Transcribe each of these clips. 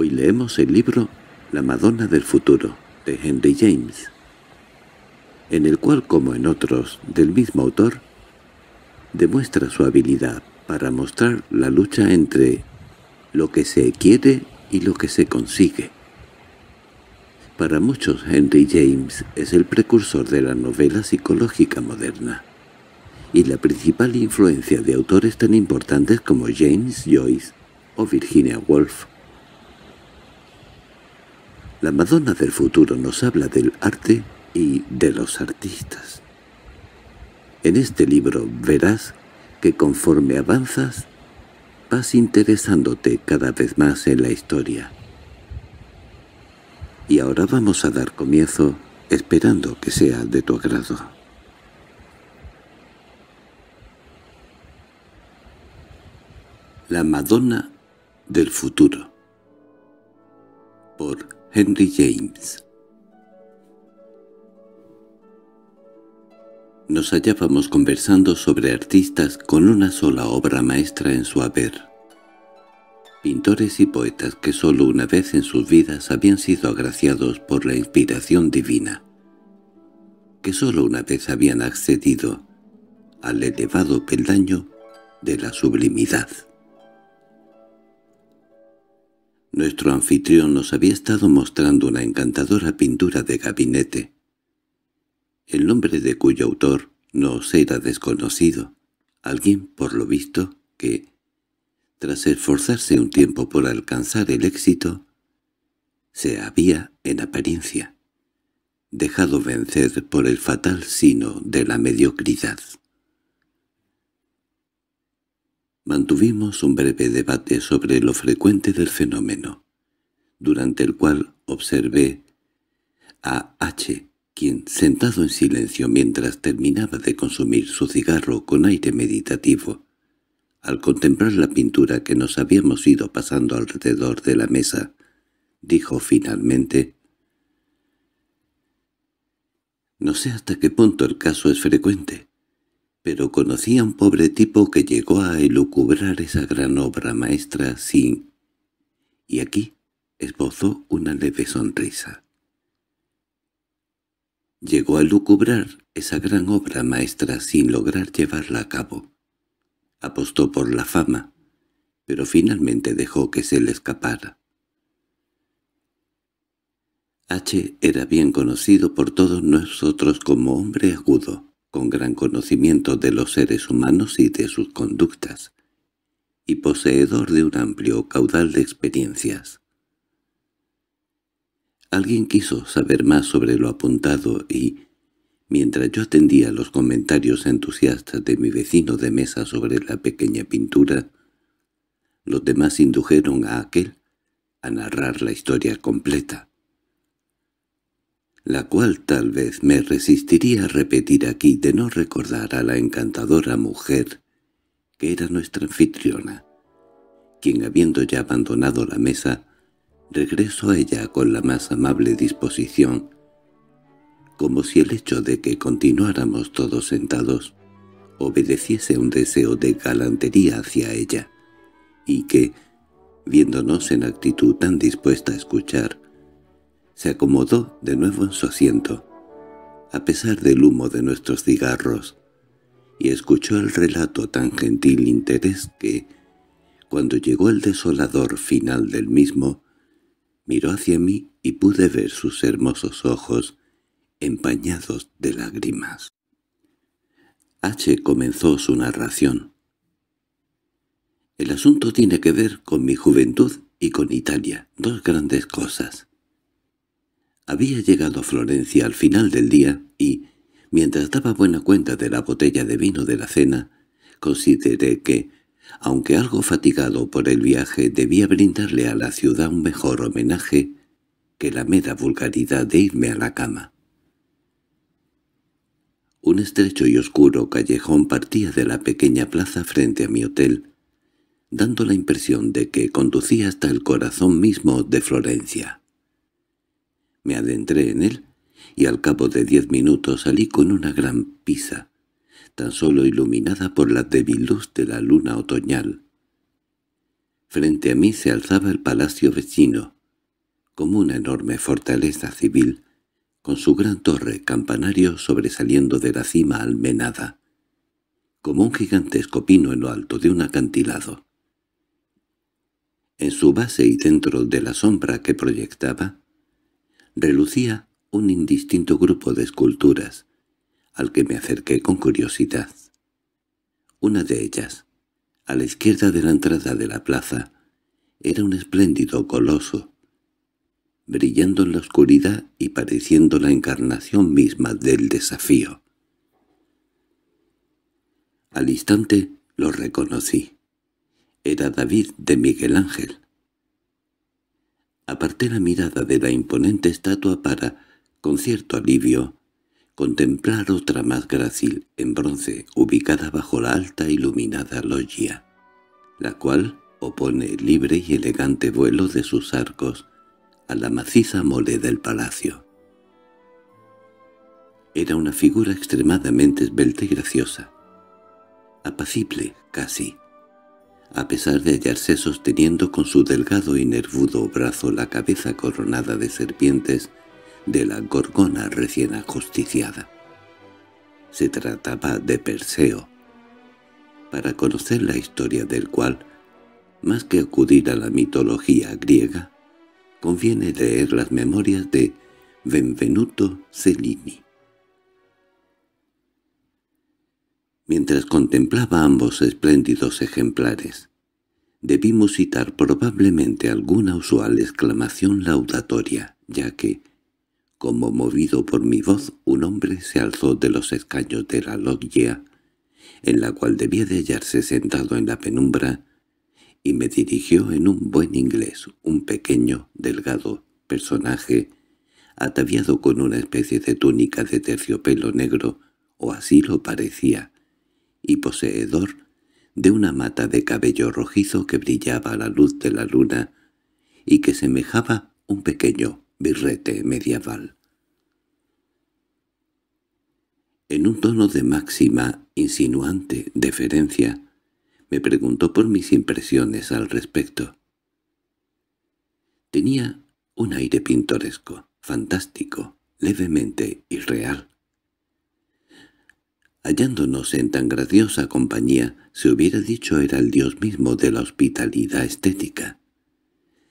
Hoy leemos el libro La Madonna del Futuro, de Henry James, en el cual, como en otros del mismo autor, demuestra su habilidad para mostrar la lucha entre lo que se quiere y lo que se consigue. Para muchos Henry James es el precursor de la novela psicológica moderna y la principal influencia de autores tan importantes como James Joyce o Virginia Woolf la Madonna del futuro nos habla del arte y de los artistas. En este libro verás que conforme avanzas, vas interesándote cada vez más en la historia. Y ahora vamos a dar comienzo esperando que sea de tu agrado. La Madonna del futuro por Henry James Nos hallábamos conversando sobre artistas con una sola obra maestra en su haber. Pintores y poetas que solo una vez en sus vidas habían sido agraciados por la inspiración divina. Que solo una vez habían accedido al elevado peldaño de la sublimidad. Nuestro anfitrión nos había estado mostrando una encantadora pintura de gabinete, el nombre de cuyo autor nos era desconocido. Alguien, por lo visto, que, tras esforzarse un tiempo por alcanzar el éxito, se había, en apariencia, dejado vencer por el fatal sino de la mediocridad. Mantuvimos un breve debate sobre lo frecuente del fenómeno, durante el cual observé a H., quien, sentado en silencio mientras terminaba de consumir su cigarro con aire meditativo, al contemplar la pintura que nos habíamos ido pasando alrededor de la mesa, dijo finalmente, «No sé hasta qué punto el caso es frecuente pero conocí un pobre tipo que llegó a elucubrar esa gran obra maestra sin... Y aquí esbozó una leve sonrisa. Llegó a lucubrar esa gran obra maestra sin lograr llevarla a cabo. Apostó por la fama, pero finalmente dejó que se le escapara. H. era bien conocido por todos nosotros como hombre agudo, con gran conocimiento de los seres humanos y de sus conductas, y poseedor de un amplio caudal de experiencias. Alguien quiso saber más sobre lo apuntado y, mientras yo atendía los comentarios entusiastas de mi vecino de mesa sobre la pequeña pintura, los demás indujeron a aquel a narrar la historia completa la cual tal vez me resistiría a repetir aquí de no recordar a la encantadora mujer que era nuestra anfitriona, quien habiendo ya abandonado la mesa, regresó a ella con la más amable disposición, como si el hecho de que continuáramos todos sentados obedeciese un deseo de galantería hacia ella, y que, viéndonos en actitud tan dispuesta a escuchar, se acomodó de nuevo en su asiento, a pesar del humo de nuestros cigarros, y escuchó el relato tan gentil interés que, cuando llegó el desolador final del mismo, miró hacia mí y pude ver sus hermosos ojos empañados de lágrimas. H. comenzó su narración. El asunto tiene que ver con mi juventud y con Italia, dos grandes cosas. Había llegado a Florencia al final del día y, mientras daba buena cuenta de la botella de vino de la cena, consideré que, aunque algo fatigado por el viaje, debía brindarle a la ciudad un mejor homenaje que la mera vulgaridad de irme a la cama. Un estrecho y oscuro callejón partía de la pequeña plaza frente a mi hotel, dando la impresión de que conducía hasta el corazón mismo de Florencia. Me adentré en él y al cabo de diez minutos salí con una gran pisa, tan solo iluminada por la débil luz de la luna otoñal. Frente a mí se alzaba el palacio vecino, como una enorme fortaleza civil, con su gran torre campanario sobresaliendo de la cima almenada, como un gigantesco pino en lo alto de un acantilado. En su base y dentro de la sombra que proyectaba, relucía un indistinto grupo de esculturas, al que me acerqué con curiosidad. Una de ellas, a la izquierda de la entrada de la plaza, era un espléndido coloso, brillando en la oscuridad y pareciendo la encarnación misma del desafío. Al instante lo reconocí. Era David de Miguel Ángel. Aparté la mirada de la imponente estatua para, con cierto alivio, contemplar otra más grácil, en bronce, ubicada bajo la alta e iluminada logia, la cual opone el libre y elegante vuelo de sus arcos a la maciza mole del palacio. Era una figura extremadamente esbelta y graciosa, apacible casi, a pesar de hallarse sosteniendo con su delgado y nervudo brazo la cabeza coronada de serpientes de la gorgona recién ajusticiada. Se trataba de Perseo, para conocer la historia del cual, más que acudir a la mitología griega, conviene leer las memorias de Benvenuto Cellini. mientras contemplaba ambos espléndidos ejemplares. Debimos citar probablemente alguna usual exclamación laudatoria, ya que, como movido por mi voz, un hombre se alzó de los escaños de la logia, en la cual debía de hallarse sentado en la penumbra, y me dirigió en un buen inglés, un pequeño, delgado personaje, ataviado con una especie de túnica de terciopelo negro, o así lo parecía, y poseedor de una mata de cabello rojizo que brillaba a la luz de la luna y que semejaba un pequeño birrete medieval. En un tono de máxima, insinuante deferencia, me preguntó por mis impresiones al respecto. Tenía un aire pintoresco, fantástico, levemente irreal hallándonos en tan graciosa compañía, se hubiera dicho era el dios mismo de la hospitalidad estética.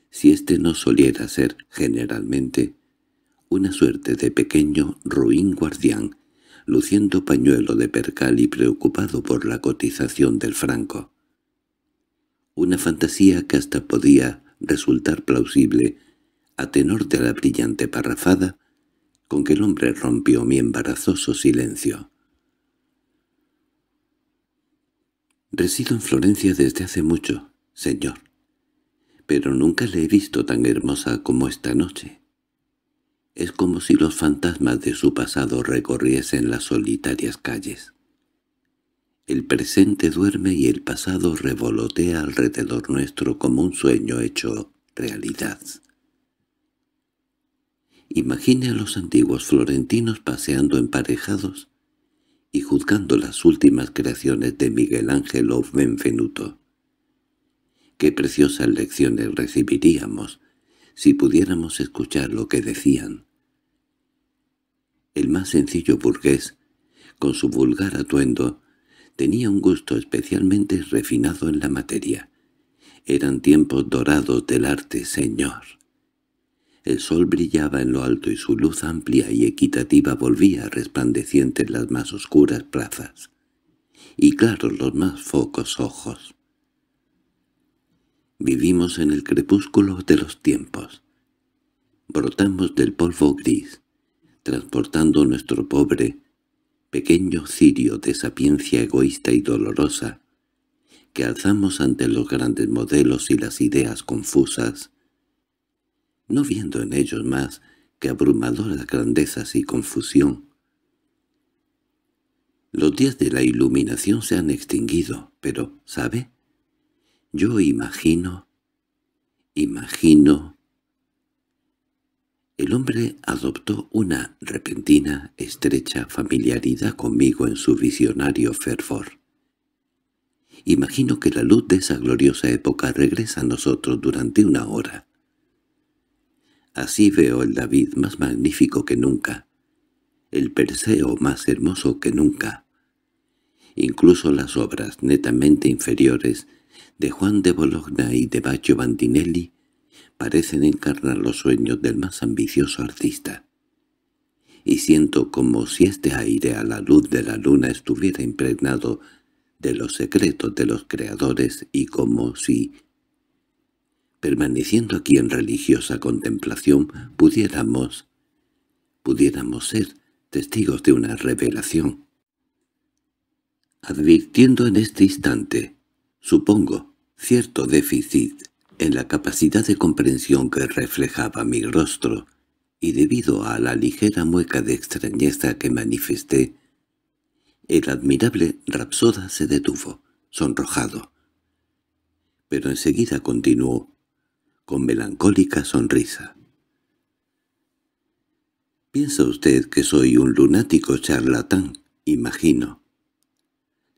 Si éste no soliera ser, generalmente, una suerte de pequeño ruin guardián, luciendo pañuelo de percal y preocupado por la cotización del franco. Una fantasía que hasta podía resultar plausible, a tenor de la brillante parrafada, con que el hombre rompió mi embarazoso silencio. Resido en Florencia desde hace mucho, señor, pero nunca le he visto tan hermosa como esta noche. Es como si los fantasmas de su pasado recorriesen las solitarias calles. El presente duerme y el pasado revolotea alrededor nuestro como un sueño hecho realidad. Imagine a los antiguos florentinos paseando emparejados y juzgando las últimas creaciones de Miguel Ángel o Benvenuto. Qué preciosas lecciones recibiríamos si pudiéramos escuchar lo que decían. El más sencillo burgués, con su vulgar atuendo, tenía un gusto especialmente refinado en la materia. Eran tiempos dorados del arte, señor. El sol brillaba en lo alto y su luz amplia y equitativa volvía resplandeciente en las más oscuras plazas y claros los más focos ojos. Vivimos en el crepúsculo de los tiempos. Brotamos del polvo gris, transportando nuestro pobre, pequeño cirio de sapiencia egoísta y dolorosa, que alzamos ante los grandes modelos y las ideas confusas, no viendo en ellos más que abrumadoras grandezas y confusión. Los días de la iluminación se han extinguido, pero, ¿sabe? Yo imagino, imagino... El hombre adoptó una repentina, estrecha familiaridad conmigo en su visionario fervor. Imagino que la luz de esa gloriosa época regresa a nosotros durante una hora, Así veo el David más magnífico que nunca, el Perseo más hermoso que nunca. Incluso las obras netamente inferiores de Juan de Bologna y de Baccio Bandinelli parecen encarnar los sueños del más ambicioso artista. Y siento como si este aire a la luz de la luna estuviera impregnado de los secretos de los creadores y como si permaneciendo aquí en religiosa contemplación, pudiéramos, pudiéramos ser testigos de una revelación. Advirtiendo en este instante, supongo, cierto déficit en la capacidad de comprensión que reflejaba mi rostro, y debido a la ligera mueca de extrañeza que manifesté, el admirable Rapsoda se detuvo, sonrojado. Pero enseguida continuó, con melancólica sonrisa. —¿Piensa usted que soy un lunático charlatán? Imagino.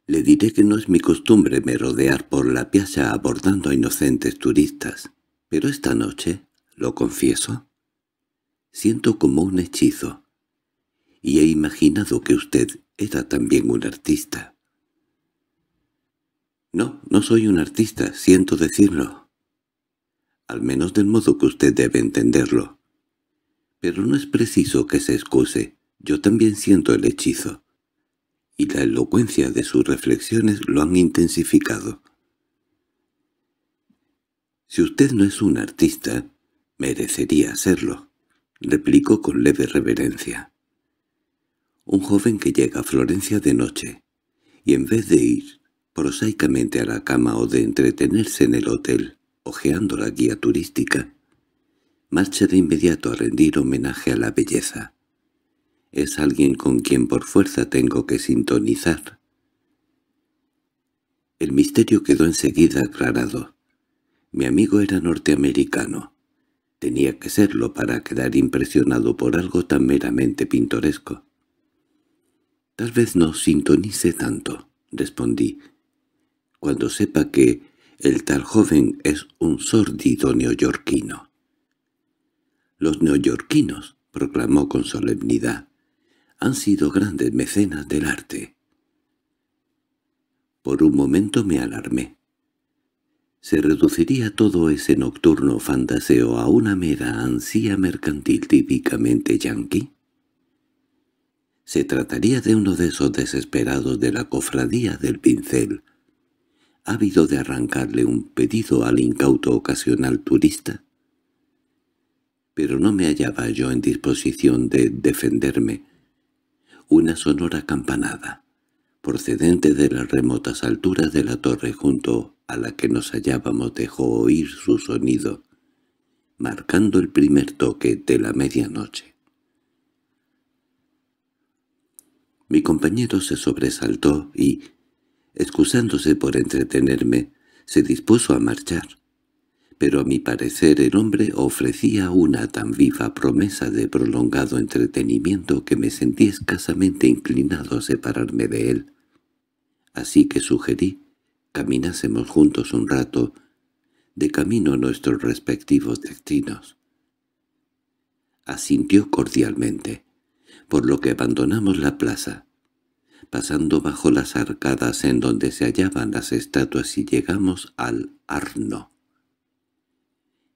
Le diré que no es mi costumbre me rodear por la piazza abordando a inocentes turistas, pero esta noche, lo confieso, siento como un hechizo, y he imaginado que usted era también un artista. —No, no soy un artista, siento decirlo al menos del modo que usted debe entenderlo. Pero no es preciso que se excuse, yo también siento el hechizo. Y la elocuencia de sus reflexiones lo han intensificado. Si usted no es un artista, merecería serlo, replicó con leve reverencia. Un joven que llega a Florencia de noche, y en vez de ir prosaicamente a la cama o de entretenerse en el hotel, ojeando la guía turística, marcha de inmediato a rendir homenaje a la belleza. Es alguien con quien por fuerza tengo que sintonizar. El misterio quedó enseguida aclarado. Mi amigo era norteamericano. Tenía que serlo para quedar impresionado por algo tan meramente pintoresco. «Tal vez no sintonice tanto», respondí, «cuando sepa que el tal joven es un sórdido neoyorquino. Los neoyorquinos, proclamó con solemnidad, han sido grandes mecenas del arte. Por un momento me alarmé. ¿Se reduciría todo ese nocturno fantaseo a una mera ansía mercantil típicamente yanqui? ¿Se trataría de uno de esos desesperados de la cofradía del pincel, ávido de arrancarle un pedido al incauto ocasional turista. Pero no me hallaba yo en disposición de defenderme. Una sonora campanada, procedente de las remotas alturas de la torre junto a la que nos hallábamos, dejó oír su sonido, marcando el primer toque de la medianoche. Mi compañero se sobresaltó y, excusándose por entretenerme, se dispuso a marchar. Pero a mi parecer el hombre ofrecía una tan viva promesa de prolongado entretenimiento que me sentí escasamente inclinado a separarme de él. Así que sugerí caminásemos juntos un rato, de camino a nuestros respectivos destinos. Asintió cordialmente, por lo que abandonamos la plaza pasando bajo las arcadas en donde se hallaban las estatuas y llegamos al Arno.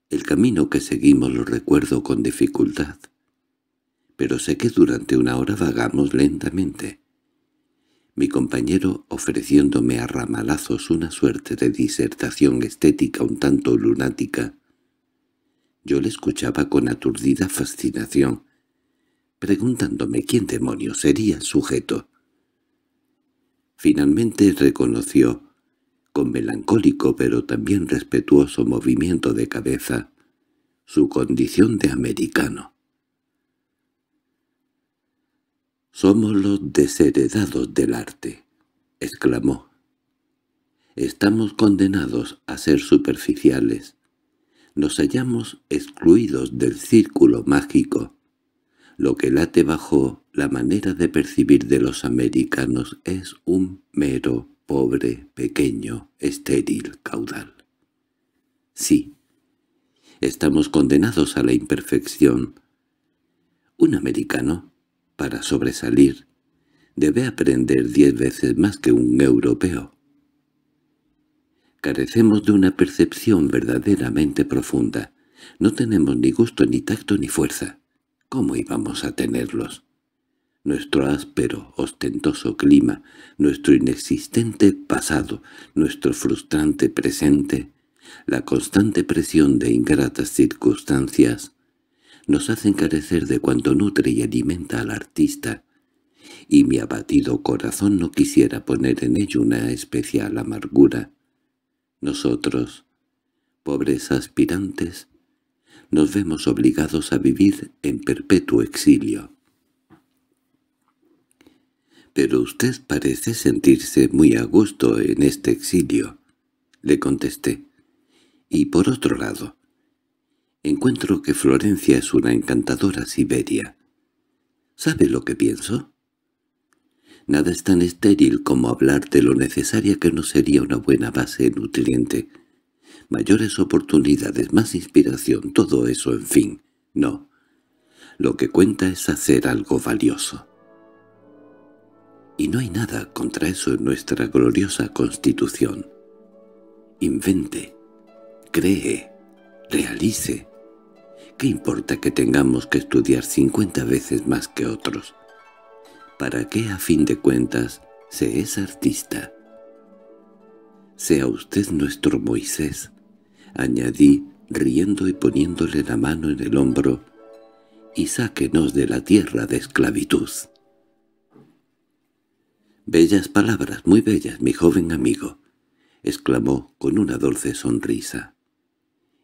El camino que seguimos lo recuerdo con dificultad, pero sé que durante una hora vagamos lentamente. Mi compañero ofreciéndome a ramalazos una suerte de disertación estética un tanto lunática. Yo le escuchaba con aturdida fascinación, preguntándome quién demonio sería el sujeto. Finalmente reconoció, con melancólico pero también respetuoso movimiento de cabeza, su condición de americano. «Somos los desheredados del arte», exclamó. «Estamos condenados a ser superficiales. Nos hallamos excluidos del círculo mágico. Lo que late bajo la manera de percibir de los americanos es un mero, pobre, pequeño, estéril caudal. Sí, estamos condenados a la imperfección. Un americano, para sobresalir, debe aprender diez veces más que un europeo. Carecemos de una percepción verdaderamente profunda. No tenemos ni gusto, ni tacto, ni fuerza. ¿Cómo íbamos a tenerlos? nuestro áspero, ostentoso clima, nuestro inexistente pasado, nuestro frustrante presente, la constante presión de ingratas circunstancias, nos hacen carecer de cuanto nutre y alimenta al artista, y mi abatido corazón no quisiera poner en ello una especial amargura. Nosotros, pobres aspirantes, nos vemos obligados a vivir en perpetuo exilio. —Pero usted parece sentirse muy a gusto en este exilio —le contesté. —Y por otro lado, encuentro que Florencia es una encantadora Siberia. ¿Sabe lo que pienso? Nada es tan estéril como hablar de lo necesaria que no sería una buena base nutriente. Mayores oportunidades, más inspiración, todo eso, en fin. No. Lo que cuenta es hacer algo valioso y no hay nada contra eso en nuestra gloriosa constitución. Invente, cree, realice. ¿Qué importa que tengamos que estudiar 50 veces más que otros? ¿Para qué a fin de cuentas se es artista? Sea usted nuestro Moisés, añadí riendo y poniéndole la mano en el hombro, y sáquenos de la tierra de esclavitud. —Bellas palabras, muy bellas, mi joven amigo —exclamó con una dulce sonrisa.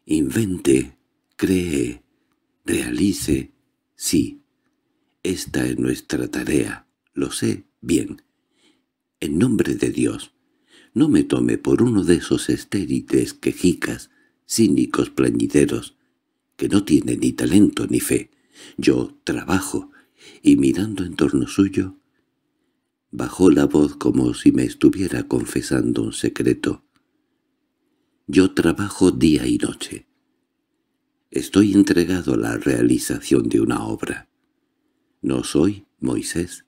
—Invente, cree, realice, sí. Esta es nuestra tarea, lo sé bien. En nombre de Dios, no me tome por uno de esos estériles quejicas, cínicos plañideros, que no tiene ni talento ni fe. Yo trabajo, y mirando en torno suyo, Bajó la voz como si me estuviera confesando un secreto. Yo trabajo día y noche. Estoy entregado a la realización de una obra. No soy, Moisés,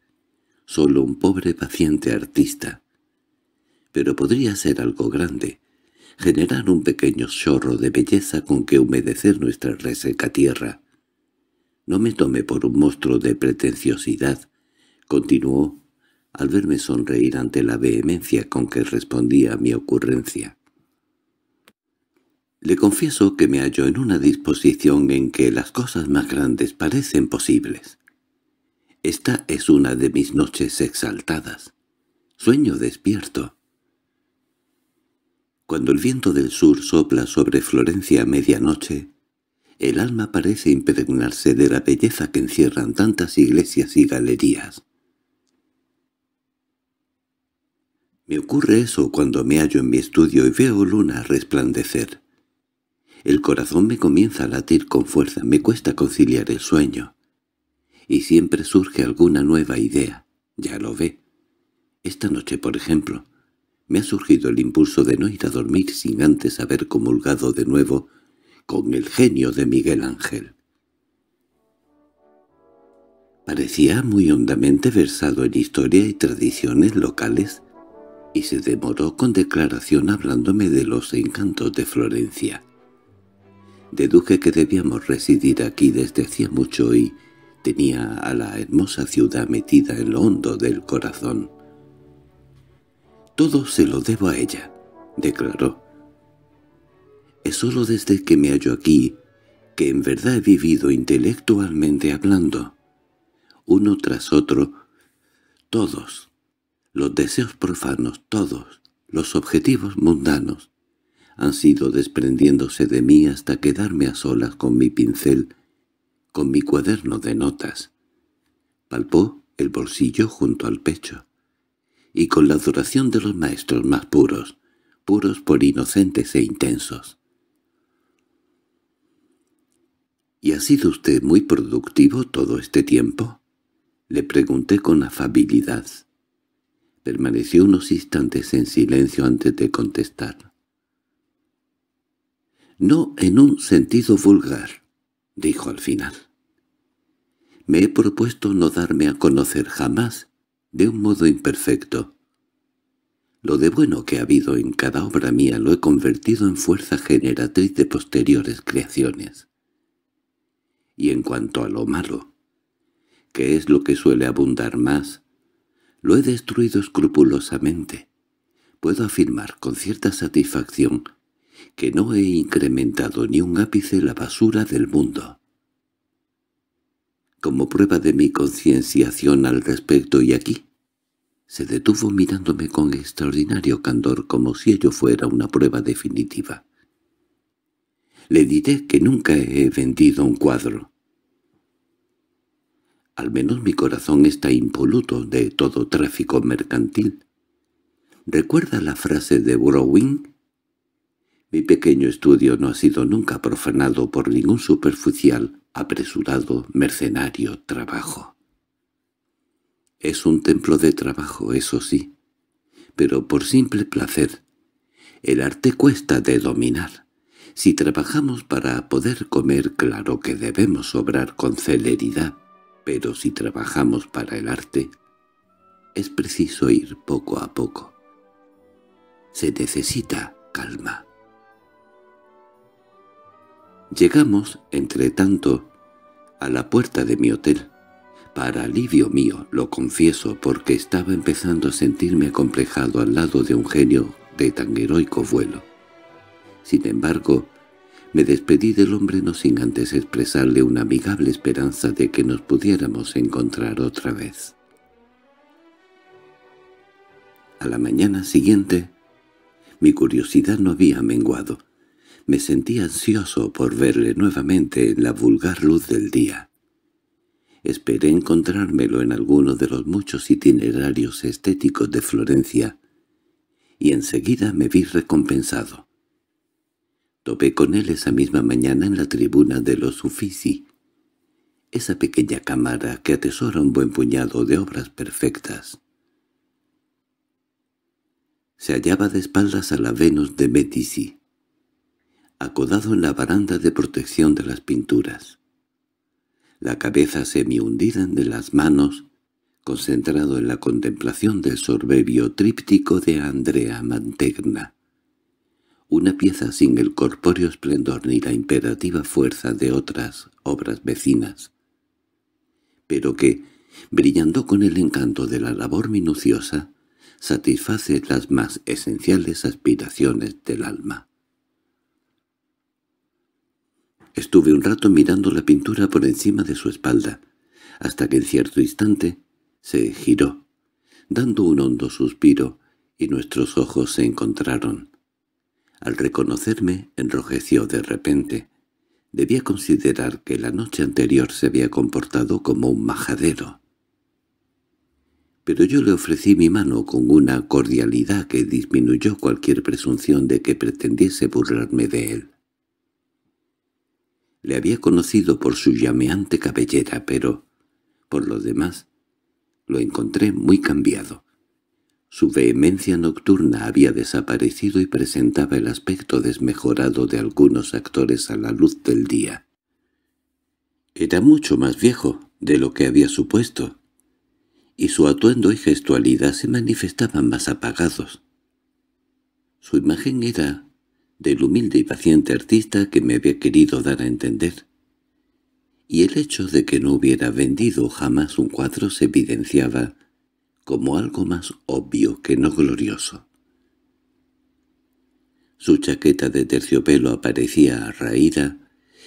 solo un pobre paciente artista. Pero podría ser algo grande, generar un pequeño chorro de belleza con que humedecer nuestra reseca tierra. No me tome por un monstruo de pretenciosidad, continuó al verme sonreír ante la vehemencia con que respondía a mi ocurrencia. Le confieso que me hallo en una disposición en que las cosas más grandes parecen posibles. Esta es una de mis noches exaltadas. Sueño despierto. Cuando el viento del sur sopla sobre Florencia a medianoche, el alma parece impregnarse de la belleza que encierran tantas iglesias y galerías. Me ocurre eso cuando me hallo en mi estudio y veo luna resplandecer. El corazón me comienza a latir con fuerza, me cuesta conciliar el sueño. Y siempre surge alguna nueva idea, ya lo ve. Esta noche, por ejemplo, me ha surgido el impulso de no ir a dormir sin antes haber comulgado de nuevo con el genio de Miguel Ángel. Parecía muy hondamente versado en historia y tradiciones locales, y se demoró con declaración hablándome de los encantos de Florencia. Deduje que debíamos residir aquí desde hacía mucho y tenía a la hermosa ciudad metida en lo hondo del corazón. «Todo se lo debo a ella», declaró. «Es solo desde que me hallo aquí que en verdad he vivido intelectualmente hablando. Uno tras otro, todos, los deseos profanos todos, los objetivos mundanos, han sido desprendiéndose de mí hasta quedarme a solas con mi pincel, con mi cuaderno de notas. Palpó el bolsillo junto al pecho, y con la adoración de los maestros más puros, puros por inocentes e intensos. —¿Y ha sido usted muy productivo todo este tiempo? —le pregunté con afabilidad. Permaneció unos instantes en silencio antes de contestar. —No en un sentido vulgar —dijo al final. —Me he propuesto no darme a conocer jamás, de un modo imperfecto. Lo de bueno que ha habido en cada obra mía lo he convertido en fuerza generatriz de posteriores creaciones. Y en cuanto a lo malo, que es lo que suele abundar más, lo he destruido escrupulosamente. Puedo afirmar con cierta satisfacción que no he incrementado ni un ápice la basura del mundo. Como prueba de mi concienciación al respecto y aquí, se detuvo mirándome con extraordinario candor como si ello fuera una prueba definitiva. Le diré que nunca he vendido un cuadro. Al menos mi corazón está impoluto de todo tráfico mercantil. ¿Recuerda la frase de Browning? Mi pequeño estudio no ha sido nunca profanado por ningún superficial, apresurado, mercenario trabajo. Es un templo de trabajo, eso sí, pero por simple placer. El arte cuesta de dominar. Si trabajamos para poder comer, claro que debemos obrar con celeridad, pero si trabajamos para el arte, es preciso ir poco a poco. Se necesita calma. Llegamos, entre tanto, a la puerta de mi hotel. Para alivio mío, lo confieso, porque estaba empezando a sentirme acomplejado al lado de un genio de tan heroico vuelo. Sin embargo, me despedí del hombre no sin antes expresarle una amigable esperanza de que nos pudiéramos encontrar otra vez. A la mañana siguiente, mi curiosidad no había menguado. Me sentí ansioso por verle nuevamente en la vulgar luz del día. Esperé encontrármelo en alguno de los muchos itinerarios estéticos de Florencia, y enseguida me vi recompensado. Topé con él esa misma mañana en la tribuna de los Uffizi, esa pequeña cámara que atesora un buen puñado de obras perfectas. Se hallaba de espaldas a la Venus de Medici, acodado en la baranda de protección de las pinturas, la cabeza semi-hundida en las manos, concentrado en la contemplación del sorbebio tríptico de Andrea Mantegna una pieza sin el corpóreo esplendor ni la imperativa fuerza de otras obras vecinas, pero que, brillando con el encanto de la labor minuciosa, satisface las más esenciales aspiraciones del alma. Estuve un rato mirando la pintura por encima de su espalda, hasta que en cierto instante se giró, dando un hondo suspiro, y nuestros ojos se encontraron. Al reconocerme, enrojeció de repente. Debía considerar que la noche anterior se había comportado como un majadero. Pero yo le ofrecí mi mano con una cordialidad que disminuyó cualquier presunción de que pretendiese burlarme de él. Le había conocido por su llameante cabellera, pero, por lo demás, lo encontré muy cambiado. Su vehemencia nocturna había desaparecido y presentaba el aspecto desmejorado de algunos actores a la luz del día. Era mucho más viejo de lo que había supuesto, y su atuendo y gestualidad se manifestaban más apagados. Su imagen era del humilde y paciente artista que me había querido dar a entender, y el hecho de que no hubiera vendido jamás un cuadro se evidenciaba como algo más obvio que no glorioso. Su chaqueta de terciopelo aparecía raída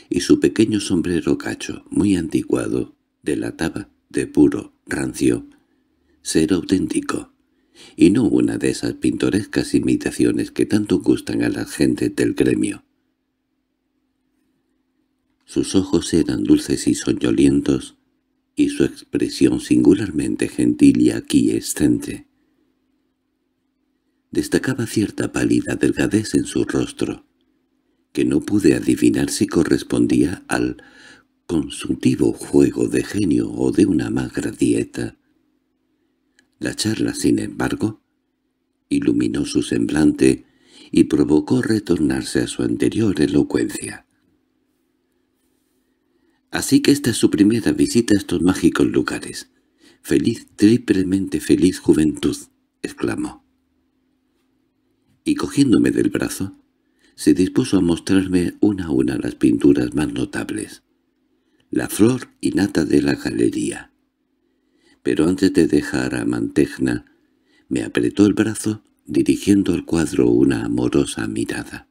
y su pequeño sombrero cacho, muy anticuado, delataba de puro, rancio, ser auténtico, y no una de esas pintorescas imitaciones que tanto gustan a las gentes del gremio. Sus ojos eran dulces y soñolientos, y su expresión singularmente gentil y aquiescente. Destacaba cierta pálida delgadez en su rostro, que no pude adivinar si correspondía al consultivo juego de genio o de una magra dieta. La charla, sin embargo, iluminó su semblante y provocó retornarse a su anterior elocuencia. Así que esta es su primera visita a estos mágicos lugares. «¡Feliz, triplemente feliz juventud!» exclamó. Y cogiéndome del brazo, se dispuso a mostrarme una a una las pinturas más notables. La flor y nata de la galería. Pero antes de dejar a Mantegna, me apretó el brazo dirigiendo al cuadro una amorosa mirada.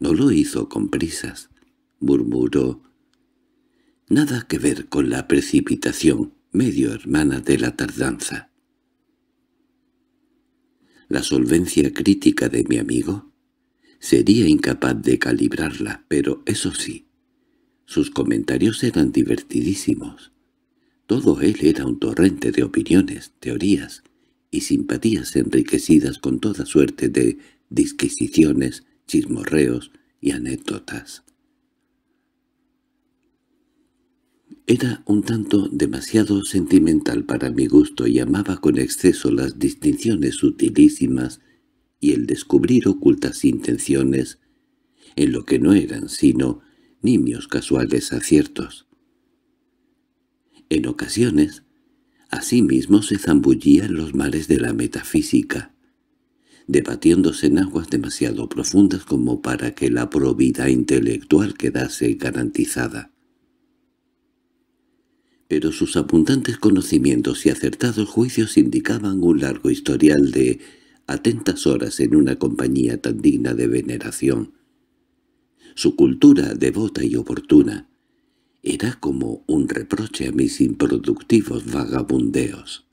No lo hizo con prisas, murmuró Nada que ver con la precipitación, medio hermana de la tardanza. La solvencia crítica de mi amigo sería incapaz de calibrarla, pero eso sí, sus comentarios eran divertidísimos. Todo él era un torrente de opiniones, teorías y simpatías enriquecidas con toda suerte de disquisiciones, chismorreos y anécdotas. Era un tanto demasiado sentimental para mi gusto y amaba con exceso las distinciones sutilísimas y el descubrir ocultas intenciones en lo que no eran sino nimios casuales aciertos. En ocasiones, asimismo se zambullía en los mares de la metafísica, debatiéndose en aguas demasiado profundas como para que la probidad intelectual quedase garantizada pero sus abundantes conocimientos y acertados juicios indicaban un largo historial de atentas horas en una compañía tan digna de veneración. Su cultura, devota y oportuna, era como un reproche a mis improductivos vagabundeos.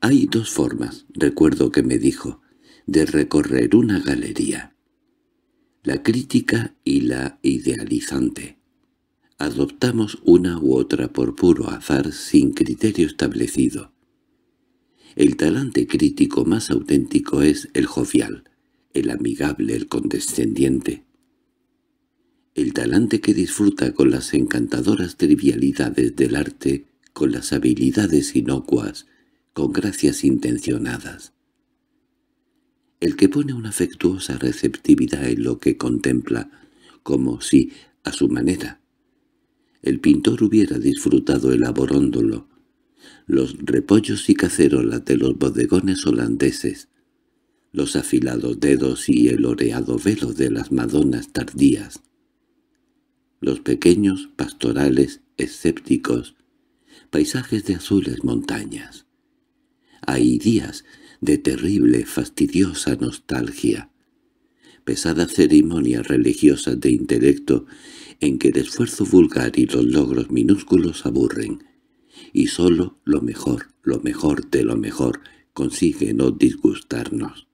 Hay dos formas, recuerdo que me dijo, de recorrer una galería. La crítica y la idealizante adoptamos una u otra por puro azar sin criterio establecido. El talante crítico más auténtico es el jovial, el amigable, el condescendiente. El talante que disfruta con las encantadoras trivialidades del arte, con las habilidades inocuas, con gracias intencionadas. El que pone una afectuosa receptividad en lo que contempla, como si, a su manera, el pintor hubiera disfrutado el elaborándolo, los repollos y cacerolas de los bodegones holandeses, los afilados dedos y el oreado velo de las madonas tardías, los pequeños pastorales escépticos, paisajes de azules montañas. Hay días de terrible, fastidiosa nostalgia, pesadas ceremonias religiosas de intelecto en que el esfuerzo vulgar y los logros minúsculos aburren, y sólo lo mejor, lo mejor de lo mejor, consigue no disgustarnos.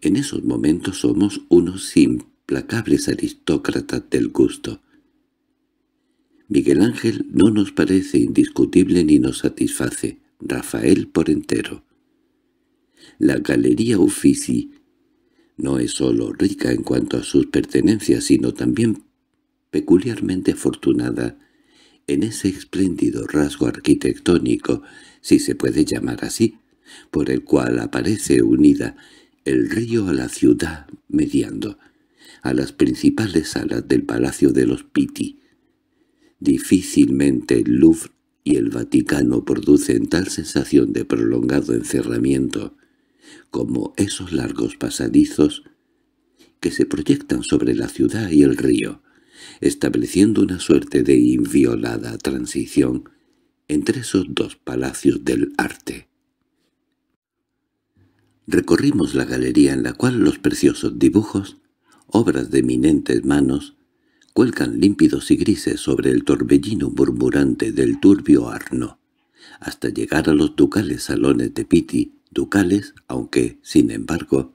En esos momentos somos unos implacables aristócratas del gusto. Miguel Ángel no nos parece indiscutible ni nos satisface, Rafael por entero. La Galería Uffizi no es sólo rica en cuanto a sus pertenencias, sino también peculiarmente afortunada en ese espléndido rasgo arquitectónico, si se puede llamar así, por el cual aparece unida el río a la ciudad mediando, a las principales salas del Palacio de los Pitti. Difícilmente el Louvre y el Vaticano producen tal sensación de prolongado encerramiento como esos largos pasadizos que se proyectan sobre la ciudad y el río, estableciendo una suerte de inviolada transición entre esos dos palacios del arte. Recorrimos la galería en la cual los preciosos dibujos, obras de eminentes manos, cuelgan límpidos y grises sobre el torbellino murmurante del turbio Arno, hasta llegar a los ducales salones de Pitti, ducales, aunque, sin embargo,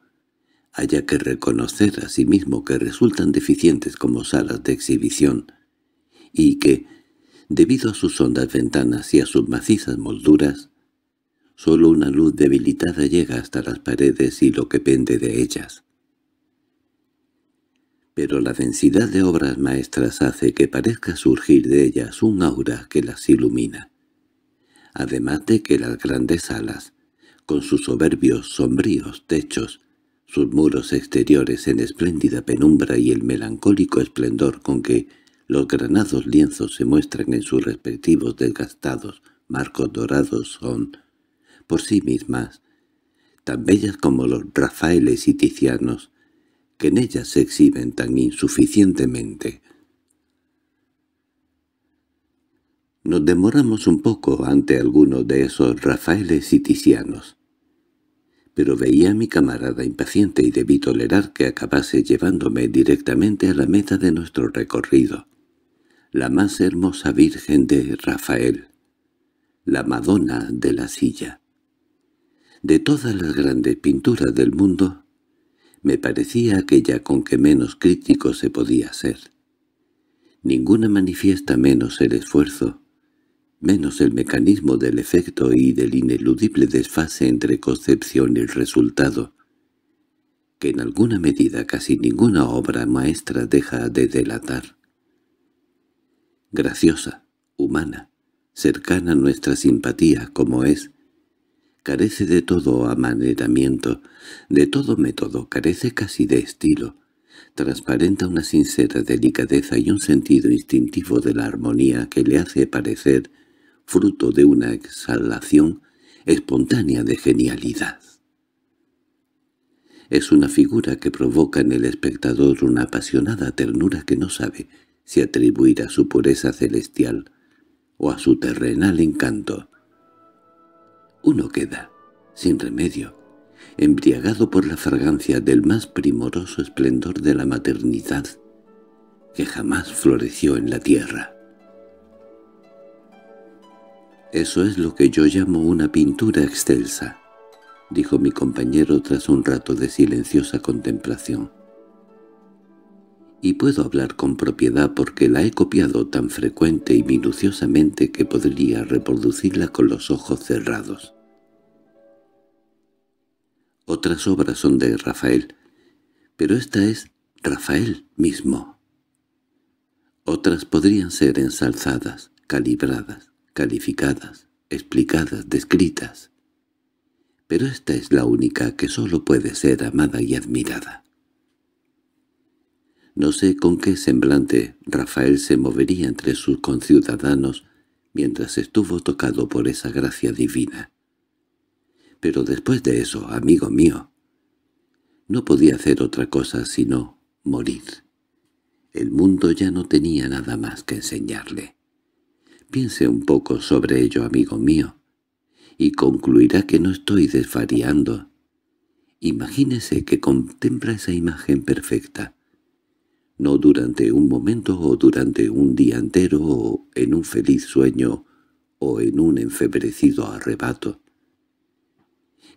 haya que reconocer a sí mismo que resultan deficientes como salas de exhibición, y que, debido a sus hondas ventanas y a sus macizas molduras, solo una luz debilitada llega hasta las paredes y lo que pende de ellas. Pero la densidad de obras maestras hace que parezca surgir de ellas un aura que las ilumina, además de que las grandes salas, con sus soberbios, sombríos techos, sus muros exteriores en espléndida penumbra y el melancólico esplendor con que los granados lienzos se muestran en sus respectivos desgastados marcos dorados son, por sí mismas, tan bellas como los Rafaeles y Tizianos, que en ellas se exhiben tan insuficientemente. Nos demoramos un poco ante algunos de esos Rafaeles y Tizianos, pero veía a mi camarada impaciente y debí tolerar que acabase llevándome directamente a la meta de nuestro recorrido, la más hermosa Virgen de Rafael, la Madonna de la Silla. De todas las grandes pinturas del mundo, me parecía aquella con que menos crítico se podía ser. Ninguna manifiesta menos el esfuerzo, menos el mecanismo del efecto y del ineludible desfase entre concepción y resultado, que en alguna medida casi ninguna obra maestra deja de delatar. Graciosa, humana, cercana a nuestra simpatía como es, carece de todo amaneramiento, de todo método, carece casi de estilo, transparenta una sincera delicadeza y un sentido instintivo de la armonía que le hace parecer fruto de una exhalación espontánea de genialidad. Es una figura que provoca en el espectador una apasionada ternura que no sabe si atribuir a su pureza celestial o a su terrenal encanto. Uno queda, sin remedio, embriagado por la fragancia del más primoroso esplendor de la maternidad que jamás floreció en la tierra. Eso es lo que yo llamo una pintura excelsa, dijo mi compañero tras un rato de silenciosa contemplación. Y puedo hablar con propiedad porque la he copiado tan frecuente y minuciosamente que podría reproducirla con los ojos cerrados. Otras obras son de Rafael, pero esta es Rafael mismo. Otras podrían ser ensalzadas, calibradas, calificadas, explicadas, descritas. Pero esta es la única que sólo puede ser amada y admirada. No sé con qué semblante Rafael se movería entre sus conciudadanos mientras estuvo tocado por esa gracia divina. Pero después de eso, amigo mío, no podía hacer otra cosa sino morir. El mundo ya no tenía nada más que enseñarle. Piense un poco sobre ello, amigo mío, y concluirá que no estoy desvariando. Imagínese que contempla esa imagen perfecta, no durante un momento o durante un día entero o en un feliz sueño o en un enfebrecido arrebato.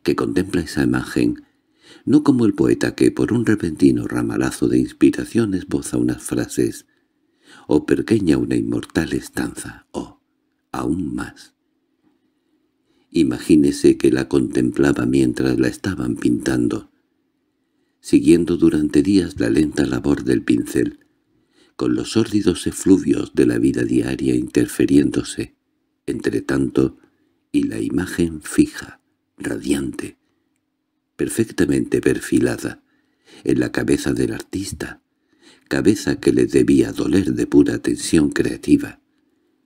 Que contempla esa imagen, no como el poeta que por un repentino ramalazo de inspiración esboza unas frases o pequeña una inmortal estanza, o, aún más. Imagínese que la contemplaba mientras la estaban pintando, siguiendo durante días la lenta labor del pincel, con los sórdidos efluvios de la vida diaria interfiriéndose, entre tanto, y la imagen fija, radiante, perfectamente perfilada, en la cabeza del artista, cabeza que le debía doler de pura tensión creativa.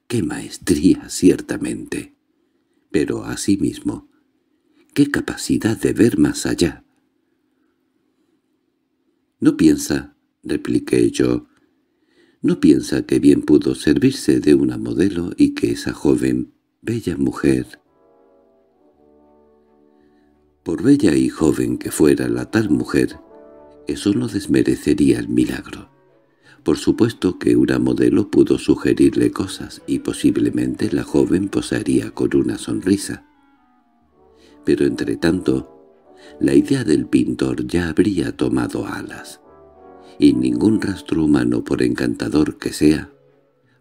¡Qué maestría, ciertamente! Pero asimismo, ¡qué capacidad de ver más allá! —¿No piensa —repliqué yo—, ¿no piensa que bien pudo servirse de una modelo y que esa joven, bella mujer... Por bella y joven que fuera la tal mujer, eso no desmerecería el milagro. Por supuesto que una modelo pudo sugerirle cosas y posiblemente la joven posaría con una sonrisa. Pero entre tanto, la idea del pintor ya habría tomado alas, y ningún rastro humano, por encantador que sea,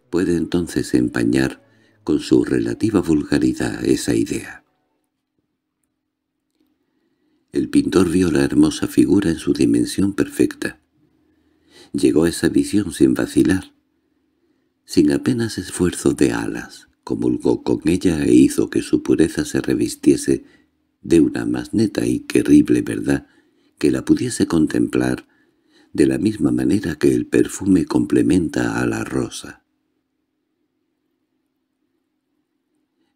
puede entonces empañar con su relativa vulgaridad esa idea. El pintor vio la hermosa figura en su dimensión perfecta, llegó a esa visión sin vacilar. Sin apenas esfuerzo de alas, comulgó con ella e hizo que su pureza se revistiese de una más neta y terrible verdad que la pudiese contemplar de la misma manera que el perfume complementa a la rosa.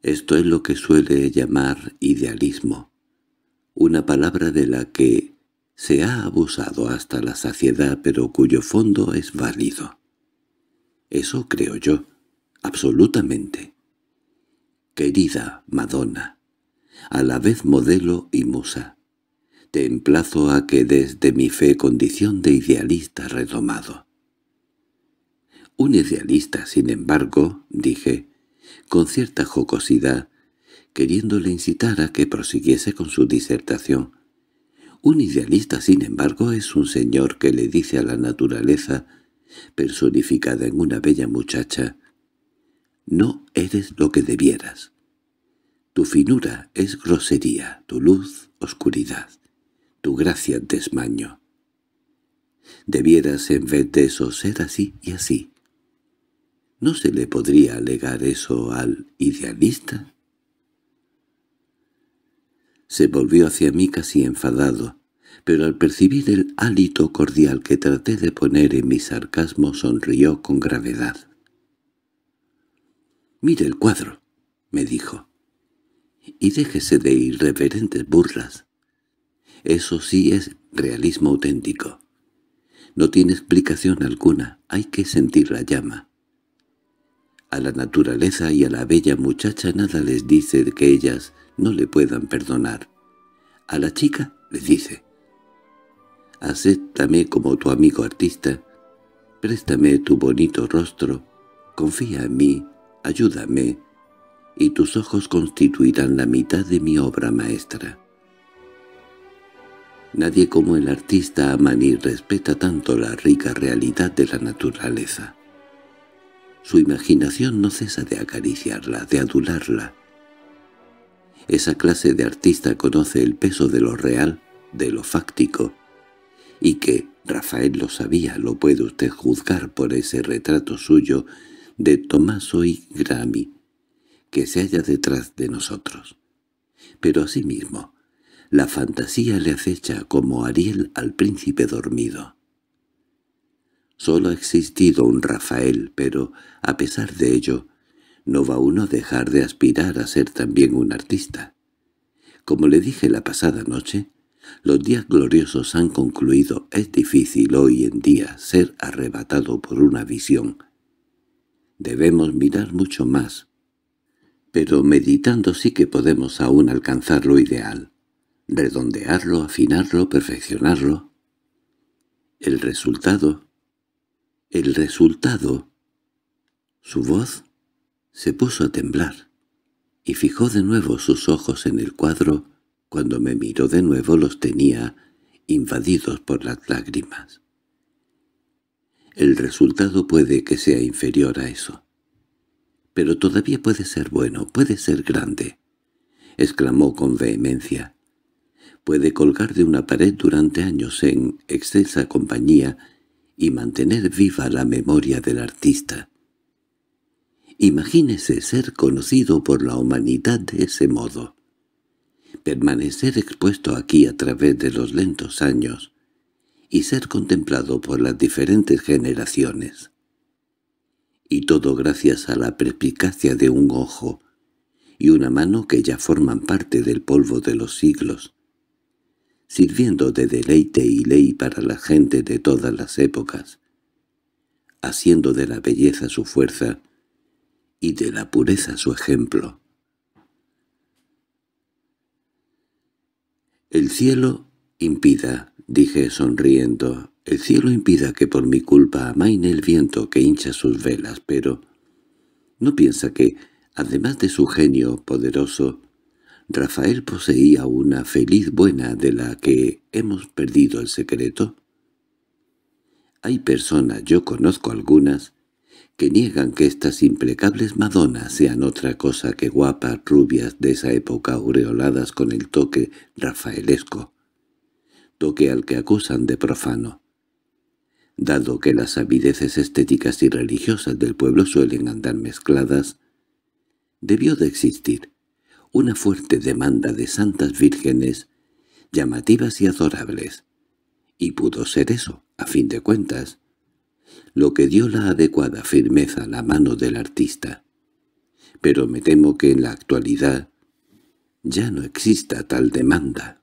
Esto es lo que suele llamar idealismo, una palabra de la que se ha abusado hasta la saciedad pero cuyo fondo es válido. Eso creo yo, absolutamente. Querida Madonna, a la vez modelo y musa, te emplazo a que desde mi fe condición de idealista redomado. Un idealista, sin embargo, dije, con cierta jocosidad, queriéndole incitar a que prosiguiese con su disertación, un idealista, sin embargo, es un señor que le dice a la naturaleza, personificada en una bella muchacha, «No eres lo que debieras. Tu finura es grosería, tu luz oscuridad, tu gracia desmaño. Debieras en vez de eso ser así y así». ¿No se le podría alegar eso al idealista? Se volvió hacia mí casi enfadado, pero al percibir el hálito cordial que traté de poner en mi sarcasmo sonrió con gravedad. «Mire el cuadro», me dijo, «y déjese de irreverentes burlas. Eso sí es realismo auténtico. No tiene explicación alguna, hay que sentir la llama». A la naturaleza y a la bella muchacha nada les dice que ellas no le puedan perdonar. A la chica le dice, «Acéptame como tu amigo artista, préstame tu bonito rostro, confía en mí, ayúdame, y tus ojos constituirán la mitad de mi obra maestra». Nadie como el artista ama ni respeta tanto la rica realidad de la naturaleza. Su imaginación no cesa de acariciarla, de adularla, esa clase de artista conoce el peso de lo real, de lo fáctico, y que Rafael lo sabía, lo puede usted juzgar por ese retrato suyo de Tomaso y Grammy, que se halla detrás de nosotros. Pero asimismo, la fantasía le acecha como Ariel al príncipe dormido. Solo ha existido un Rafael, pero, a pesar de ello, no va uno a dejar de aspirar a ser también un artista. Como le dije la pasada noche, los días gloriosos han concluido. Es difícil hoy en día ser arrebatado por una visión. Debemos mirar mucho más. Pero meditando sí que podemos aún alcanzar lo ideal, redondearlo, afinarlo, perfeccionarlo. El resultado. El resultado. Su voz se puso a temblar y fijó de nuevo sus ojos en el cuadro. Cuando me miró de nuevo los tenía invadidos por las lágrimas. El resultado puede que sea inferior a eso. Pero todavía puede ser bueno, puede ser grande, exclamó con vehemencia. Puede colgar de una pared durante años en excelsa compañía y mantener viva la memoria del artista. Imagínese ser conocido por la humanidad de ese modo. Permanecer expuesto aquí a través de los lentos años y ser contemplado por las diferentes generaciones. Y todo gracias a la perspicacia de un ojo y una mano que ya forman parte del polvo de los siglos, sirviendo de deleite y ley para la gente de todas las épocas, haciendo de la belleza su fuerza y de la pureza su ejemplo. El cielo impida, dije sonriendo, el cielo impida que por mi culpa amaine el viento que hincha sus velas, pero ¿no piensa que, además de su genio poderoso, Rafael poseía una feliz buena de la que hemos perdido el secreto? Hay personas, yo conozco algunas, que niegan que estas implacables madonas sean otra cosa que guapas rubias de esa época aureoladas con el toque rafaelesco, toque al que acusan de profano. Dado que las avideces estéticas y religiosas del pueblo suelen andar mezcladas, debió de existir una fuerte demanda de santas vírgenes llamativas y adorables, y pudo ser eso, a fin de cuentas, lo que dio la adecuada firmeza a la mano del artista. Pero me temo que en la actualidad ya no exista tal demanda.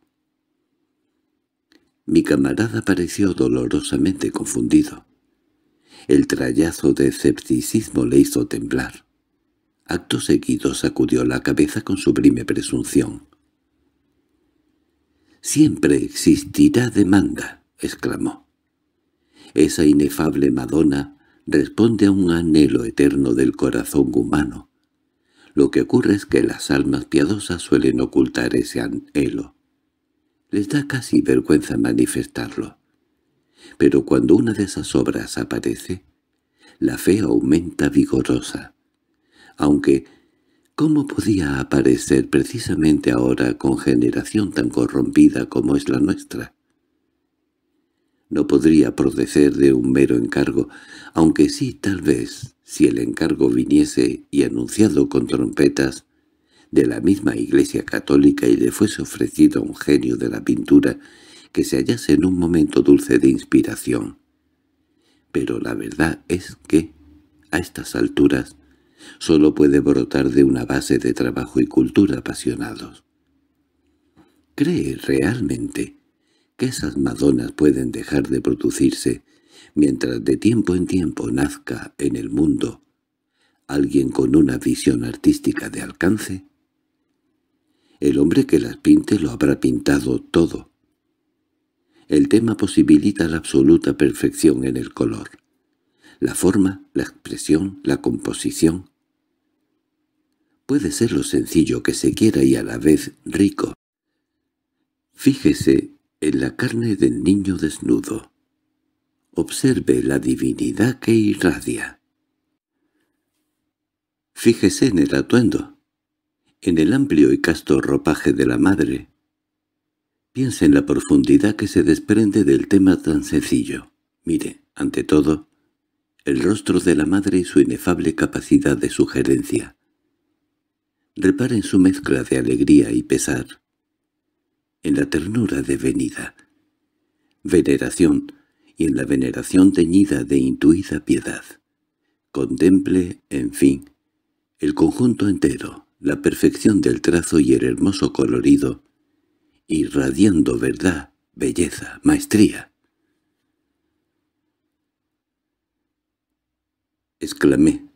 Mi camarada pareció dolorosamente confundido. El trayazo de escepticismo le hizo temblar. Acto seguido sacudió la cabeza con sublime presunción. «Siempre existirá demanda», exclamó. Esa inefable Madonna responde a un anhelo eterno del corazón humano. Lo que ocurre es que las almas piadosas suelen ocultar ese anhelo. Les da casi vergüenza manifestarlo. Pero cuando una de esas obras aparece, la fe aumenta vigorosa. Aunque, ¿cómo podía aparecer precisamente ahora con generación tan corrompida como es la nuestra? no podría proceder de un mero encargo, aunque sí tal vez, si el encargo viniese y anunciado con trompetas, de la misma iglesia católica y le fuese ofrecido a un genio de la pintura que se hallase en un momento dulce de inspiración. Pero la verdad es que, a estas alturas, sólo puede brotar de una base de trabajo y cultura apasionados. ¿Cree realmente que esas madonas pueden dejar de producirse mientras de tiempo en tiempo nazca en el mundo alguien con una visión artística de alcance? El hombre que las pinte lo habrá pintado todo. El tema posibilita la absoluta perfección en el color, la forma, la expresión, la composición. Puede ser lo sencillo que se quiera y a la vez rico. Fíjese en la carne del niño desnudo. Observe la divinidad que irradia. Fíjese en el atuendo, en el amplio y casto ropaje de la madre. Piense en la profundidad que se desprende del tema tan sencillo. Mire, ante todo, el rostro de la madre y su inefable capacidad de sugerencia. Repare en su mezcla de alegría y pesar en la ternura de venida. veneración y en la veneración teñida de intuida piedad. Contemple, en fin, el conjunto entero, la perfección del trazo y el hermoso colorido, irradiando verdad, belleza, maestría. Exclamé,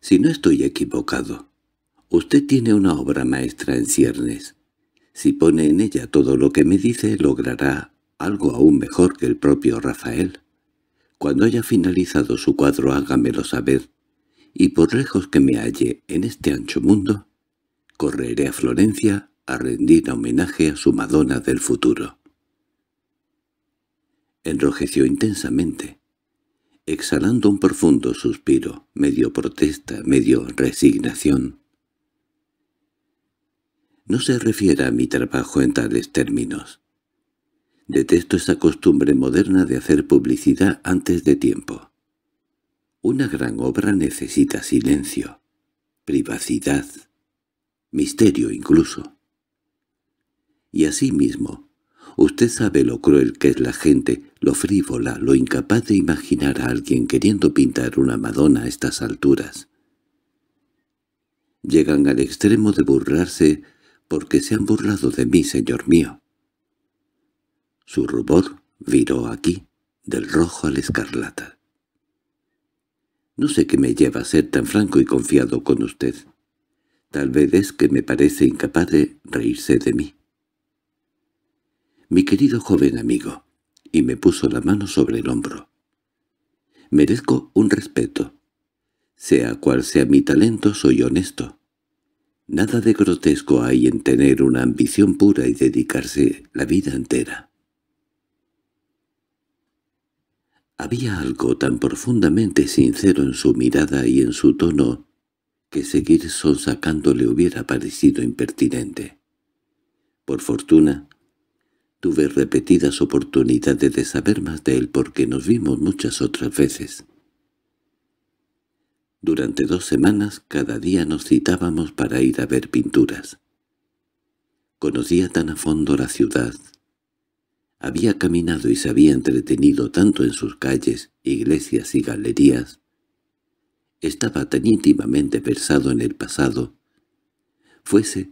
si no estoy equivocado, usted tiene una obra maestra en ciernes, si pone en ella todo lo que me dice, logrará algo aún mejor que el propio Rafael. Cuando haya finalizado su cuadro hágamelo saber, y por lejos que me halle en este ancho mundo, correré a Florencia a rendir homenaje a su Madonna del futuro. Enrojeció intensamente, exhalando un profundo suspiro, medio protesta, medio resignación. No se refiera a mi trabajo en tales términos. Detesto esa costumbre moderna de hacer publicidad antes de tiempo. Una gran obra necesita silencio, privacidad, misterio incluso. Y asimismo, usted sabe lo cruel que es la gente, lo frívola, lo incapaz de imaginar a alguien queriendo pintar una Madonna a estas alturas. Llegan al extremo de burlarse porque se han burlado de mí, señor mío. Su rubor viró aquí, del rojo al escarlata. No sé qué me lleva a ser tan franco y confiado con usted. Tal vez es que me parece incapaz de reírse de mí. Mi querido joven amigo, y me puso la mano sobre el hombro. Merezco un respeto. Sea cual sea mi talento, soy honesto. Nada de grotesco hay en tener una ambición pura y dedicarse la vida entera. Había algo tan profundamente sincero en su mirada y en su tono que seguir sonsacando le hubiera parecido impertinente. Por fortuna, tuve repetidas oportunidades de saber más de él porque nos vimos muchas otras veces. Durante dos semanas cada día nos citábamos para ir a ver pinturas. Conocía tan a fondo la ciudad. Había caminado y se había entretenido tanto en sus calles, iglesias y galerías. Estaba tan íntimamente versado en el pasado. Fuese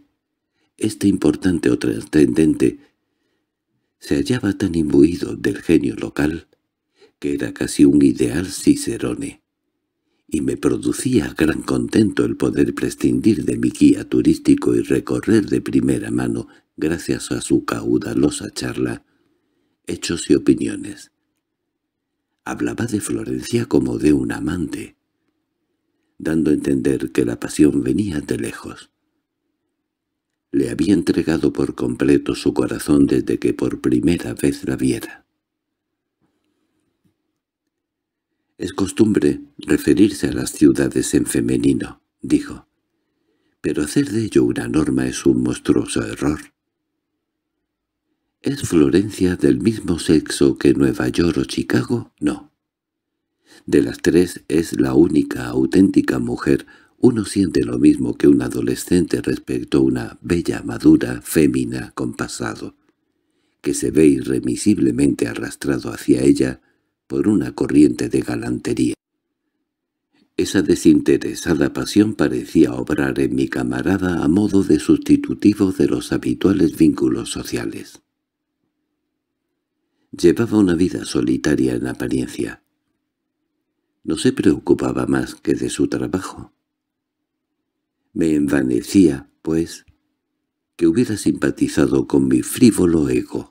este importante o trascendente, se hallaba tan imbuido del genio local que era casi un ideal cicerone y me producía gran contento el poder prescindir de mi guía turístico y recorrer de primera mano, gracias a su caudalosa charla, hechos y opiniones. Hablaba de Florencia como de un amante, dando a entender que la pasión venía de lejos. Le había entregado por completo su corazón desde que por primera vez la viera. —Es costumbre referirse a las ciudades en femenino —dijo—, pero hacer de ello una norma es un monstruoso error. ¿Es Florencia del mismo sexo que Nueva York o Chicago? No. De las tres es la única auténtica mujer. Uno siente lo mismo que un adolescente respecto a una bella madura fémina con pasado, que se ve irremisiblemente arrastrado hacia ella por una corriente de galantería. Esa desinteresada pasión parecía obrar en mi camarada a modo de sustitutivo de los habituales vínculos sociales. Llevaba una vida solitaria en apariencia. No se preocupaba más que de su trabajo. Me envanecía, pues, que hubiera simpatizado con mi frívolo ego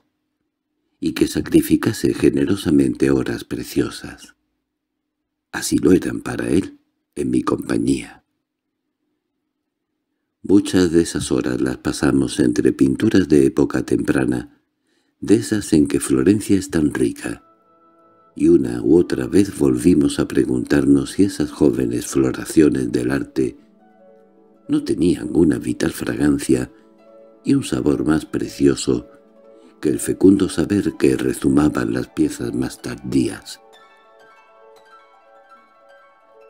y que sacrificase generosamente horas preciosas. Así lo eran para él, en mi compañía. Muchas de esas horas las pasamos entre pinturas de época temprana, de esas en que Florencia es tan rica, y una u otra vez volvimos a preguntarnos si esas jóvenes floraciones del arte no tenían una vital fragancia y un sabor más precioso que el fecundo saber que rezumaban las piezas más tardías.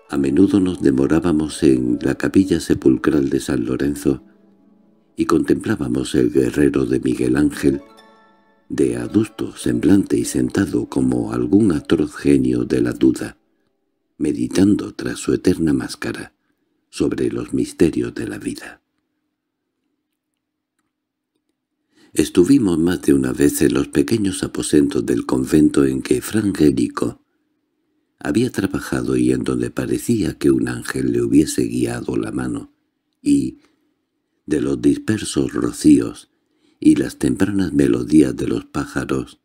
A menudo nos demorábamos en la capilla sepulcral de San Lorenzo y contemplábamos el guerrero de Miguel Ángel, de adusto semblante y sentado como algún atroz genio de la duda, meditando tras su eterna máscara sobre los misterios de la vida. Estuvimos más de una vez en los pequeños aposentos del convento en que Frangélico había trabajado y en donde parecía que un ángel le hubiese guiado la mano, y de los dispersos rocíos y las tempranas melodías de los pájaros,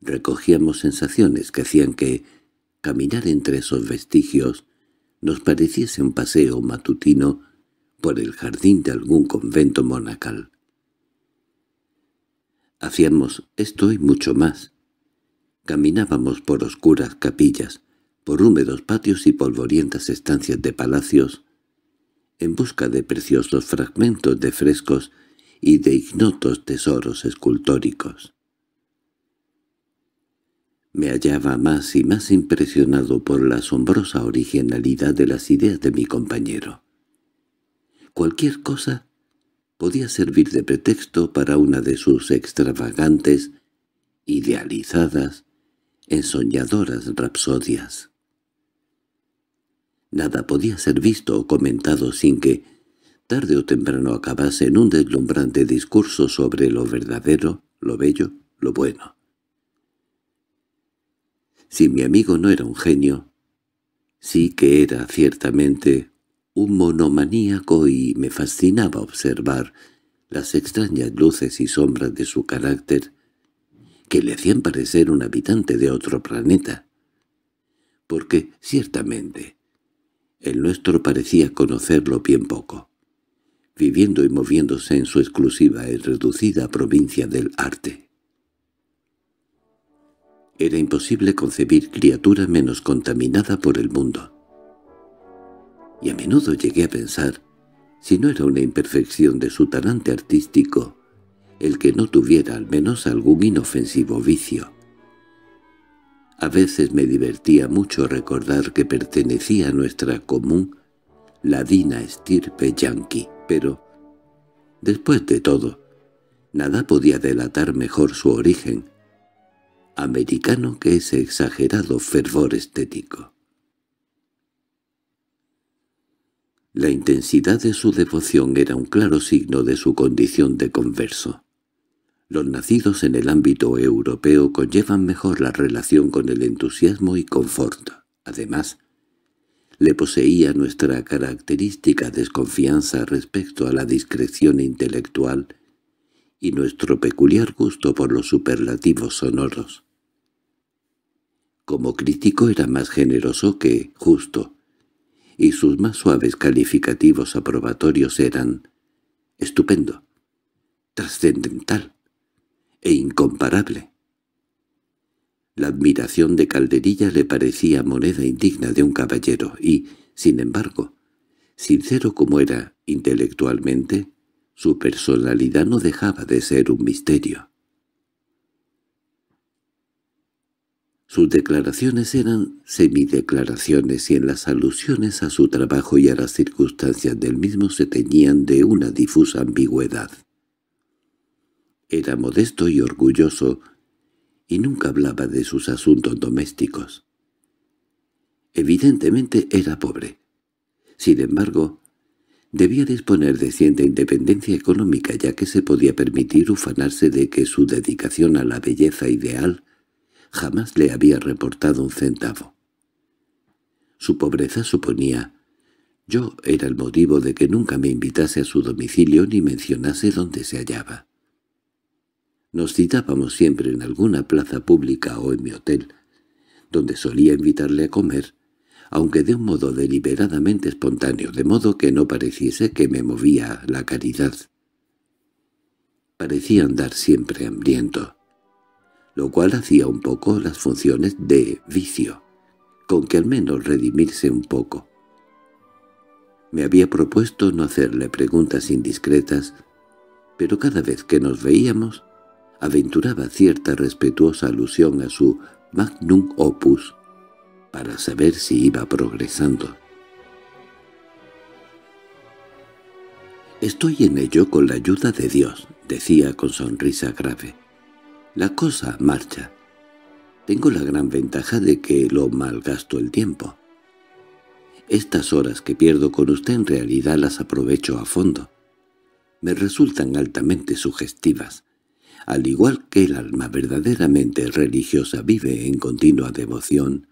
recogíamos sensaciones que hacían que caminar entre esos vestigios nos pareciese un paseo matutino por el jardín de algún convento monacal. Hacíamos esto y mucho más. Caminábamos por oscuras capillas, por húmedos patios y polvorientas estancias de palacios, en busca de preciosos fragmentos de frescos y de ignotos tesoros escultóricos. Me hallaba más y más impresionado por la asombrosa originalidad de las ideas de mi compañero. Cualquier cosa podía servir de pretexto para una de sus extravagantes, idealizadas, ensoñadoras rapsodias. Nada podía ser visto o comentado sin que, tarde o temprano, acabase en un deslumbrante discurso sobre lo verdadero, lo bello, lo bueno. Si mi amigo no era un genio, sí que era ciertamente un monomaníaco y me fascinaba observar las extrañas luces y sombras de su carácter que le hacían parecer un habitante de otro planeta. Porque, ciertamente, el nuestro parecía conocerlo bien poco, viviendo y moviéndose en su exclusiva y reducida provincia del arte. Era imposible concebir criatura menos contaminada por el mundo y a menudo llegué a pensar si no era una imperfección de su talante artístico el que no tuviera al menos algún inofensivo vicio. A veces me divertía mucho recordar que pertenecía a nuestra común ladina estirpe yanqui, pero, después de todo, nada podía delatar mejor su origen, americano que ese exagerado fervor estético. La intensidad de su devoción era un claro signo de su condición de converso. Los nacidos en el ámbito europeo conllevan mejor la relación con el entusiasmo y confort. Además, le poseía nuestra característica desconfianza respecto a la discreción intelectual y nuestro peculiar gusto por los superlativos sonoros. Como crítico era más generoso que justo, y sus más suaves calificativos aprobatorios eran estupendo, trascendental e incomparable. La admiración de Calderilla le parecía moneda indigna de un caballero y, sin embargo, sincero como era intelectualmente, su personalidad no dejaba de ser un misterio. Sus declaraciones eran semideclaraciones y en las alusiones a su trabajo y a las circunstancias del mismo se teñían de una difusa ambigüedad. Era modesto y orgulloso, y nunca hablaba de sus asuntos domésticos. Evidentemente era pobre. Sin embargo, debía disponer de cierta independencia económica ya que se podía permitir ufanarse de que su dedicación a la belleza ideal Jamás le había reportado un centavo. Su pobreza suponía yo era el motivo de que nunca me invitase a su domicilio ni mencionase dónde se hallaba. Nos citábamos siempre en alguna plaza pública o en mi hotel, donde solía invitarle a comer, aunque de un modo deliberadamente espontáneo, de modo que no pareciese que me movía la caridad. Parecía andar siempre hambriento lo cual hacía un poco las funciones de vicio, con que al menos redimirse un poco. Me había propuesto no hacerle preguntas indiscretas, pero cada vez que nos veíamos, aventuraba cierta respetuosa alusión a su magnum opus para saber si iba progresando. «Estoy en ello con la ayuda de Dios», decía con sonrisa grave. La cosa marcha. Tengo la gran ventaja de que lo malgasto el tiempo. Estas horas que pierdo con usted en realidad las aprovecho a fondo. Me resultan altamente sugestivas. Al igual que el alma verdaderamente religiosa vive en continua devoción,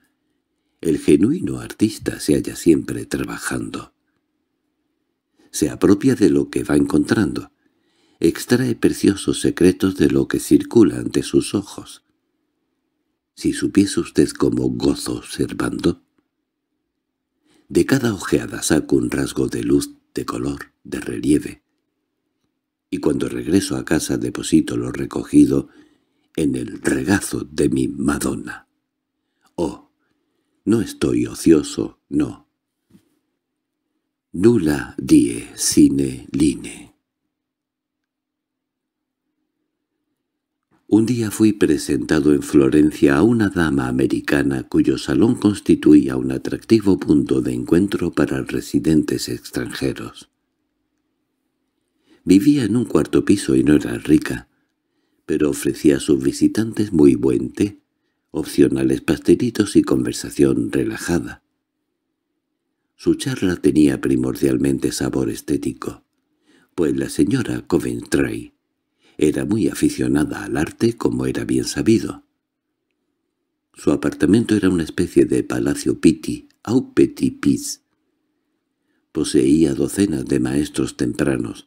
el genuino artista se halla siempre trabajando. Se apropia de lo que va encontrando, extrae preciosos secretos de lo que circula ante sus ojos. Si supiese usted cómo gozo observando. De cada ojeada saco un rasgo de luz, de color, de relieve. Y cuando regreso a casa deposito lo recogido en el regazo de mi Madonna. Oh, no estoy ocioso, no. Nula die sine line. Un día fui presentado en Florencia a una dama americana cuyo salón constituía un atractivo punto de encuentro para residentes extranjeros. Vivía en un cuarto piso y no era rica, pero ofrecía a sus visitantes muy buen té, opcionales pastelitos y conversación relajada. Su charla tenía primordialmente sabor estético, pues la señora Coventry era muy aficionada al arte, como era bien sabido. Su apartamento era una especie de palacio piti, au petit pis. Poseía docenas de maestros tempranos,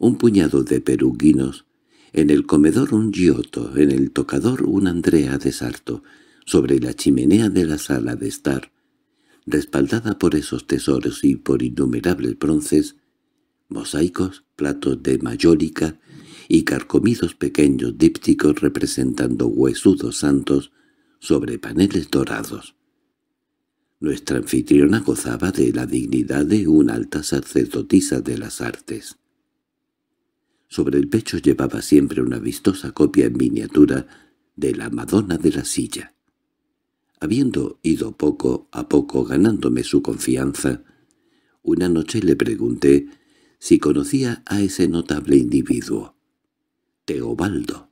un puñado de peruguinos, en el comedor un Giotto, en el tocador un Andrea de Sarto, sobre la chimenea de la sala de estar, respaldada por esos tesoros y por innumerables bronces, mosaicos, platos de mayólica, y carcomidos pequeños dípticos representando huesudos santos sobre paneles dorados. Nuestra anfitriona gozaba de la dignidad de una alta sacerdotisa de las artes. Sobre el pecho llevaba siempre una vistosa copia en miniatura de la Madonna de la silla. Habiendo ido poco a poco ganándome su confianza, una noche le pregunté si conocía a ese notable individuo. Teobaldo.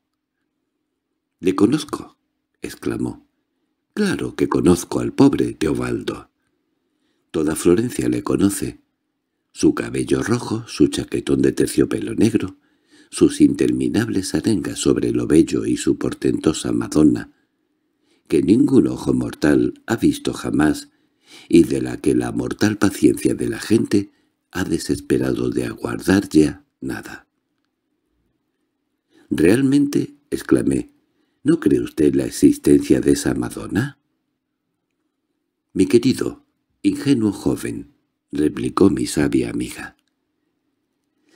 —¿Le conozco? —exclamó. —Claro que conozco al pobre Teobaldo. Toda Florencia le conoce. Su cabello rojo, su chaquetón de terciopelo negro, sus interminables arengas sobre lo bello y su portentosa Madonna, que ningún ojo mortal ha visto jamás y de la que la mortal paciencia de la gente ha desesperado de aguardar ya nada. —¿Realmente? —exclamé. —¿No cree usted la existencia de esa Madonna? —Mi querido, ingenuo joven —replicó mi sabia amiga—,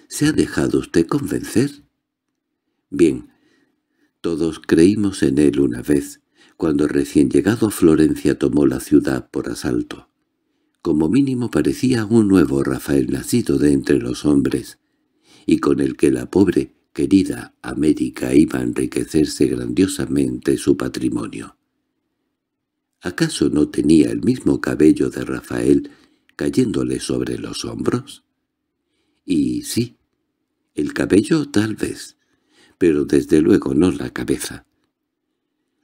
¿se ha dejado usted convencer? Bien, todos creímos en él una vez, cuando recién llegado a Florencia tomó la ciudad por asalto. Como mínimo parecía un nuevo Rafael nacido de entre los hombres, y con el que la pobre querida América iba a enriquecerse grandiosamente su patrimonio. ¿Acaso no tenía el mismo cabello de Rafael cayéndole sobre los hombros? Y sí, el cabello tal vez, pero desde luego no la cabeza.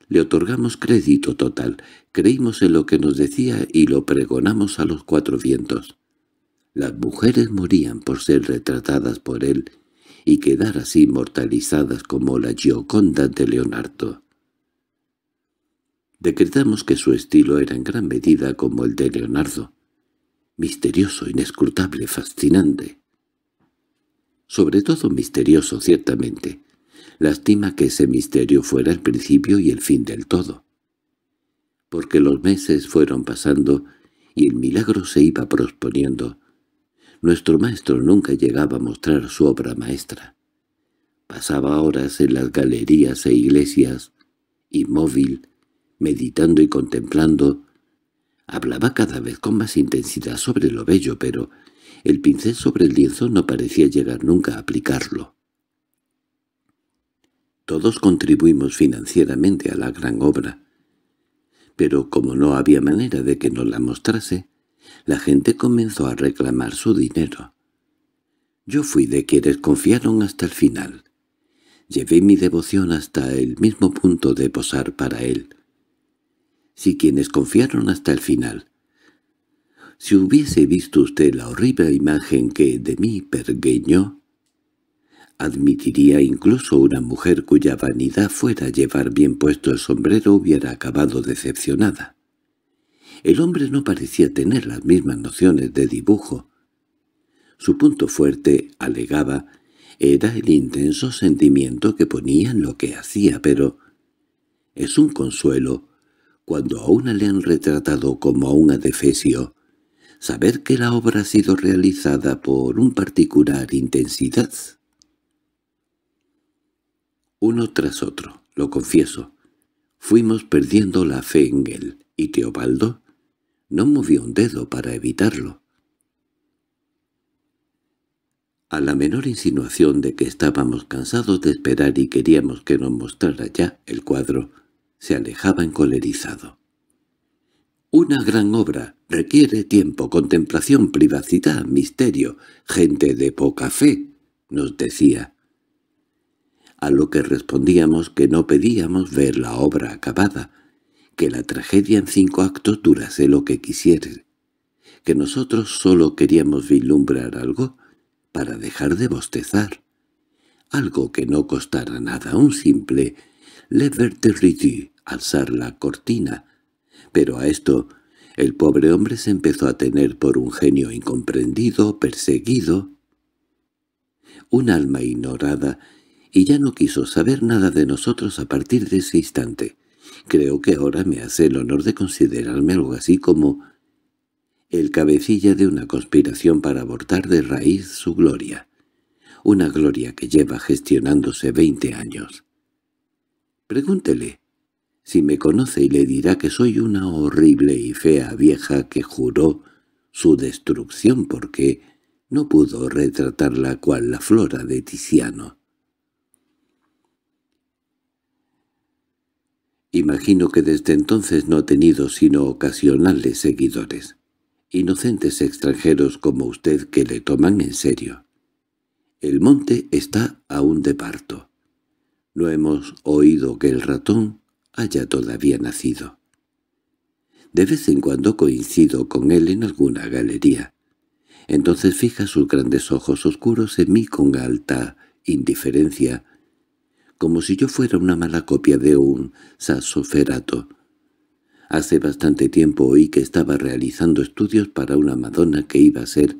Le otorgamos crédito total, creímos en lo que nos decía y lo pregonamos a los cuatro vientos. Las mujeres morían por ser retratadas por él y quedar así mortalizadas como la Gioconda de Leonardo. Decretamos que su estilo era en gran medida como el de Leonardo, misterioso, inescrutable, fascinante. Sobre todo misterioso, ciertamente. Lástima que ese misterio fuera el principio y el fin del todo. Porque los meses fueron pasando y el milagro se iba proponiendo, nuestro maestro nunca llegaba a mostrar su obra maestra. Pasaba horas en las galerías e iglesias, inmóvil, meditando y contemplando. Hablaba cada vez con más intensidad sobre lo bello, pero el pincel sobre el lienzo no parecía llegar nunca a aplicarlo. Todos contribuimos financieramente a la gran obra, pero como no había manera de que nos la mostrase, la gente comenzó a reclamar su dinero. Yo fui de quienes confiaron hasta el final. Llevé mi devoción hasta el mismo punto de posar para él. Si quienes confiaron hasta el final si hubiese visto usted la horrible imagen que de mí pergueñó, admitiría incluso una mujer cuya vanidad fuera llevar bien puesto el sombrero hubiera acabado decepcionada. El hombre no parecía tener las mismas nociones de dibujo. Su punto fuerte, alegaba, era el intenso sentimiento que ponía en lo que hacía, pero es un consuelo, cuando a una le han retratado como a un adefesio, saber que la obra ha sido realizada por un particular intensidad. Uno tras otro, lo confieso, fuimos perdiendo la fe en él, y Teobaldo no movió un dedo para evitarlo. A la menor insinuación de que estábamos cansados de esperar y queríamos que nos mostrara ya el cuadro, se alejaba encolerizado. Una gran obra requiere tiempo, contemplación, privacidad, misterio, gente de poca fe, nos decía. A lo que respondíamos que no pedíamos ver la obra acabada, que la tragedia en cinco actos durase lo que quisiere, que nosotros solo queríamos vislumbrar algo para dejar de bostezar, algo que no costara nada, un simple lever de alzar la cortina. Pero a esto el pobre hombre se empezó a tener por un genio incomprendido, perseguido, un alma ignorada, y ya no quiso saber nada de nosotros a partir de ese instante. Creo que ahora me hace el honor de considerarme algo así como el cabecilla de una conspiración para abortar de raíz su gloria, una gloria que lleva gestionándose veinte años. Pregúntele si me conoce y le dirá que soy una horrible y fea vieja que juró su destrucción porque no pudo retratarla cual la flora de Tiziano. Imagino que desde entonces no ha tenido sino ocasionales seguidores, inocentes extranjeros como usted que le toman en serio. El monte está aún de parto. No hemos oído que el ratón haya todavía nacido. De vez en cuando coincido con él en alguna galería. Entonces fija sus grandes ojos oscuros en mí con alta indiferencia como si yo fuera una mala copia de un sassoferato. Hace bastante tiempo oí que estaba realizando estudios para una Madonna que iba a ser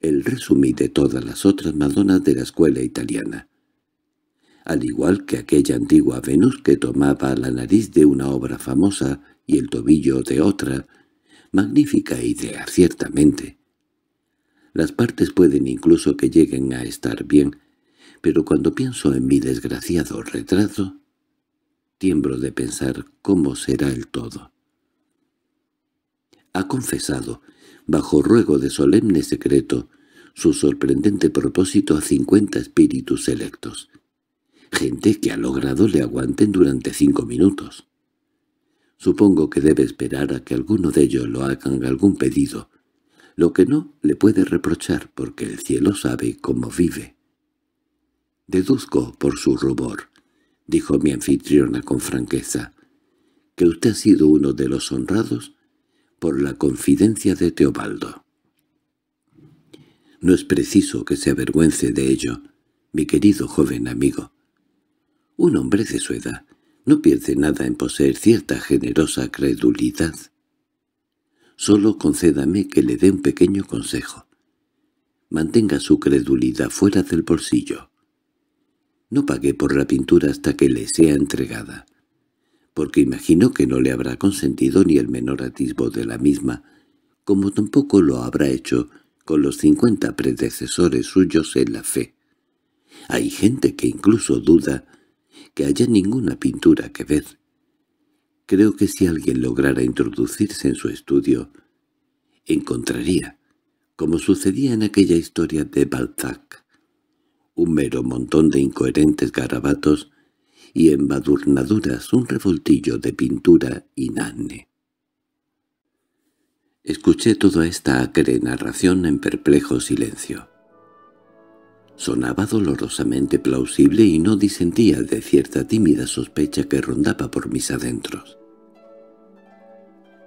el resumí de todas las otras Madonas de la escuela italiana. Al igual que aquella antigua Venus que tomaba la nariz de una obra famosa y el tobillo de otra, magnífica idea, ciertamente. Las partes pueden incluso que lleguen a estar bien, pero cuando pienso en mi desgraciado retrato, tiemblo de pensar cómo será el todo. Ha confesado, bajo ruego de solemne secreto, su sorprendente propósito a cincuenta espíritus selectos, gente que ha logrado le aguanten durante cinco minutos. Supongo que debe esperar a que alguno de ellos lo hagan algún pedido, lo que no le puede reprochar porque el cielo sabe cómo vive. —Deduzco por su rubor —dijo mi anfitriona con franqueza— que usted ha sido uno de los honrados por la confidencia de Teobaldo. No es preciso que se avergüence de ello, mi querido joven amigo. Un hombre de su edad no pierde nada en poseer cierta generosa credulidad. Solo concédame que le dé un pequeño consejo. Mantenga su credulidad fuera del bolsillo. No pagué por la pintura hasta que le sea entregada, porque imagino que no le habrá consentido ni el menor atisbo de la misma, como tampoco lo habrá hecho con los cincuenta predecesores suyos en la fe. Hay gente que incluso duda que haya ninguna pintura que ver. Creo que si alguien lograra introducirse en su estudio, encontraría, como sucedía en aquella historia de Balzac, un mero montón de incoherentes garabatos y embadurnaduras un revoltillo de pintura inane. Escuché toda esta acre narración en perplejo silencio. Sonaba dolorosamente plausible y no disentía de cierta tímida sospecha que rondaba por mis adentros.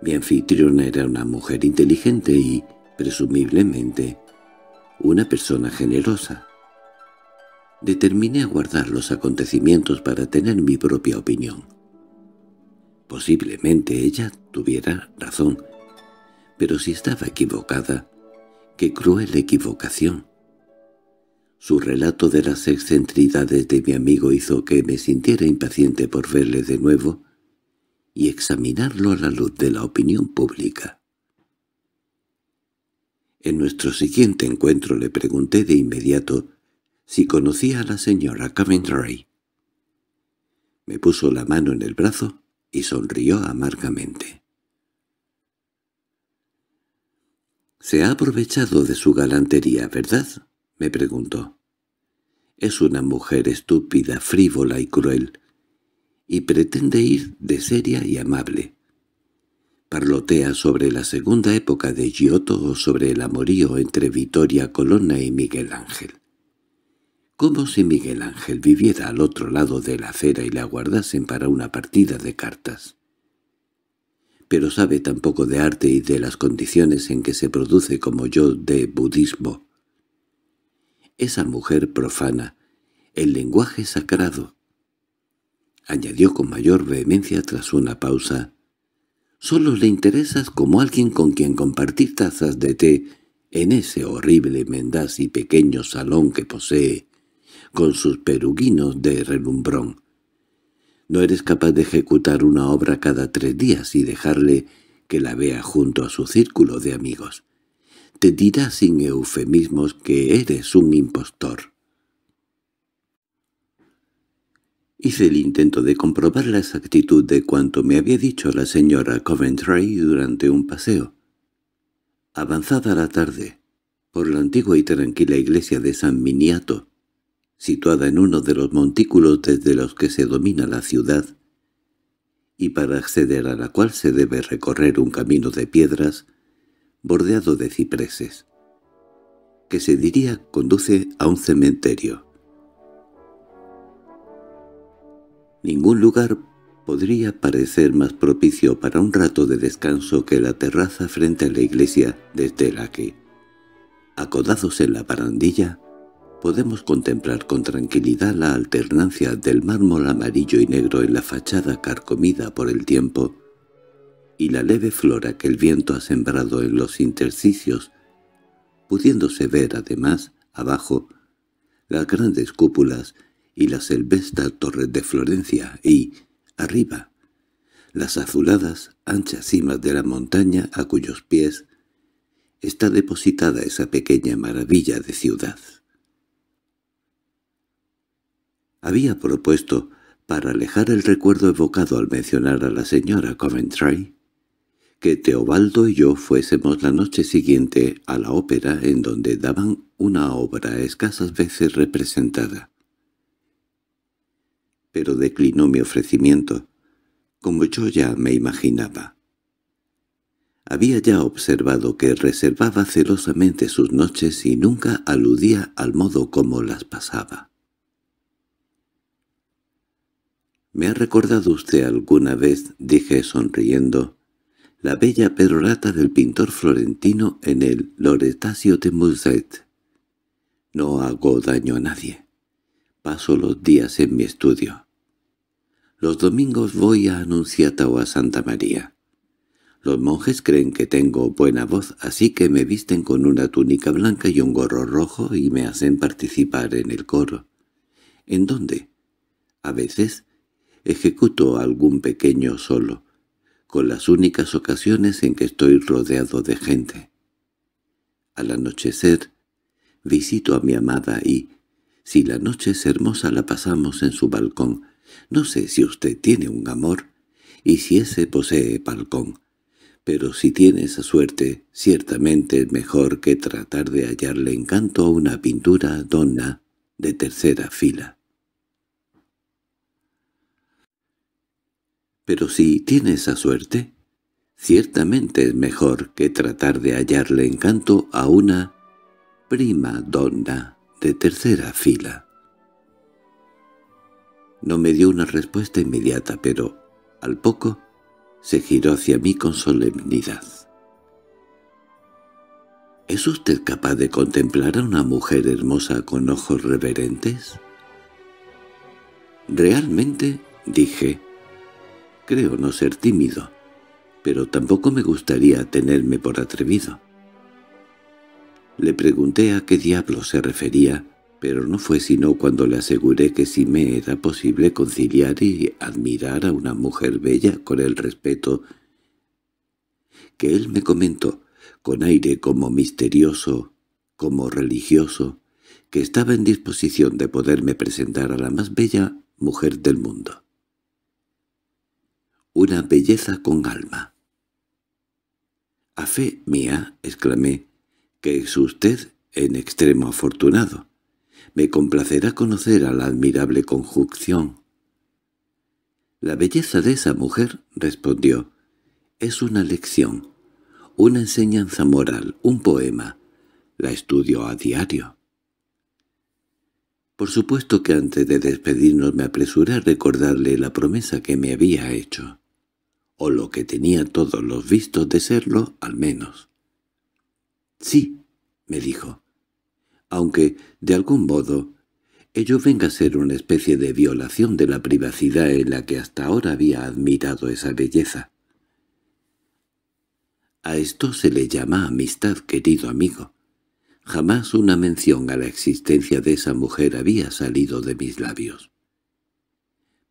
Mi anfitriona era una mujer inteligente y, presumiblemente, una persona generosa. Determiné aguardar los acontecimientos para tener mi propia opinión. Posiblemente ella tuviera razón, pero si estaba equivocada, ¡qué cruel equivocación! Su relato de las excentricidades de mi amigo hizo que me sintiera impaciente por verle de nuevo y examinarlo a la luz de la opinión pública. En nuestro siguiente encuentro le pregunté de inmediato si conocía a la señora Coventry. Me puso la mano en el brazo y sonrió amargamente. —Se ha aprovechado de su galantería, ¿verdad? —me preguntó. —Es una mujer estúpida, frívola y cruel, y pretende ir de seria y amable. Parlotea sobre la segunda época de Giotto o sobre el amorío entre Vittoria Colonna y Miguel Ángel como si Miguel Ángel viviera al otro lado de la acera y la guardasen para una partida de cartas. Pero sabe tampoco de arte y de las condiciones en que se produce como yo de budismo. Esa mujer profana, el lenguaje sagrado, añadió con mayor vehemencia tras una pausa. Solo le interesas como alguien con quien compartir tazas de té en ese horrible mendaz y pequeño salón que posee con sus peruguinos de relumbrón. No eres capaz de ejecutar una obra cada tres días y dejarle que la vea junto a su círculo de amigos. Te dirá sin eufemismos que eres un impostor. Hice el intento de comprobar la exactitud de cuanto me había dicho la señora Coventry durante un paseo. Avanzada la tarde, por la antigua y tranquila iglesia de San Miniato, situada en uno de los montículos desde los que se domina la ciudad, y para acceder a la cual se debe recorrer un camino de piedras bordeado de cipreses, que se diría conduce a un cementerio. Ningún lugar podría parecer más propicio para un rato de descanso que la terraza frente a la iglesia desde la que, acodados en la barandilla, podemos contemplar con tranquilidad la alternancia del mármol amarillo y negro en la fachada carcomida por el tiempo y la leve flora que el viento ha sembrado en los intersticios, pudiéndose ver además, abajo, las grandes cúpulas y las selvestas torres de Florencia y, arriba, las azuladas anchas cimas de la montaña a cuyos pies está depositada esa pequeña maravilla de ciudad había propuesto para alejar el recuerdo evocado al mencionar a la señora Coventry, que Teobaldo y yo fuésemos la noche siguiente a la ópera en donde daban una obra escasas veces representada. Pero declinó mi ofrecimiento, como yo ya me imaginaba. Había ya observado que reservaba celosamente sus noches y nunca aludía al modo como las pasaba. —¿Me ha recordado usted alguna vez, dije sonriendo, la bella perorata del pintor florentino en el Loretasio de Musset? No hago daño a nadie. Paso los días en mi estudio. Los domingos voy a Anunciata o a Santa María. Los monjes creen que tengo buena voz, así que me visten con una túnica blanca y un gorro rojo y me hacen participar en el coro. ¿En dónde? A veces ejecuto algún pequeño solo, con las únicas ocasiones en que estoy rodeado de gente. Al anochecer, visito a mi amada y, si la noche es hermosa, la pasamos en su balcón. No sé si usted tiene un amor y si ese posee balcón, pero si tiene esa suerte, ciertamente es mejor que tratar de hallarle encanto a una pintura donna de tercera fila. Pero si tiene esa suerte, ciertamente es mejor que tratar de hallarle encanto a una prima donna de tercera fila. No me dio una respuesta inmediata, pero al poco se giró hacia mí con solemnidad. ¿Es usted capaz de contemplar a una mujer hermosa con ojos reverentes? Realmente, dije, Creo no ser tímido, pero tampoco me gustaría tenerme por atrevido. Le pregunté a qué diablo se refería, pero no fue sino cuando le aseguré que si me era posible conciliar y admirar a una mujer bella con el respeto que él me comentó, con aire como misterioso, como religioso, que estaba en disposición de poderme presentar a la más bella mujer del mundo una belleza con alma. —A fe mía —exclamé—, que es usted en extremo afortunado. Me complacerá conocer a la admirable conjunción. —La belleza de esa mujer —respondió—, es una lección, una enseñanza moral, un poema. La estudio a diario. Por supuesto que antes de despedirnos me apresuré a recordarle la promesa que me había hecho o lo que tenía todos los vistos de serlo, al menos. —Sí —me dijo—, aunque, de algún modo, ello venga a ser una especie de violación de la privacidad en la que hasta ahora había admirado esa belleza. A esto se le llama amistad, querido amigo. Jamás una mención a la existencia de esa mujer había salido de mis labios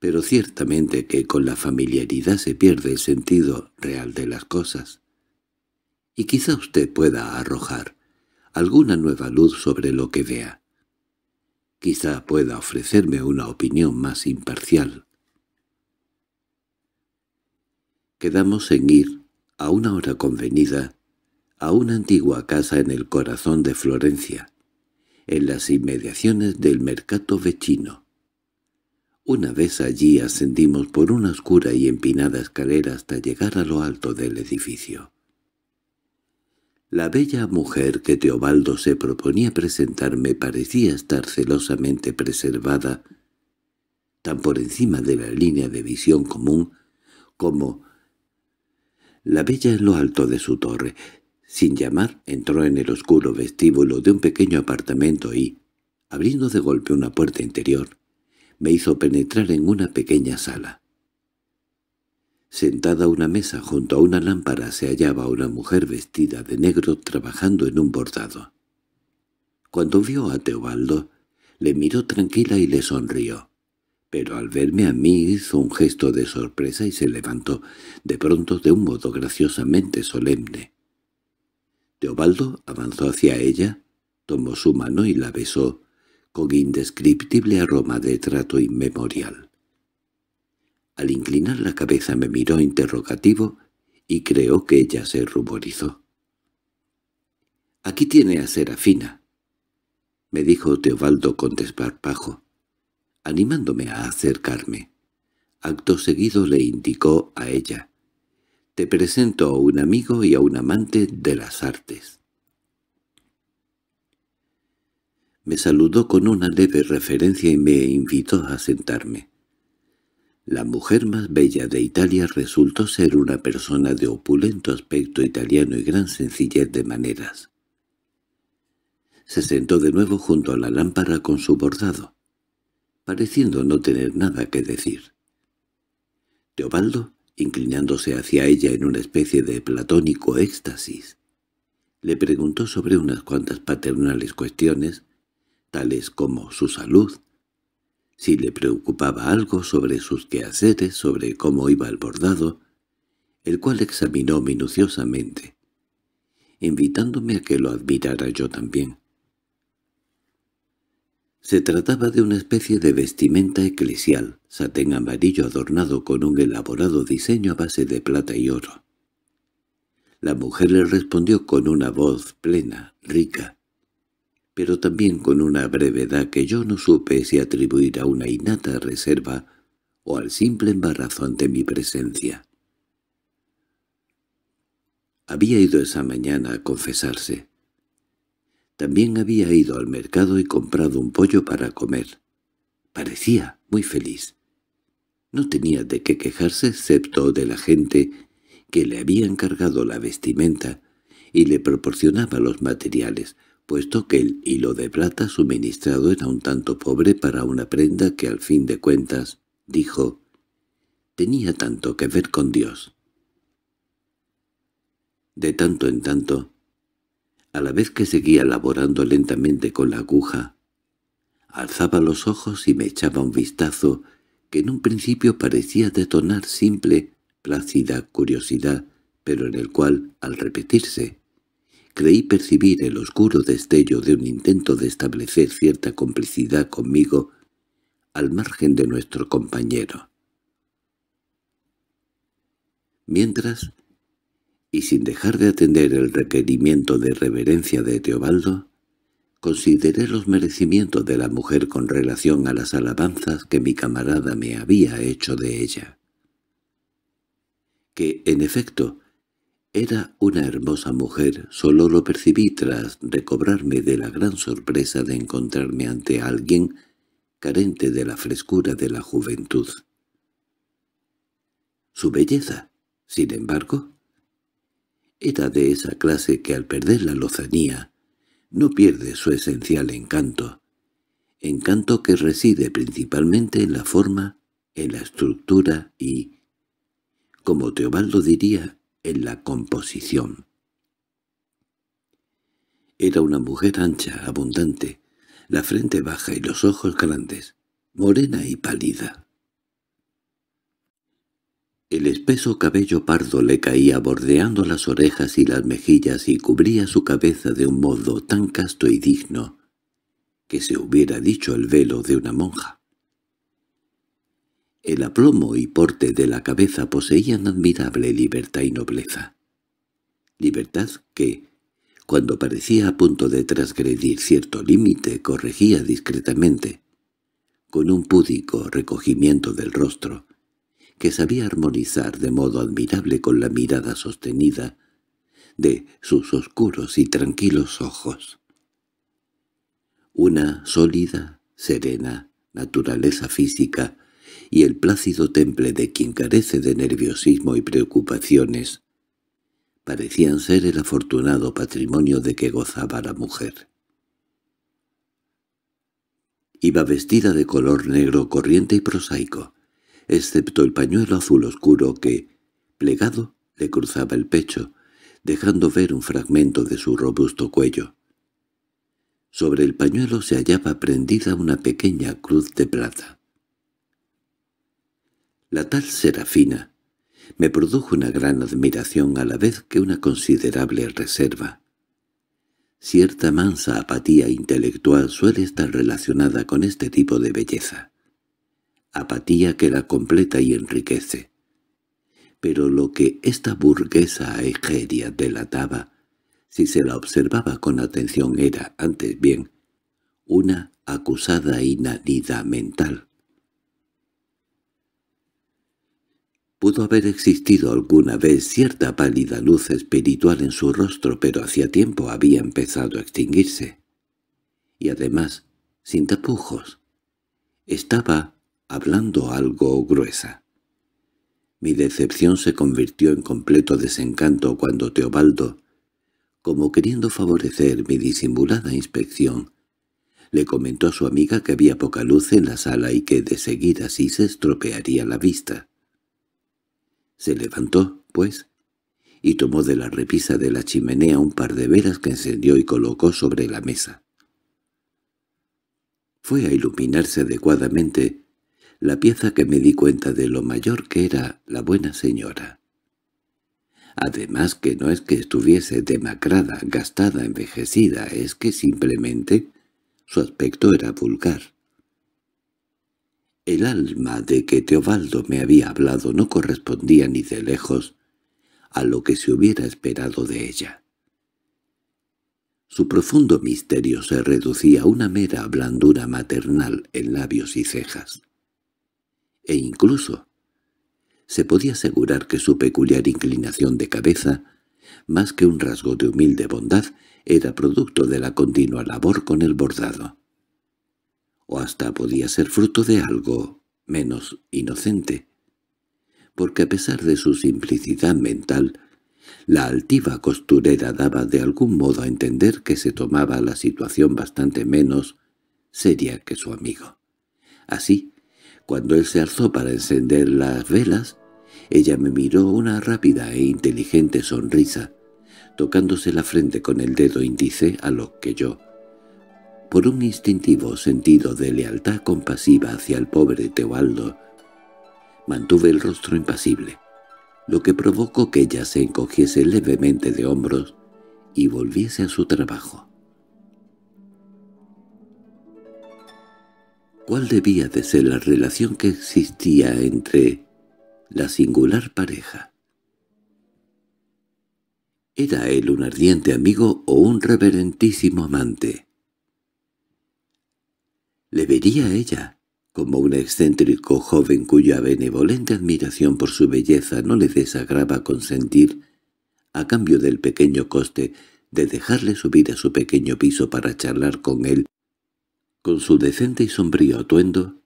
pero ciertamente que con la familiaridad se pierde el sentido real de las cosas. Y quizá usted pueda arrojar alguna nueva luz sobre lo que vea. Quizá pueda ofrecerme una opinión más imparcial. Quedamos en ir, a una hora convenida, a una antigua casa en el corazón de Florencia, en las inmediaciones del Mercato Vecino una vez allí ascendimos por una oscura y empinada escalera hasta llegar a lo alto del edificio. La bella mujer que Teobaldo se proponía presentarme parecía estar celosamente preservada, tan por encima de la línea de visión común como la bella en lo alto de su torre. Sin llamar, entró en el oscuro vestíbulo de un pequeño apartamento y, abriendo de golpe una puerta interior, me hizo penetrar en una pequeña sala. Sentada a una mesa junto a una lámpara se hallaba una mujer vestida de negro trabajando en un bordado. Cuando vio a Teobaldo, le miró tranquila y le sonrió. Pero al verme a mí hizo un gesto de sorpresa y se levantó, de pronto de un modo graciosamente solemne. Teobaldo avanzó hacia ella, tomó su mano y la besó, indescriptible aroma de trato inmemorial. Al inclinar la cabeza me miró interrogativo y creo que ella se ruborizó. «Aquí tiene a Serafina», me dijo Teobaldo con desparpajo, animándome a acercarme. Acto seguido le indicó a ella. «Te presento a un amigo y a un amante de las artes». Me saludó con una leve referencia y me invitó a sentarme. La mujer más bella de Italia resultó ser una persona de opulento aspecto italiano y gran sencillez de maneras. Se sentó de nuevo junto a la lámpara con su bordado, pareciendo no tener nada que decir. Teobaldo, inclinándose hacia ella en una especie de platónico éxtasis, le preguntó sobre unas cuantas paternales cuestiones, tales como su salud, si le preocupaba algo sobre sus quehaceres, sobre cómo iba el bordado, el cual examinó minuciosamente, invitándome a que lo admirara yo también. Se trataba de una especie de vestimenta eclesial, satén amarillo adornado con un elaborado diseño a base de plata y oro. La mujer le respondió con una voz plena, rica, pero también con una brevedad que yo no supe si atribuir a una innata reserva o al simple embarazo ante mi presencia. Había ido esa mañana a confesarse. También había ido al mercado y comprado un pollo para comer. Parecía muy feliz. No tenía de qué quejarse excepto de la gente que le había encargado la vestimenta y le proporcionaba los materiales, puesto que el hilo de plata suministrado era un tanto pobre para una prenda que al fin de cuentas, dijo, tenía tanto que ver con Dios. De tanto en tanto, a la vez que seguía laborando lentamente con la aguja, alzaba los ojos y me echaba un vistazo que en un principio parecía detonar simple, plácida curiosidad, pero en el cual, al repetirse, creí percibir el oscuro destello de un intento de establecer cierta complicidad conmigo al margen de nuestro compañero. Mientras, y sin dejar de atender el requerimiento de reverencia de Teobaldo, consideré los merecimientos de la mujer con relación a las alabanzas que mi camarada me había hecho de ella. Que, en efecto, era una hermosa mujer, solo lo percibí tras recobrarme de la gran sorpresa de encontrarme ante alguien carente de la frescura de la juventud. Su belleza, sin embargo, era de esa clase que al perder la lozanía no pierde su esencial encanto, encanto que reside principalmente en la forma, en la estructura y, como Teobaldo diría, en la composición. Era una mujer ancha, abundante, la frente baja y los ojos grandes, morena y pálida. El espeso cabello pardo le caía bordeando las orejas y las mejillas y cubría su cabeza de un modo tan casto y digno que se hubiera dicho el velo de una monja. El aplomo y porte de la cabeza poseían admirable libertad y nobleza. Libertad que, cuando parecía a punto de transgredir cierto límite, corregía discretamente, con un púdico recogimiento del rostro, que sabía armonizar de modo admirable con la mirada sostenida de sus oscuros y tranquilos ojos. Una sólida, serena naturaleza física y el plácido temple de quien carece de nerviosismo y preocupaciones parecían ser el afortunado patrimonio de que gozaba la mujer. Iba vestida de color negro corriente y prosaico, excepto el pañuelo azul oscuro que, plegado, le cruzaba el pecho, dejando ver un fragmento de su robusto cuello. Sobre el pañuelo se hallaba prendida una pequeña cruz de plata. La tal Serafina me produjo una gran admiración a la vez que una considerable reserva. Cierta mansa apatía intelectual suele estar relacionada con este tipo de belleza. Apatía que la completa y enriquece. Pero lo que esta burguesa Egeria delataba, si se la observaba con atención era, antes bien, una acusada inanidad mental, Pudo haber existido alguna vez cierta pálida luz espiritual en su rostro, pero hacía tiempo había empezado a extinguirse. Y además, sin tapujos. Estaba hablando algo gruesa. Mi decepción se convirtió en completo desencanto cuando Teobaldo, como queriendo favorecer mi disimulada inspección, le comentó a su amiga que había poca luz en la sala y que de seguir así se estropearía la vista. Se levantó, pues, y tomó de la repisa de la chimenea un par de velas que encendió y colocó sobre la mesa. Fue a iluminarse adecuadamente la pieza que me di cuenta de lo mayor que era la buena señora. Además que no es que estuviese demacrada, gastada, envejecida, es que simplemente su aspecto era vulgar. El alma de que Teobaldo me había hablado no correspondía ni de lejos a lo que se hubiera esperado de ella. Su profundo misterio se reducía a una mera blandura maternal en labios y cejas. E incluso se podía asegurar que su peculiar inclinación de cabeza, más que un rasgo de humilde bondad, era producto de la continua labor con el bordado o hasta podía ser fruto de algo menos inocente, porque a pesar de su simplicidad mental, la altiva costurera daba de algún modo a entender que se tomaba la situación bastante menos seria que su amigo. Así, cuando él se alzó para encender las velas, ella me miró una rápida e inteligente sonrisa, tocándose la frente con el dedo índice a lo que yo, por un instintivo sentido de lealtad compasiva hacia el pobre Teobaldo, mantuve el rostro impasible, lo que provocó que ella se encogiese levemente de hombros y volviese a su trabajo. ¿Cuál debía de ser la relación que existía entre la singular pareja? ¿Era él un ardiente amigo o un reverentísimo amante? Le vería a ella como un excéntrico joven cuya benevolente admiración por su belleza no le desagraba consentir, a cambio del pequeño coste de dejarle subir a su pequeño piso para charlar con él, con su decente y sombrío atuendo,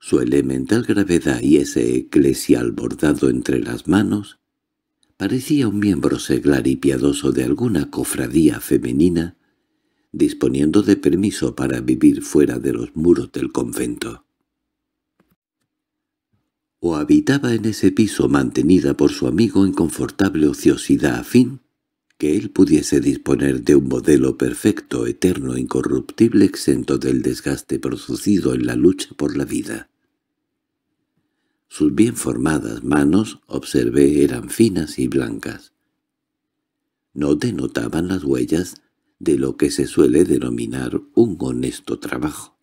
su elemental gravedad y ese eclesial bordado entre las manos, parecía un miembro seglar y piadoso de alguna cofradía femenina disponiendo de permiso para vivir fuera de los muros del convento. O habitaba en ese piso mantenida por su amigo en confortable ociosidad a fin que él pudiese disponer de un modelo perfecto, eterno, incorruptible, exento del desgaste producido en la lucha por la vida. Sus bien formadas manos, observé, eran finas y blancas. No denotaban las huellas de lo que se suele denominar un honesto trabajo.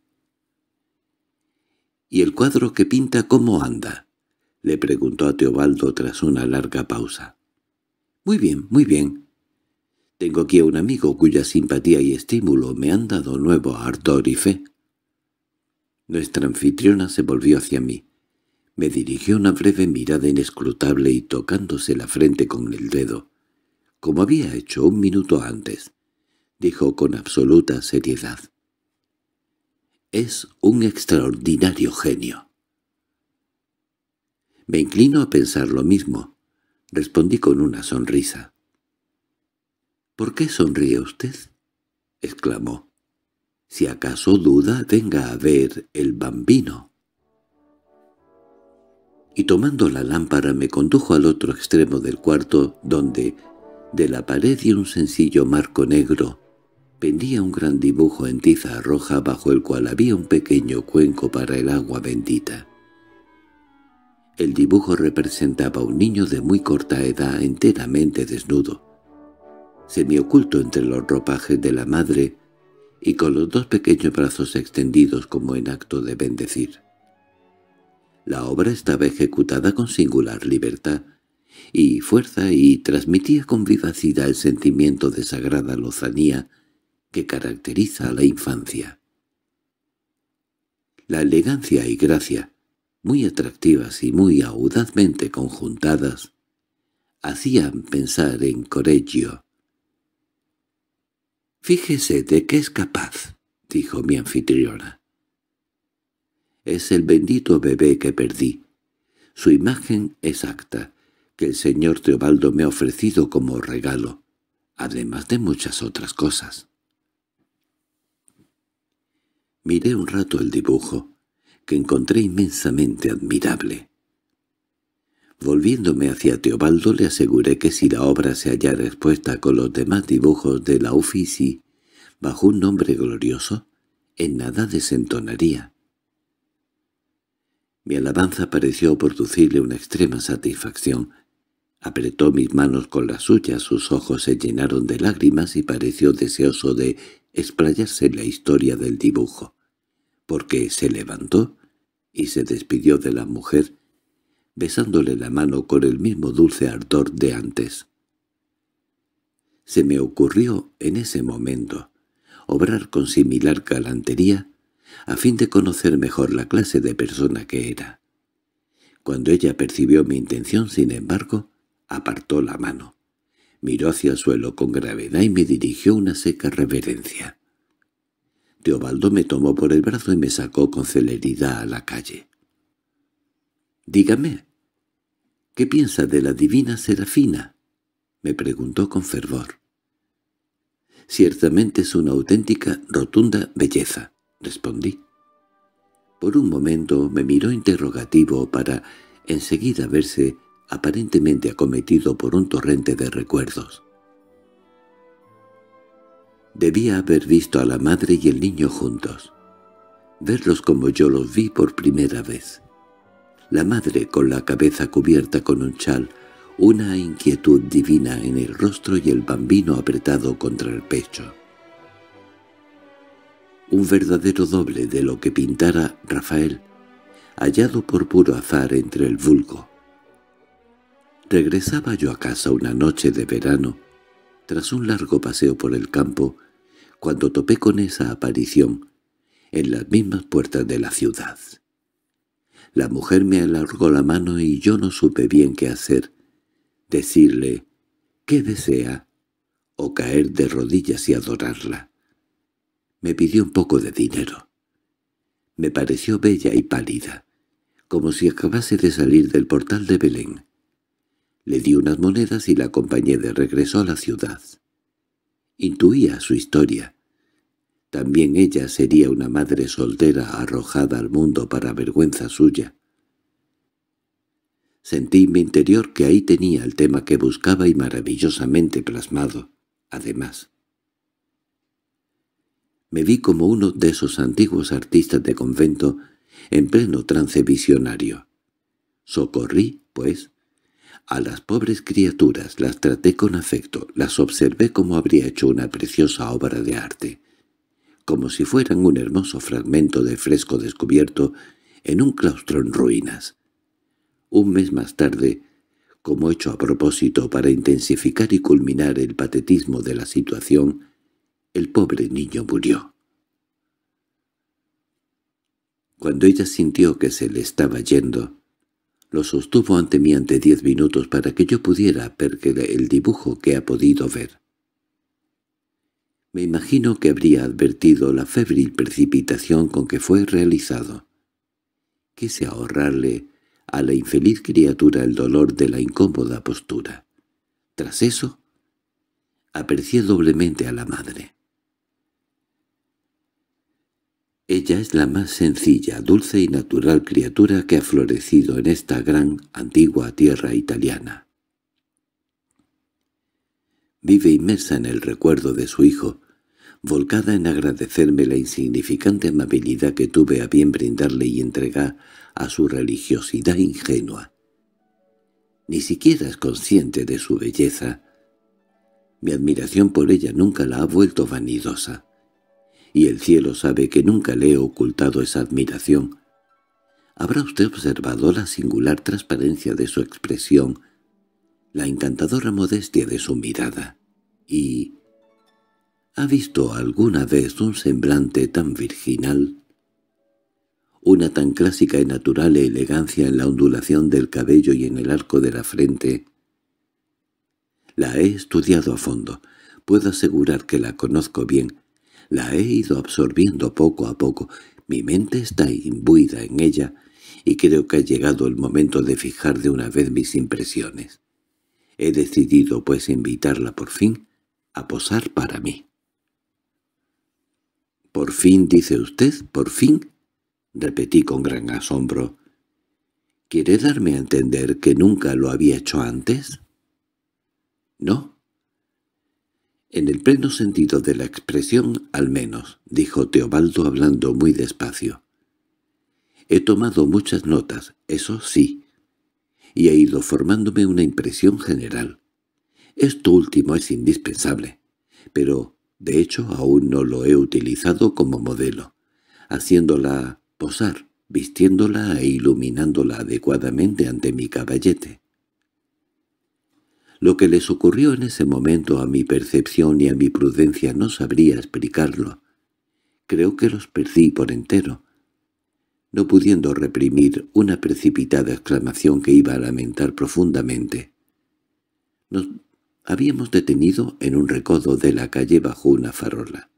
—¿Y el cuadro que pinta cómo anda? —le preguntó a Teobaldo tras una larga pausa. —Muy bien, muy bien. Tengo aquí a un amigo cuya simpatía y estímulo me han dado nuevo ardor y fe. Nuestra anfitriona se volvió hacia mí. Me dirigió una breve mirada inescrutable y tocándose la frente con el dedo, como había hecho un minuto antes. —dijo con absoluta seriedad. —Es un extraordinario genio. —Me inclino a pensar lo mismo —respondí con una sonrisa. —¿Por qué sonríe usted? —exclamó. —Si acaso duda, venga a ver el bambino y tomando la lámpara me condujo al otro extremo del cuarto, donde, de la pared y un sencillo marco negro, Vendía un gran dibujo en tiza roja bajo el cual había un pequeño cuenco para el agua bendita. El dibujo representaba a un niño de muy corta edad enteramente desnudo, semioculto entre los ropajes de la madre y con los dos pequeños brazos extendidos como en acto de bendecir. La obra estaba ejecutada con singular libertad y fuerza y transmitía con vivacidad el sentimiento de sagrada lozanía que caracteriza a la infancia. La elegancia y gracia, muy atractivas y muy audazmente conjuntadas, hacían pensar en Correggio. «Fíjese de qué es capaz», dijo mi anfitriona. «Es el bendito bebé que perdí, su imagen exacta, que el señor Teobaldo me ha ofrecido como regalo, además de muchas otras cosas». Miré un rato el dibujo, que encontré inmensamente admirable. Volviéndome hacia Teobaldo le aseguré que si la obra se hallara expuesta con los demás dibujos de la Uffizi, bajo un nombre glorioso, en nada desentonaría. Mi alabanza pareció producirle una extrema satisfacción. Apretó mis manos con las suyas, sus ojos se llenaron de lágrimas y pareció deseoso de explayarse la historia del dibujo, porque se levantó y se despidió de la mujer, besándole la mano con el mismo dulce ardor de antes. Se me ocurrió en ese momento obrar con similar galantería a fin de conocer mejor la clase de persona que era. Cuando ella percibió mi intención, sin embargo, apartó la mano miró hacia el suelo con gravedad y me dirigió una seca reverencia. Teobaldo me tomó por el brazo y me sacó con celeridad a la calle. «Dígame, ¿qué piensa de la divina Serafina?» me preguntó con fervor. «Ciertamente es una auténtica, rotunda belleza», respondí. Por un momento me miró interrogativo para enseguida verse aparentemente acometido por un torrente de recuerdos. Debía haber visto a la madre y el niño juntos, verlos como yo los vi por primera vez. La madre con la cabeza cubierta con un chal, una inquietud divina en el rostro y el bambino apretado contra el pecho. Un verdadero doble de lo que pintara Rafael, hallado por puro azar entre el vulgo. Regresaba yo a casa una noche de verano, tras un largo paseo por el campo, cuando topé con esa aparición, en las mismas puertas de la ciudad. La mujer me alargó la mano y yo no supe bien qué hacer. Decirle, ¿qué desea? o caer de rodillas y adorarla. Me pidió un poco de dinero. Me pareció bella y pálida, como si acabase de salir del portal de Belén. Le di unas monedas y la acompañé de regreso a la ciudad. Intuía su historia. También ella sería una madre soltera arrojada al mundo para vergüenza suya. Sentí en mi interior que ahí tenía el tema que buscaba y maravillosamente plasmado, además. Me vi como uno de esos antiguos artistas de convento en pleno trance visionario. Socorrí, pues, a las pobres criaturas las traté con afecto, las observé como habría hecho una preciosa obra de arte, como si fueran un hermoso fragmento de fresco descubierto en un claustro en ruinas. Un mes más tarde, como hecho a propósito para intensificar y culminar el patetismo de la situación, el pobre niño murió. Cuando ella sintió que se le estaba yendo, lo sostuvo ante mí ante diez minutos para que yo pudiera perder el dibujo que ha podido ver. Me imagino que habría advertido la febril precipitación con que fue realizado. Quise ahorrarle a la infeliz criatura el dolor de la incómoda postura. Tras eso, aprecié doblemente a la madre. Ella es la más sencilla, dulce y natural criatura que ha florecido en esta gran, antigua tierra italiana. Vive inmersa en el recuerdo de su hijo, volcada en agradecerme la insignificante amabilidad que tuve a bien brindarle y entregar a su religiosidad ingenua. Ni siquiera es consciente de su belleza. Mi admiración por ella nunca la ha vuelto vanidosa y el cielo sabe que nunca le he ocultado esa admiración. Habrá usted observado la singular transparencia de su expresión, la encantadora modestia de su mirada, y... ¿Ha visto alguna vez un semblante tan virginal? Una tan clásica y natural elegancia en la ondulación del cabello y en el arco de la frente. La he estudiado a fondo. Puedo asegurar que la conozco bien, la he ido absorbiendo poco a poco, mi mente está imbuida en ella, y creo que ha llegado el momento de fijar de una vez mis impresiones. He decidido, pues, invitarla por fin a posar para mí. —¿Por fin, dice usted, por fin? —repetí con gran asombro. —¿Quiere darme a entender que nunca lo había hecho antes? —No —En el pleno sentido de la expresión, al menos —dijo Teobaldo hablando muy despacio—. He tomado muchas notas, eso sí, y he ido formándome una impresión general. Esto último es indispensable, pero de hecho aún no lo he utilizado como modelo, haciéndola posar, vistiéndola e iluminándola adecuadamente ante mi caballete. Lo que les ocurrió en ese momento a mi percepción y a mi prudencia no sabría explicarlo. Creo que los perdí por entero. No pudiendo reprimir una precipitada exclamación que iba a lamentar profundamente. Nos habíamos detenido en un recodo de la calle bajo una farola.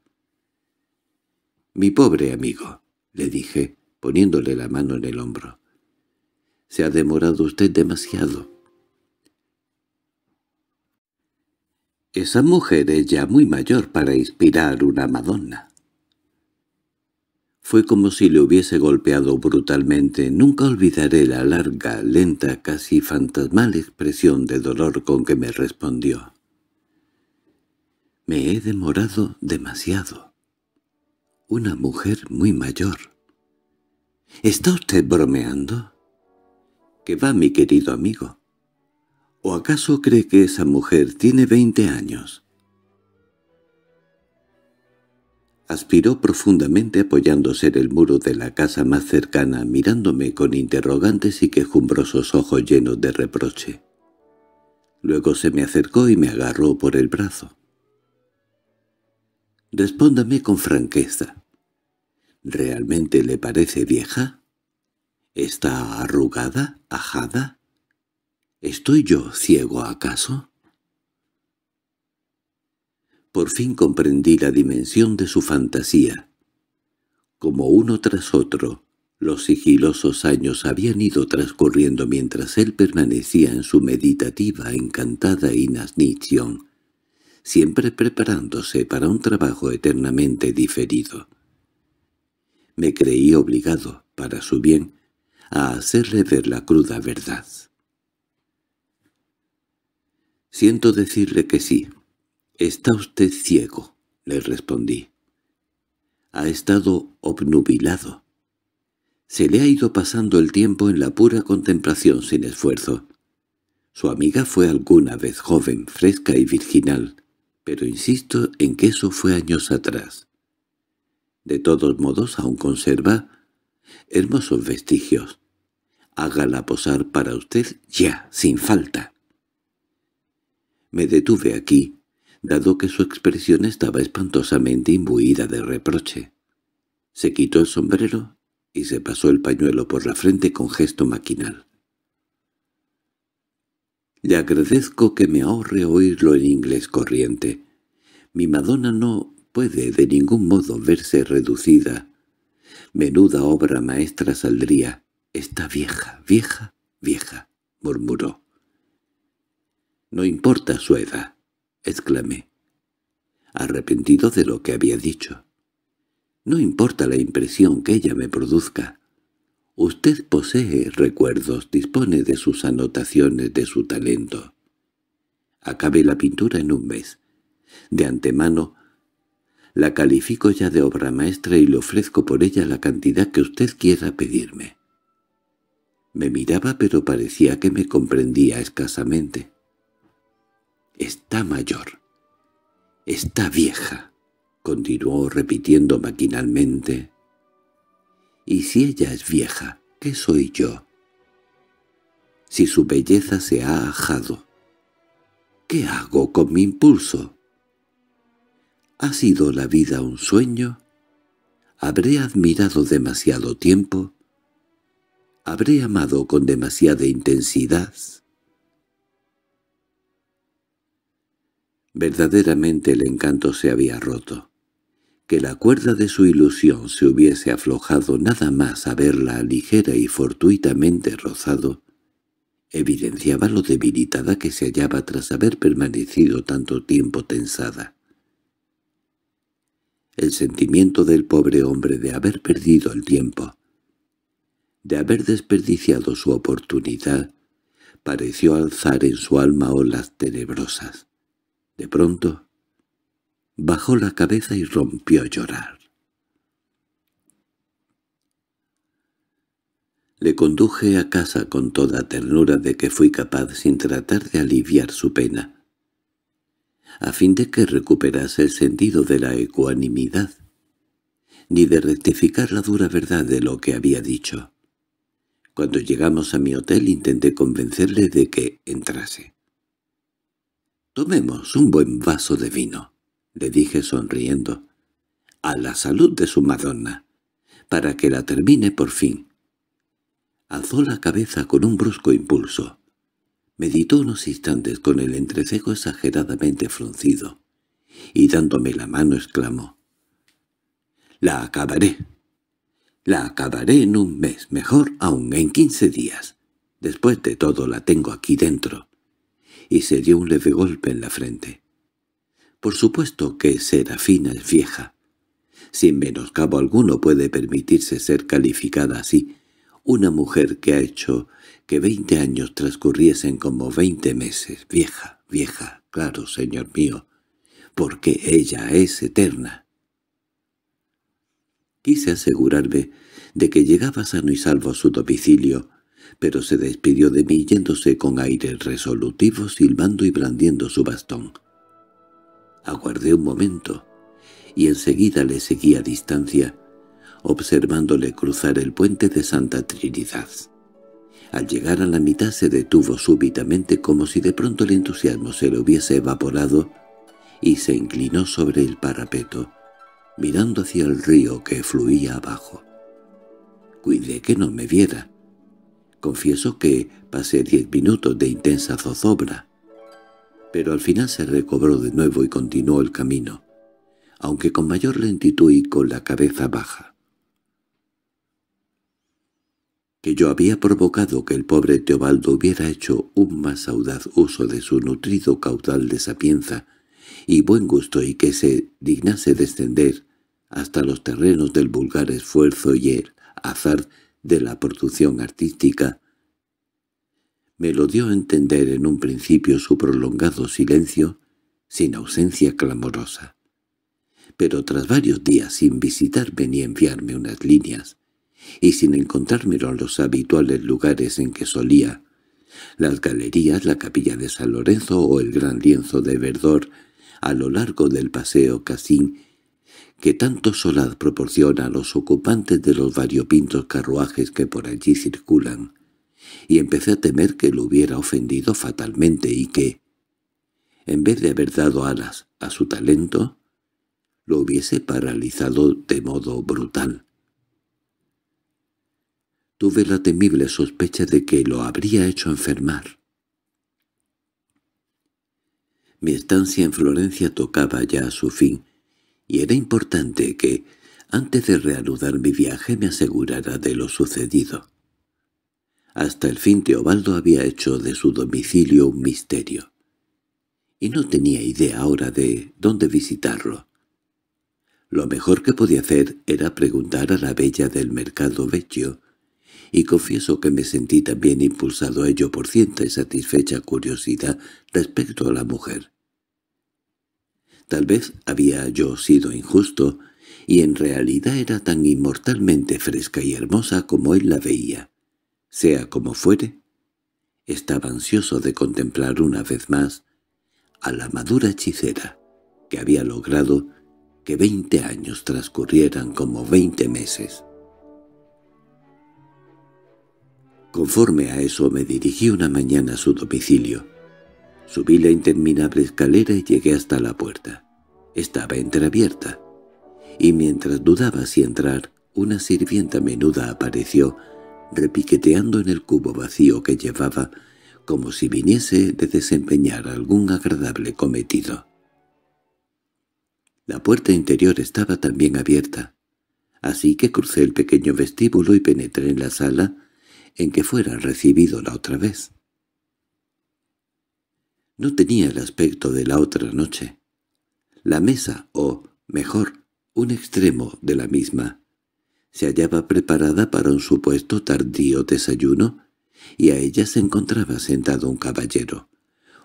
«Mi pobre amigo», le dije, poniéndole la mano en el hombro. «Se ha demorado usted demasiado». Esa mujer es ya muy mayor para inspirar una Madonna. Fue como si le hubiese golpeado brutalmente. Nunca olvidaré la larga, lenta, casi fantasmal expresión de dolor con que me respondió. Me he demorado demasiado. Una mujer muy mayor. —¿Está usted bromeando? —Que va, mi querido amigo. ¿O acaso cree que esa mujer tiene veinte años? Aspiró profundamente apoyándose en el muro de la casa más cercana, mirándome con interrogantes y quejumbrosos ojos llenos de reproche. Luego se me acercó y me agarró por el brazo. Respóndame con franqueza. ¿Realmente le parece vieja? ¿Está arrugada, ajada? ¿Estoy yo ciego acaso? Por fin comprendí la dimensión de su fantasía. Como uno tras otro, los sigilosos años habían ido transcurriendo mientras él permanecía en su meditativa encantada inasnición, siempre preparándose para un trabajo eternamente diferido. Me creí obligado, para su bien, a hacerle ver la cruda verdad. Siento decirle que sí. —Está usted ciego —le respondí. —Ha estado obnubilado. Se le ha ido pasando el tiempo en la pura contemplación sin esfuerzo. Su amiga fue alguna vez joven, fresca y virginal, pero insisto en que eso fue años atrás. De todos modos aún conserva hermosos vestigios. Hágala posar para usted ya, sin falta. Me detuve aquí, dado que su expresión estaba espantosamente imbuida de reproche. Se quitó el sombrero y se pasó el pañuelo por la frente con gesto maquinal. Le agradezco que me ahorre oírlo en inglés corriente. Mi Madonna no puede de ningún modo verse reducida. Menuda obra maestra saldría. Está vieja, vieja, vieja, murmuró. —No importa su edad —exclamé, arrepentido de lo que había dicho. —No importa la impresión que ella me produzca. Usted posee recuerdos, dispone de sus anotaciones, de su talento. Acabe la pintura en un mes. De antemano, la califico ya de obra maestra y le ofrezco por ella la cantidad que usted quiera pedirme. Me miraba pero parecía que me comprendía escasamente. Está mayor. Está vieja, continuó repitiendo maquinalmente. ¿Y si ella es vieja, qué soy yo? Si su belleza se ha ajado, ¿qué hago con mi impulso? ¿Ha sido la vida un sueño? ¿Habré admirado demasiado tiempo? ¿Habré amado con demasiada intensidad? Verdaderamente el encanto se había roto. Que la cuerda de su ilusión se hubiese aflojado nada más haberla ligera y fortuitamente rozado, evidenciaba lo debilitada que se hallaba tras haber permanecido tanto tiempo tensada. El sentimiento del pobre hombre de haber perdido el tiempo, de haber desperdiciado su oportunidad, pareció alzar en su alma olas tenebrosas. De pronto, bajó la cabeza y rompió a llorar. Le conduje a casa con toda ternura de que fui capaz sin tratar de aliviar su pena, a fin de que recuperase el sentido de la ecuanimidad, ni de rectificar la dura verdad de lo que había dicho. Cuando llegamos a mi hotel intenté convencerle de que entrase. —Tomemos un buen vaso de vino —le dije sonriendo—, a la salud de su Madonna, para que la termine por fin. Alzó la cabeza con un brusco impulso. Meditó unos instantes con el entrecejo exageradamente fruncido, y dándome la mano exclamó. —¡La acabaré! La acabaré en un mes, mejor aún en quince días. Después de todo la tengo aquí dentro y se dio un leve golpe en la frente. Por supuesto que Serafina es vieja. Sin menoscabo alguno puede permitirse ser calificada así. Una mujer que ha hecho que veinte años transcurriesen como veinte meses. Vieja, vieja, claro, señor mío, porque ella es eterna. Quise asegurarme de que llegaba sano y salvo a su domicilio, pero se despidió de mí yéndose con aire resolutivo silbando y brandiendo su bastón. Aguardé un momento, y enseguida le seguí a distancia, observándole cruzar el puente de Santa Trinidad. Al llegar a la mitad se detuvo súbitamente como si de pronto el entusiasmo se le hubiese evaporado y se inclinó sobre el parapeto, mirando hacia el río que fluía abajo. Cuide que no me viera, Confieso que pasé diez minutos de intensa zozobra, pero al final se recobró de nuevo y continuó el camino, aunque con mayor lentitud y con la cabeza baja. Que yo había provocado que el pobre Teobaldo hubiera hecho un más audaz uso de su nutrido caudal de sapienza y buen gusto y que se dignase descender hasta los terrenos del vulgar esfuerzo y el azar de la producción artística, me lo dio a entender en un principio su prolongado silencio, sin ausencia clamorosa. Pero tras varios días sin visitarme ni enviarme unas líneas, y sin encontrármelo en los habituales lugares en que solía, las galerías, la capilla de San Lorenzo o el gran lienzo de verdor, a lo largo del paseo Casín que tanto solaz proporciona a los ocupantes de los variopintos carruajes que por allí circulan, y empecé a temer que lo hubiera ofendido fatalmente y que, en vez de haber dado alas a su talento, lo hubiese paralizado de modo brutal. Tuve la temible sospecha de que lo habría hecho enfermar. Mi estancia en Florencia tocaba ya a su fin, y era importante que, antes de reanudar mi viaje, me asegurara de lo sucedido. Hasta el fin Teobaldo había hecho de su domicilio un misterio, y no tenía idea ahora de dónde visitarlo. Lo mejor que podía hacer era preguntar a la bella del mercado Vecchio, y confieso que me sentí también impulsado a ello por cierta y satisfecha curiosidad respecto a la mujer. Tal vez había yo sido injusto, y en realidad era tan inmortalmente fresca y hermosa como él la veía. Sea como fuere, estaba ansioso de contemplar una vez más a la madura hechicera que había logrado que veinte años transcurrieran como veinte meses. Conforme a eso me dirigí una mañana a su domicilio. Subí la interminable escalera y llegué hasta la puerta. Estaba entreabierta. Y mientras dudaba si entrar, una sirvienta menuda apareció, repiqueteando en el cubo vacío que llevaba, como si viniese de desempeñar algún agradable cometido. La puerta interior estaba también abierta, así que crucé el pequeño vestíbulo y penetré en la sala en que fuera recibido la otra vez. No tenía el aspecto de la otra noche. La mesa, o, mejor, un extremo de la misma, se hallaba preparada para un supuesto tardío desayuno, y a ella se encontraba sentado un caballero,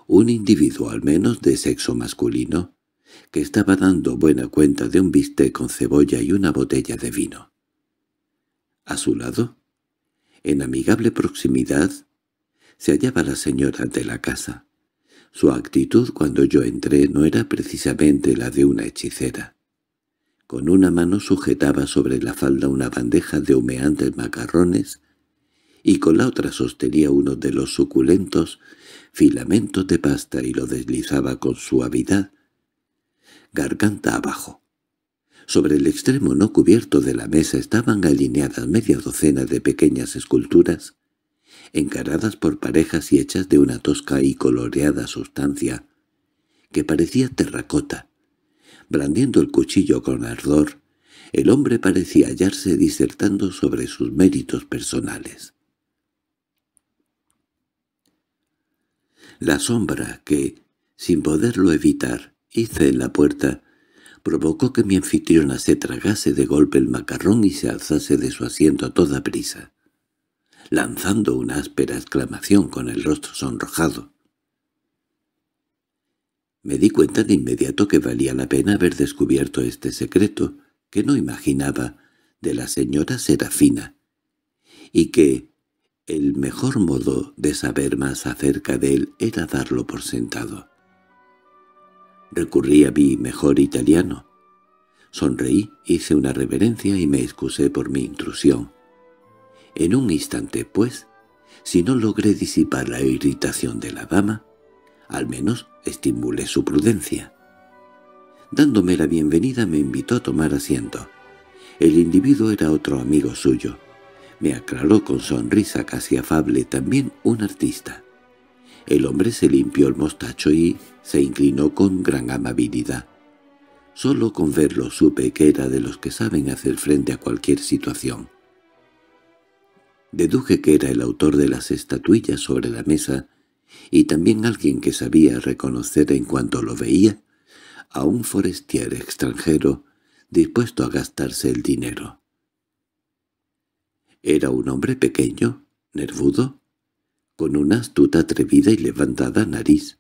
un individuo al menos de sexo masculino, que estaba dando buena cuenta de un bistec con cebolla y una botella de vino. A su lado, en amigable proximidad, se hallaba la señora de la casa, su actitud cuando yo entré no era precisamente la de una hechicera. Con una mano sujetaba sobre la falda una bandeja de humeantes macarrones y con la otra sostenía uno de los suculentos filamentos de pasta y lo deslizaba con suavidad, garganta abajo. Sobre el extremo no cubierto de la mesa estaban alineadas media docena de pequeñas esculturas encaradas por parejas y hechas de una tosca y coloreada sustancia que parecía terracota. Blandiendo el cuchillo con ardor, el hombre parecía hallarse disertando sobre sus méritos personales. La sombra que, sin poderlo evitar, hice en la puerta, provocó que mi anfitriona se tragase de golpe el macarrón y se alzase de su asiento a toda prisa lanzando una áspera exclamación con el rostro sonrojado. Me di cuenta de inmediato que valía la pena haber descubierto este secreto, que no imaginaba, de la señora Serafina, y que el mejor modo de saber más acerca de él era darlo por sentado. Recurrí a mi mejor italiano. Sonreí, hice una reverencia y me excusé por mi intrusión. En un instante, pues, si no logré disipar la irritación de la dama, al menos estimulé su prudencia. Dándome la bienvenida me invitó a tomar asiento. El individuo era otro amigo suyo. Me aclaró con sonrisa casi afable también un artista. El hombre se limpió el mostacho y se inclinó con gran amabilidad. Solo con verlo supe que era de los que saben hacer frente a cualquier situación. Deduje que era el autor de las estatuillas sobre la mesa y también alguien que sabía reconocer en cuanto lo veía a un forestier extranjero dispuesto a gastarse el dinero. Era un hombre pequeño, nervudo, con una astuta atrevida y levantada nariz,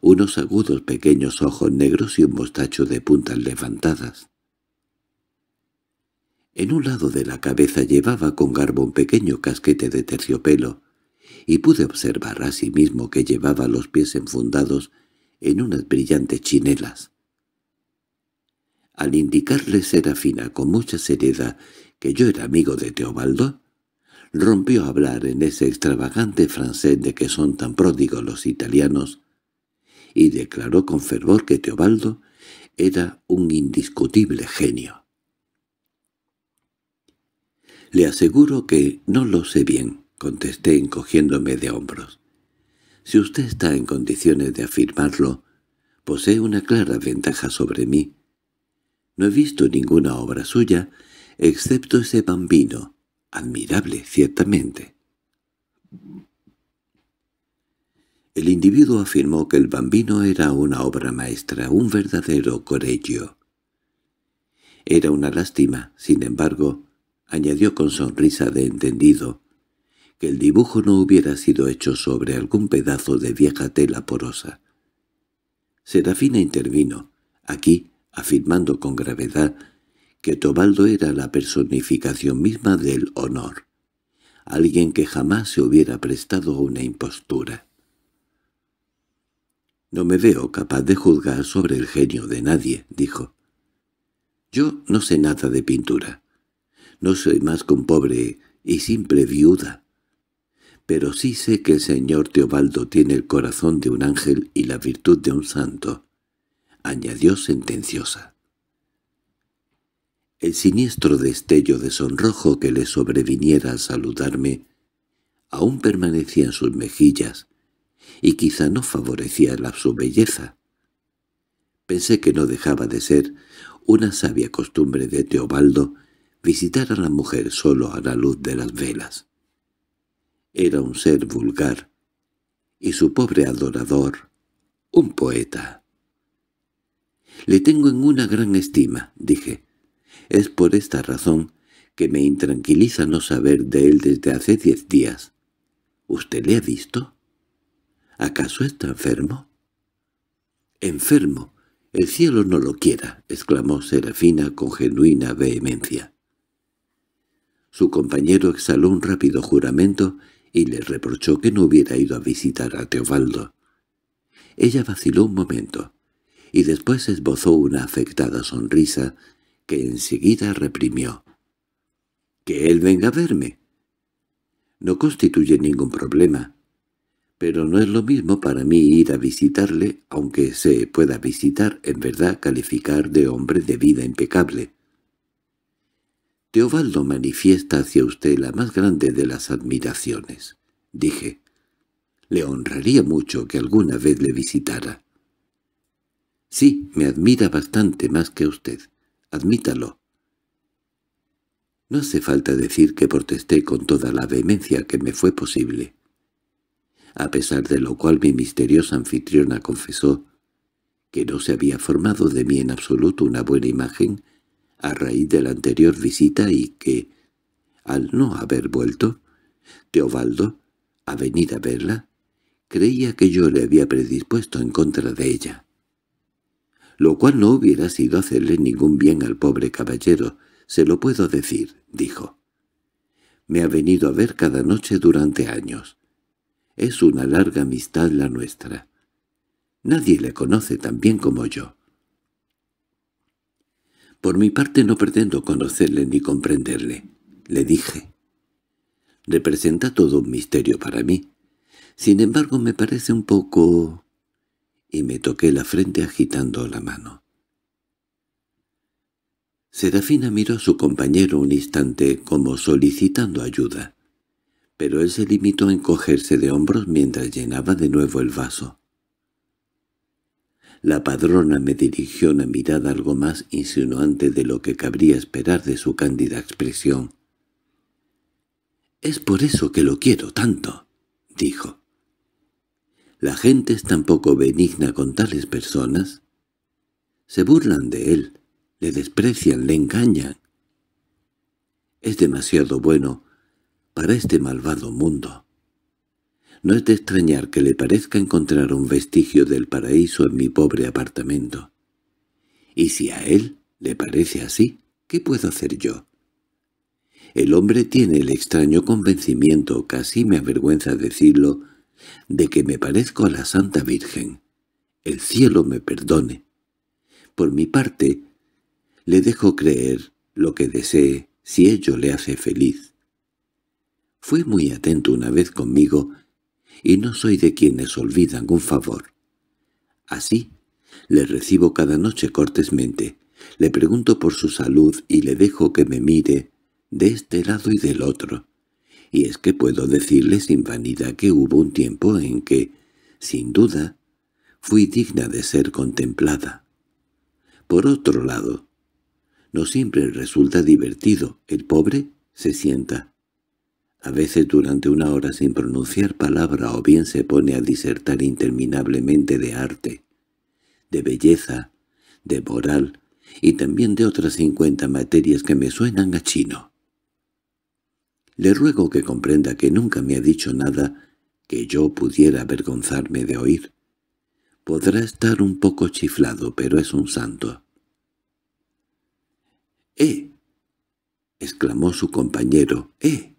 unos agudos pequeños ojos negros y un mostacho de puntas levantadas. En un lado de la cabeza llevaba con garbo un pequeño casquete de terciopelo, y pude observar asimismo que llevaba los pies enfundados en unas brillantes chinelas. Al indicarle Serafina con mucha seriedad que yo era amigo de Teobaldo, rompió a hablar en ese extravagante francés de que son tan pródigos los italianos, y declaró con fervor que Teobaldo era un indiscutible genio. —Le aseguro que no lo sé bien —contesté encogiéndome de hombros. —Si usted está en condiciones de afirmarlo, posee una clara ventaja sobre mí. No he visto ninguna obra suya, excepto ese bambino, admirable ciertamente. El individuo afirmó que el bambino era una obra maestra, un verdadero corello. Era una lástima, sin embargo, añadió con sonrisa de entendido, que el dibujo no hubiera sido hecho sobre algún pedazo de vieja tela porosa. Serafina intervino, aquí afirmando con gravedad que Tobaldo era la personificación misma del honor, alguien que jamás se hubiera prestado a una impostura. «No me veo capaz de juzgar sobre el genio de nadie», dijo. «Yo no sé nada de pintura. No soy más que un pobre y simple viuda. Pero sí sé que el señor Teobaldo tiene el corazón de un ángel y la virtud de un santo, añadió sentenciosa. El siniestro destello de sonrojo que le sobreviniera al saludarme aún permanecía en sus mejillas, y quizá no favorecía la su belleza. Pensé que no dejaba de ser una sabia costumbre de Teobaldo visitar a la mujer solo a la luz de las velas. Era un ser vulgar, y su pobre adorador, un poeta. «Le tengo en una gran estima», dije. «Es por esta razón que me intranquiliza no saber de él desde hace diez días. ¿Usted le ha visto? ¿Acaso está enfermo?» «Enfermo. El cielo no lo quiera», exclamó Serafina con genuina vehemencia. Su compañero exhaló un rápido juramento y le reprochó que no hubiera ido a visitar a Teobaldo. Ella vaciló un momento, y después esbozó una afectada sonrisa que enseguida reprimió. —¿Que él venga a verme? No constituye ningún problema, pero no es lo mismo para mí ir a visitarle, aunque se pueda visitar, en verdad, calificar de hombre de vida impecable. Teobaldo manifiesta hacia usted la más grande de las admiraciones. Dije, le honraría mucho que alguna vez le visitara. Sí, me admira bastante más que usted. Admítalo. No hace falta decir que protesté con toda la vehemencia que me fue posible. A pesar de lo cual mi misteriosa anfitriona confesó que no se había formado de mí en absoluto una buena imagen a raíz de la anterior visita y que, al no haber vuelto, Teobaldo, a venir a verla, creía que yo le había predispuesto en contra de ella. Lo cual no hubiera sido hacerle ningún bien al pobre caballero, se lo puedo decir, dijo. Me ha venido a ver cada noche durante años. Es una larga amistad la nuestra. Nadie le conoce tan bien como yo. Por mi parte no pretendo conocerle ni comprenderle, le dije. Representa todo un misterio para mí. Sin embargo, me parece un poco... Y me toqué la frente agitando la mano. Serafina miró a su compañero un instante como solicitando ayuda, pero él se limitó a encogerse de hombros mientras llenaba de nuevo el vaso. La padrona me dirigió una mirada algo más insinuante de lo que cabría esperar de su cándida expresión. «Es por eso que lo quiero tanto», dijo. «La gente es tan poco benigna con tales personas. Se burlan de él, le desprecian, le engañan. Es demasiado bueno para este malvado mundo». No es de extrañar que le parezca encontrar un vestigio del paraíso en mi pobre apartamento. Y si a él le parece así, ¿qué puedo hacer yo? El hombre tiene el extraño convencimiento, casi me avergüenza decirlo, de que me parezco a la Santa Virgen. El cielo me perdone. Por mi parte, le dejo creer lo que desee si ello le hace feliz. Fue muy atento una vez conmigo y no soy de quienes olvidan un favor. Así, le recibo cada noche cortésmente, le pregunto por su salud y le dejo que me mire de este lado y del otro. Y es que puedo decirle sin vanidad que hubo un tiempo en que, sin duda, fui digna de ser contemplada. Por otro lado, no siempre resulta divertido. El pobre se sienta, a veces durante una hora sin pronunciar palabra o bien se pone a disertar interminablemente de arte, de belleza, de moral y también de otras cincuenta materias que me suenan a chino. Le ruego que comprenda que nunca me ha dicho nada que yo pudiera avergonzarme de oír. Podrá estar un poco chiflado, pero es un santo. —¡Eh! —exclamó su compañero. —¡Eh!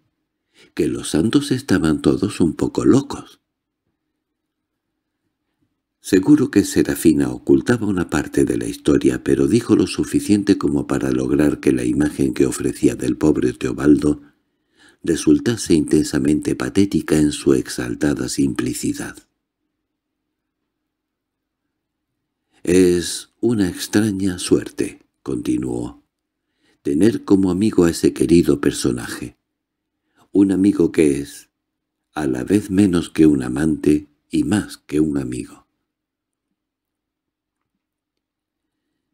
que los santos estaban todos un poco locos. Seguro que Serafina ocultaba una parte de la historia, pero dijo lo suficiente como para lograr que la imagen que ofrecía del pobre Teobaldo resultase intensamente patética en su exaltada simplicidad. «Es una extraña suerte», continuó, «tener como amigo a ese querido personaje un amigo que es, a la vez menos que un amante y más que un amigo.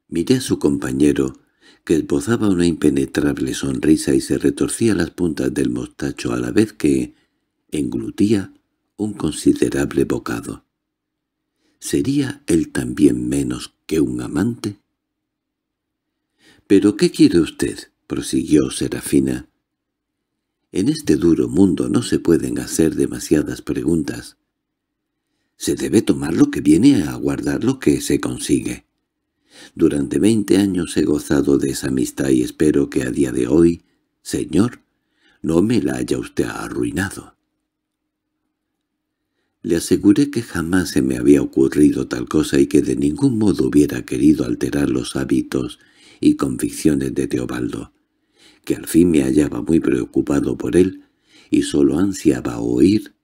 Miré a su compañero, que esbozaba una impenetrable sonrisa y se retorcía las puntas del mostacho a la vez que englutía un considerable bocado. ¿Sería él también menos que un amante? —¿Pero qué quiere usted? —prosiguió Serafina. En este duro mundo no se pueden hacer demasiadas preguntas. Se debe tomar lo que viene a guardar lo que se consigue. Durante veinte años he gozado de esa amistad y espero que a día de hoy, señor, no me la haya usted arruinado. Le aseguré que jamás se me había ocurrido tal cosa y que de ningún modo hubiera querido alterar los hábitos y convicciones de Teobaldo que al fin me hallaba muy preocupado por él, y solo ansiaba oír,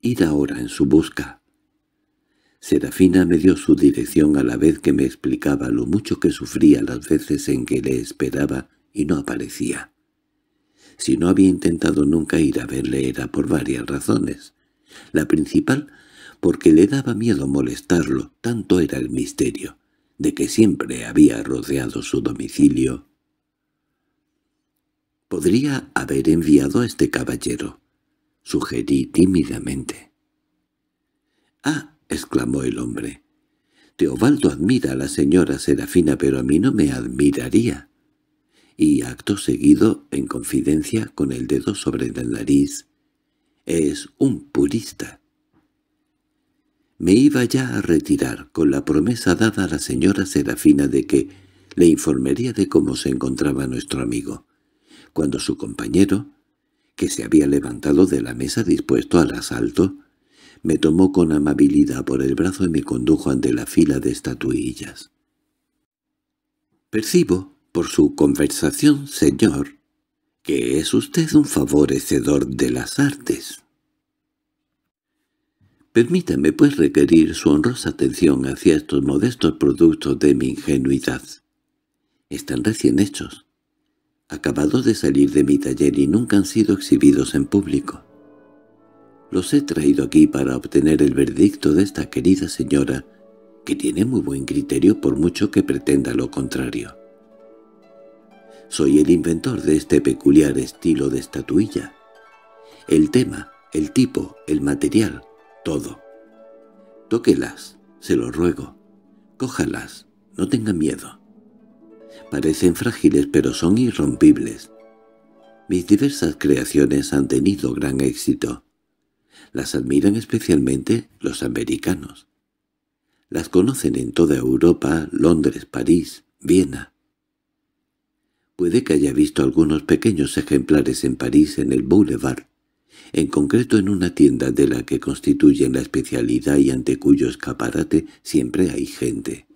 ir ahora en su busca. Serafina me dio su dirección a la vez que me explicaba lo mucho que sufría las veces en que le esperaba y no aparecía. Si no había intentado nunca ir a verle era por varias razones. La principal, porque le daba miedo molestarlo, tanto era el misterio, de que siempre había rodeado su domicilio podría haber enviado a este caballero. Sugerí tímidamente. —¡Ah! —exclamó el hombre. —Teobaldo admira a la señora Serafina, pero a mí no me admiraría. Y acto seguido, en confidencia, con el dedo sobre la nariz, es un purista. Me iba ya a retirar, con la promesa dada a la señora Serafina de que le informaría de cómo se encontraba nuestro amigo cuando su compañero, que se había levantado de la mesa dispuesto al asalto, me tomó con amabilidad por el brazo y me condujo ante la fila de estatuillas. «Percibo, por su conversación, señor, que es usted un favorecedor de las artes». Permítame pues requerir su honrosa atención hacia estos modestos productos de mi ingenuidad. Están recién hechos, Acabado de salir de mi taller y nunca han sido exhibidos en público. Los he traído aquí para obtener el verdicto de esta querida señora, que tiene muy buen criterio por mucho que pretenda lo contrario. Soy el inventor de este peculiar estilo de estatuilla. El tema, el tipo, el material, todo. Tóquelas, se lo ruego. Cójalas, no tengan miedo. Parecen frágiles pero son irrompibles. Mis diversas creaciones han tenido gran éxito. Las admiran especialmente los americanos. Las conocen en toda Europa, Londres, París, Viena. Puede que haya visto algunos pequeños ejemplares en París en el Boulevard, en concreto en una tienda de la que constituyen la especialidad y ante cuyo escaparate siempre hay gente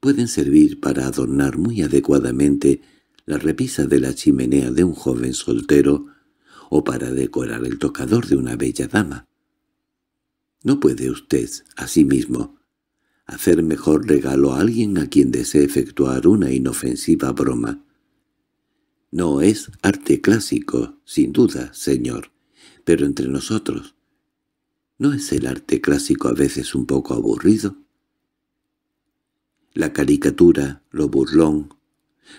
pueden servir para adornar muy adecuadamente la repisa de la chimenea de un joven soltero o para decorar el tocador de una bella dama. No puede usted, asimismo, hacer mejor regalo a alguien a quien desee efectuar una inofensiva broma. No es arte clásico, sin duda, señor, pero entre nosotros. ¿No es el arte clásico a veces un poco aburrido? La caricatura, lo burlón,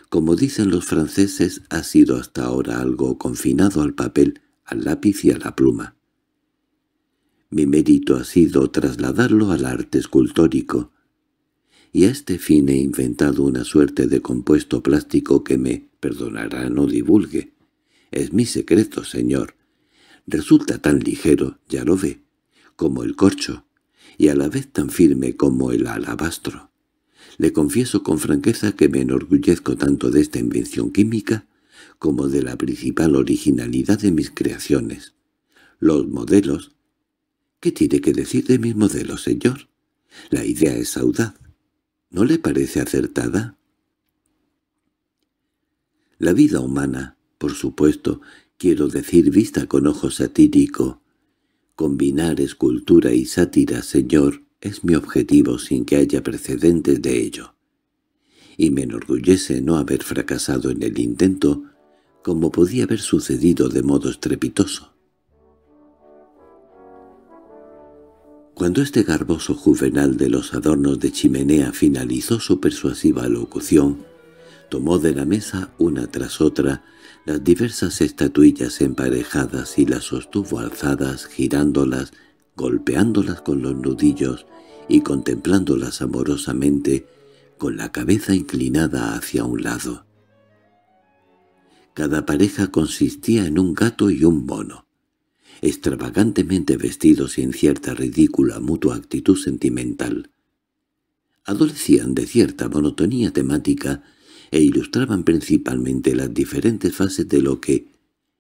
como dicen los franceses, ha sido hasta ahora algo confinado al papel, al lápiz y a la pluma. Mi mérito ha sido trasladarlo al arte escultórico, y a este fin he inventado una suerte de compuesto plástico que me perdonará no divulgue. Es mi secreto, señor. Resulta tan ligero, ya lo ve, como el corcho, y a la vez tan firme como el alabastro. Le confieso con franqueza que me enorgullezco tanto de esta invención química como de la principal originalidad de mis creaciones. Los modelos... ¿Qué tiene que decir de mis modelos, señor? La idea es audaz. ¿No le parece acertada? La vida humana, por supuesto, quiero decir vista con ojo satírico. Combinar escultura y sátira, señor, es mi objetivo sin que haya precedentes de ello. Y me enorgullece no haber fracasado en el intento, como podía haber sucedido de modo estrepitoso. Cuando este garboso juvenal de los adornos de chimenea finalizó su persuasiva locución, tomó de la mesa una tras otra las diversas estatuillas emparejadas y las sostuvo alzadas girándolas golpeándolas con los nudillos y contemplándolas amorosamente con la cabeza inclinada hacia un lado. Cada pareja consistía en un gato y un mono. Extravagantemente vestidos y en cierta ridícula mutua actitud sentimental. Adolecían de cierta monotonía temática e ilustraban principalmente las diferentes fases de lo que,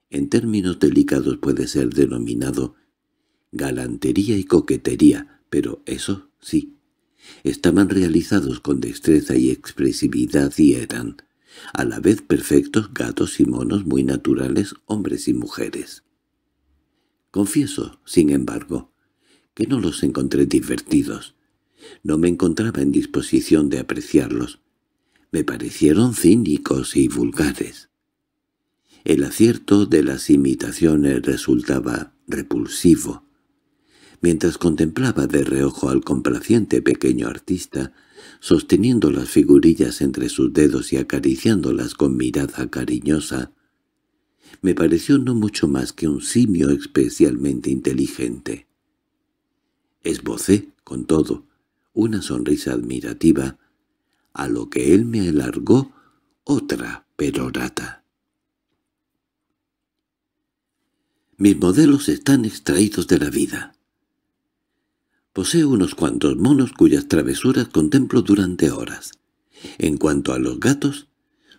en términos delicados puede ser denominado galantería y coquetería, pero eso sí, estaban realizados con destreza y expresividad y eran, a la vez perfectos gatos y monos muy naturales, hombres y mujeres. Confieso, sin embargo, que no los encontré divertidos. No me encontraba en disposición de apreciarlos. Me parecieron cínicos y vulgares. El acierto de las imitaciones resultaba repulsivo mientras contemplaba de reojo al complaciente pequeño artista, sosteniendo las figurillas entre sus dedos y acariciándolas con mirada cariñosa, me pareció no mucho más que un simio especialmente inteligente. Esbocé, con todo, una sonrisa admirativa, a lo que él me alargó otra perorata. Mis modelos están extraídos de la vida, Poseo unos cuantos monos cuyas travesuras contemplo durante horas. En cuanto a los gatos,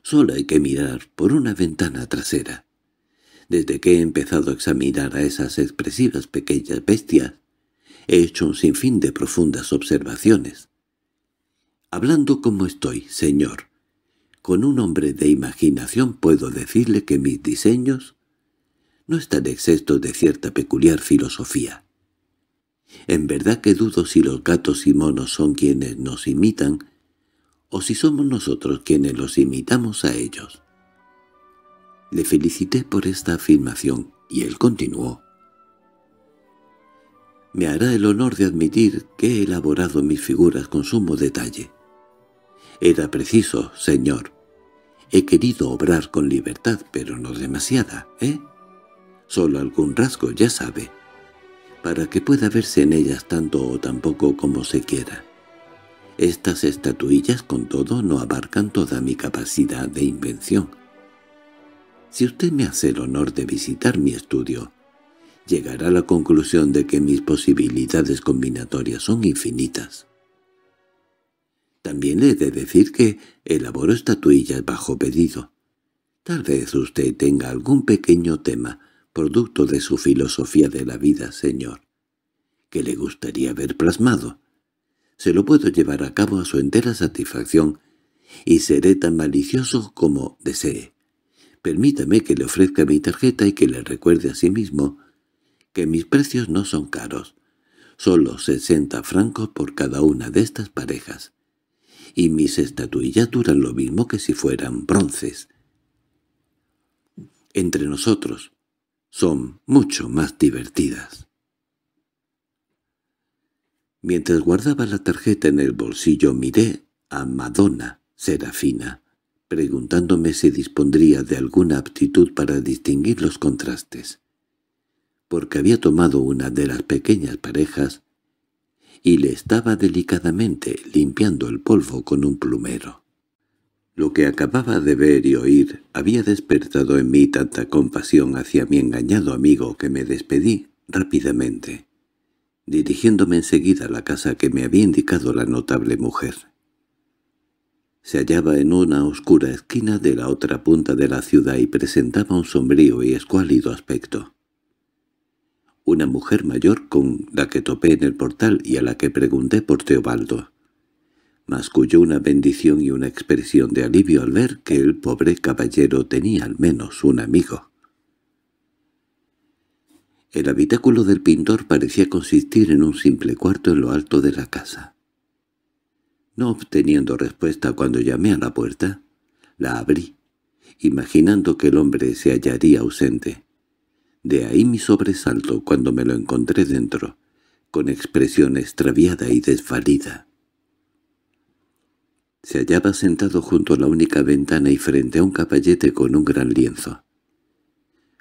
solo hay que mirar por una ventana trasera. Desde que he empezado a examinar a esas expresivas pequeñas bestias, he hecho un sinfín de profundas observaciones. Hablando como estoy, señor, con un hombre de imaginación puedo decirle que mis diseños no están exentos de cierta peculiar filosofía. En verdad que dudo si los gatos y monos son quienes nos imitan, o si somos nosotros quienes los imitamos a ellos. Le felicité por esta afirmación, y él continuó. Me hará el honor de admitir que he elaborado mis figuras con sumo detalle. Era preciso, señor. He querido obrar con libertad, pero no demasiada, ¿eh? Solo algún rasgo, ya sabe para que pueda verse en ellas tanto o tan poco como se quiera. Estas estatuillas, con todo, no abarcan toda mi capacidad de invención. Si usted me hace el honor de visitar mi estudio, llegará a la conclusión de que mis posibilidades combinatorias son infinitas. También he de decir que elaboro estatuillas bajo pedido. Tal vez usted tenga algún pequeño tema producto de su filosofía de la vida, señor, que le gustaría ver plasmado. Se lo puedo llevar a cabo a su entera satisfacción y seré tan malicioso como desee. Permítame que le ofrezca mi tarjeta y que le recuerde a sí mismo que mis precios no son caros, solo 60 francos por cada una de estas parejas, y mis estatuillas duran lo mismo que si fueran bronces. Entre nosotros, son mucho más divertidas. Mientras guardaba la tarjeta en el bolsillo miré a Madonna Serafina, preguntándome si dispondría de alguna aptitud para distinguir los contrastes, porque había tomado una de las pequeñas parejas y le estaba delicadamente limpiando el polvo con un plumero. Lo que acababa de ver y oír había despertado en mí tanta compasión hacia mi engañado amigo que me despedí rápidamente, dirigiéndome enseguida a la casa que me había indicado la notable mujer. Se hallaba en una oscura esquina de la otra punta de la ciudad y presentaba un sombrío y escuálido aspecto. Una mujer mayor con la que topé en el portal y a la que pregunté por Teobaldo masculló una bendición y una expresión de alivio al ver que el pobre caballero tenía al menos un amigo. El habitáculo del pintor parecía consistir en un simple cuarto en lo alto de la casa. No obteniendo respuesta cuando llamé a la puerta, la abrí, imaginando que el hombre se hallaría ausente. De ahí mi sobresalto cuando me lo encontré dentro, con expresión extraviada y desvalida. Se hallaba sentado junto a la única ventana y frente a un caballete con un gran lienzo.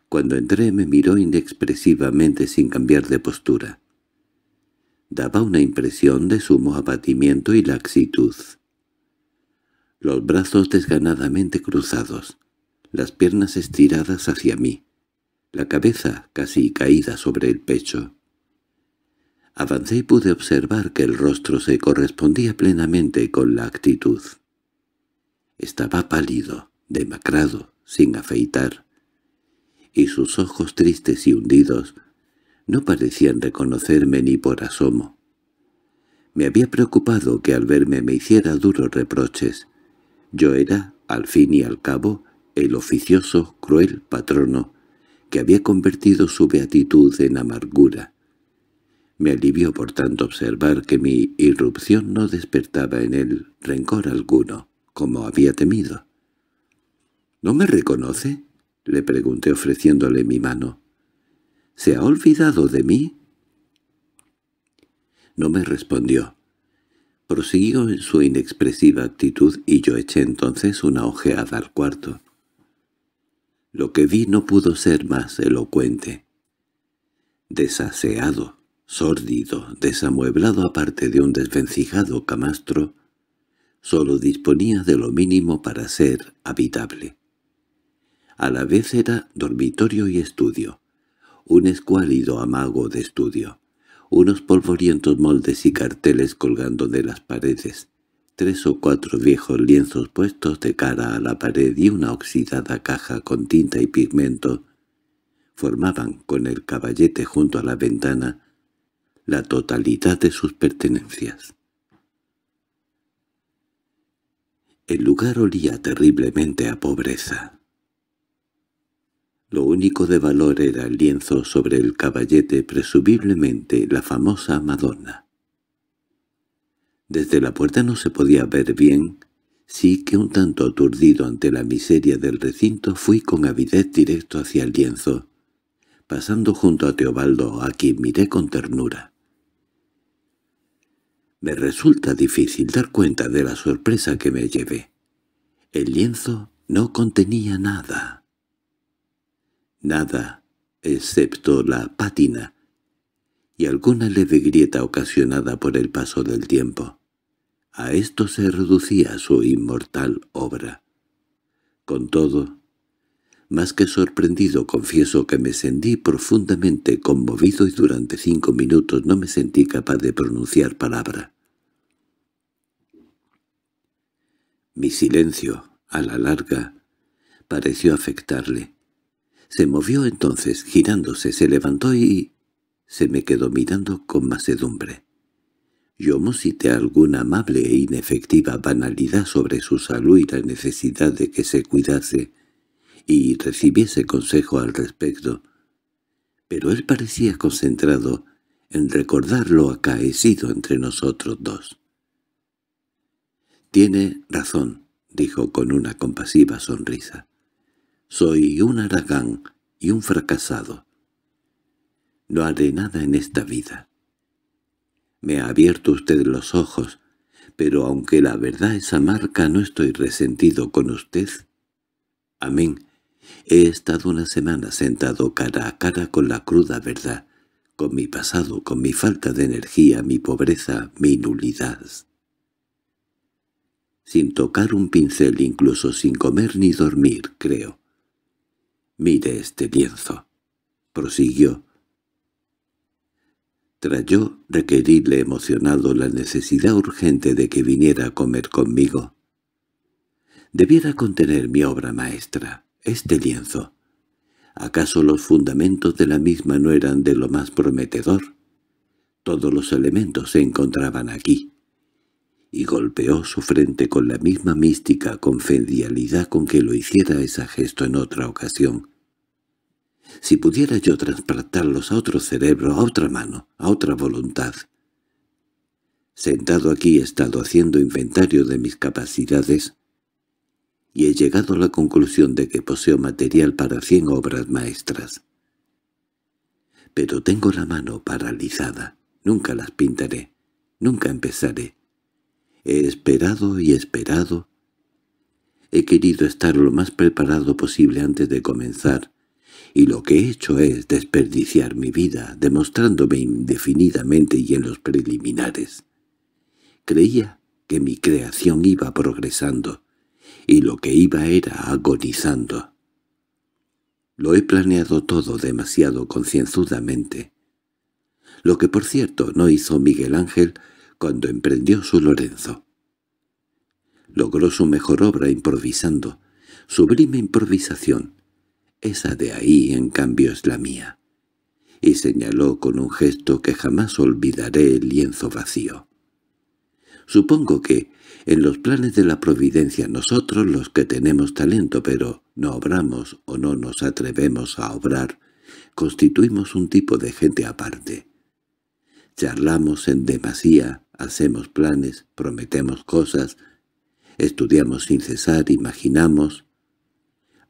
Cuando entré me miró inexpresivamente sin cambiar de postura. Daba una impresión de sumo abatimiento y laxitud. Los brazos desganadamente cruzados, las piernas estiradas hacia mí, la cabeza casi caída sobre el pecho. Avancé y pude observar que el rostro se correspondía plenamente con la actitud. Estaba pálido, demacrado, sin afeitar, y sus ojos tristes y hundidos no parecían reconocerme ni por asomo. Me había preocupado que al verme me hiciera duros reproches. Yo era, al fin y al cabo, el oficioso, cruel patrono, que había convertido su beatitud en amargura, me alivió por tanto observar que mi irrupción no despertaba en él rencor alguno, como había temido. —¿No me reconoce? —le pregunté ofreciéndole mi mano. —¿Se ha olvidado de mí? No me respondió. Prosiguió en su inexpresiva actitud y yo eché entonces una ojeada al cuarto. Lo que vi no pudo ser más elocuente. Desaseado, sórdido, desamueblado aparte de un desvencijado camastro, solo disponía de lo mínimo para ser habitable. A la vez era dormitorio y estudio, un escuálido amago de estudio, unos polvorientos moldes y carteles colgando de las paredes, tres o cuatro viejos lienzos puestos de cara a la pared y una oxidada caja con tinta y pigmento formaban con el caballete junto a la ventana la totalidad de sus pertenencias. El lugar olía terriblemente a pobreza. Lo único de valor era el lienzo sobre el caballete, presumiblemente la famosa Madonna. Desde la puerta no se podía ver bien, sí que un tanto aturdido ante la miseria del recinto fui con avidez directo hacia el lienzo, pasando junto a Teobaldo, a quien miré con ternura. Me resulta difícil dar cuenta de la sorpresa que me llevé. El lienzo no contenía nada. Nada, excepto la pátina y alguna leve grieta ocasionada por el paso del tiempo. A esto se reducía su inmortal obra. Con todo, más que sorprendido, confieso que me sentí profundamente conmovido y durante cinco minutos no me sentí capaz de pronunciar palabra. Mi silencio, a la larga, pareció afectarle. Se movió entonces, girándose, se levantó y se me quedó mirando con macedumbre. Yo musité alguna amable e inefectiva banalidad sobre su salud y la necesidad de que se cuidase, y recibiese consejo al respecto, pero él parecía concentrado en recordar lo acaecido entre nosotros dos. «Tiene razón», dijo con una compasiva sonrisa. «Soy un aragán y un fracasado. No haré nada en esta vida. Me ha abierto usted los ojos, pero aunque la verdad es marca no estoy resentido con usted. Amén. He estado una semana sentado cara a cara con la cruda verdad, con mi pasado, con mi falta de energía, mi pobreza, mi nulidad. Sin tocar un pincel, incluso sin comer ni dormir, creo. «Mire este lienzo», prosiguió. Trayó requerirle emocionado la necesidad urgente de que viniera a comer conmigo. Debiera contener mi obra maestra, este lienzo. ¿Acaso los fundamentos de la misma no eran de lo más prometedor? Todos los elementos se encontraban aquí. Y golpeó su frente con la misma mística confedialidad con que lo hiciera ese gesto en otra ocasión. Si pudiera yo trasplantarlos a otro cerebro, a otra mano, a otra voluntad. Sentado aquí he estado haciendo inventario de mis capacidades y he llegado a la conclusión de que poseo material para cien obras maestras. Pero tengo la mano paralizada. Nunca las pintaré. Nunca empezaré. He esperado y esperado. He querido estar lo más preparado posible antes de comenzar, y lo que he hecho es desperdiciar mi vida, demostrándome indefinidamente y en los preliminares. Creía que mi creación iba progresando, y lo que iba era agonizando. Lo he planeado todo demasiado concienzudamente. Lo que por cierto no hizo Miguel Ángel cuando emprendió su Lorenzo. Logró su mejor obra improvisando, sublime improvisación. Esa de ahí, en cambio, es la mía. Y señaló con un gesto que jamás olvidaré el lienzo vacío. Supongo que, en los planes de la providencia nosotros los que tenemos talento pero no obramos o no nos atrevemos a obrar, constituimos un tipo de gente aparte. Charlamos en demasía, hacemos planes, prometemos cosas, estudiamos sin cesar, imaginamos,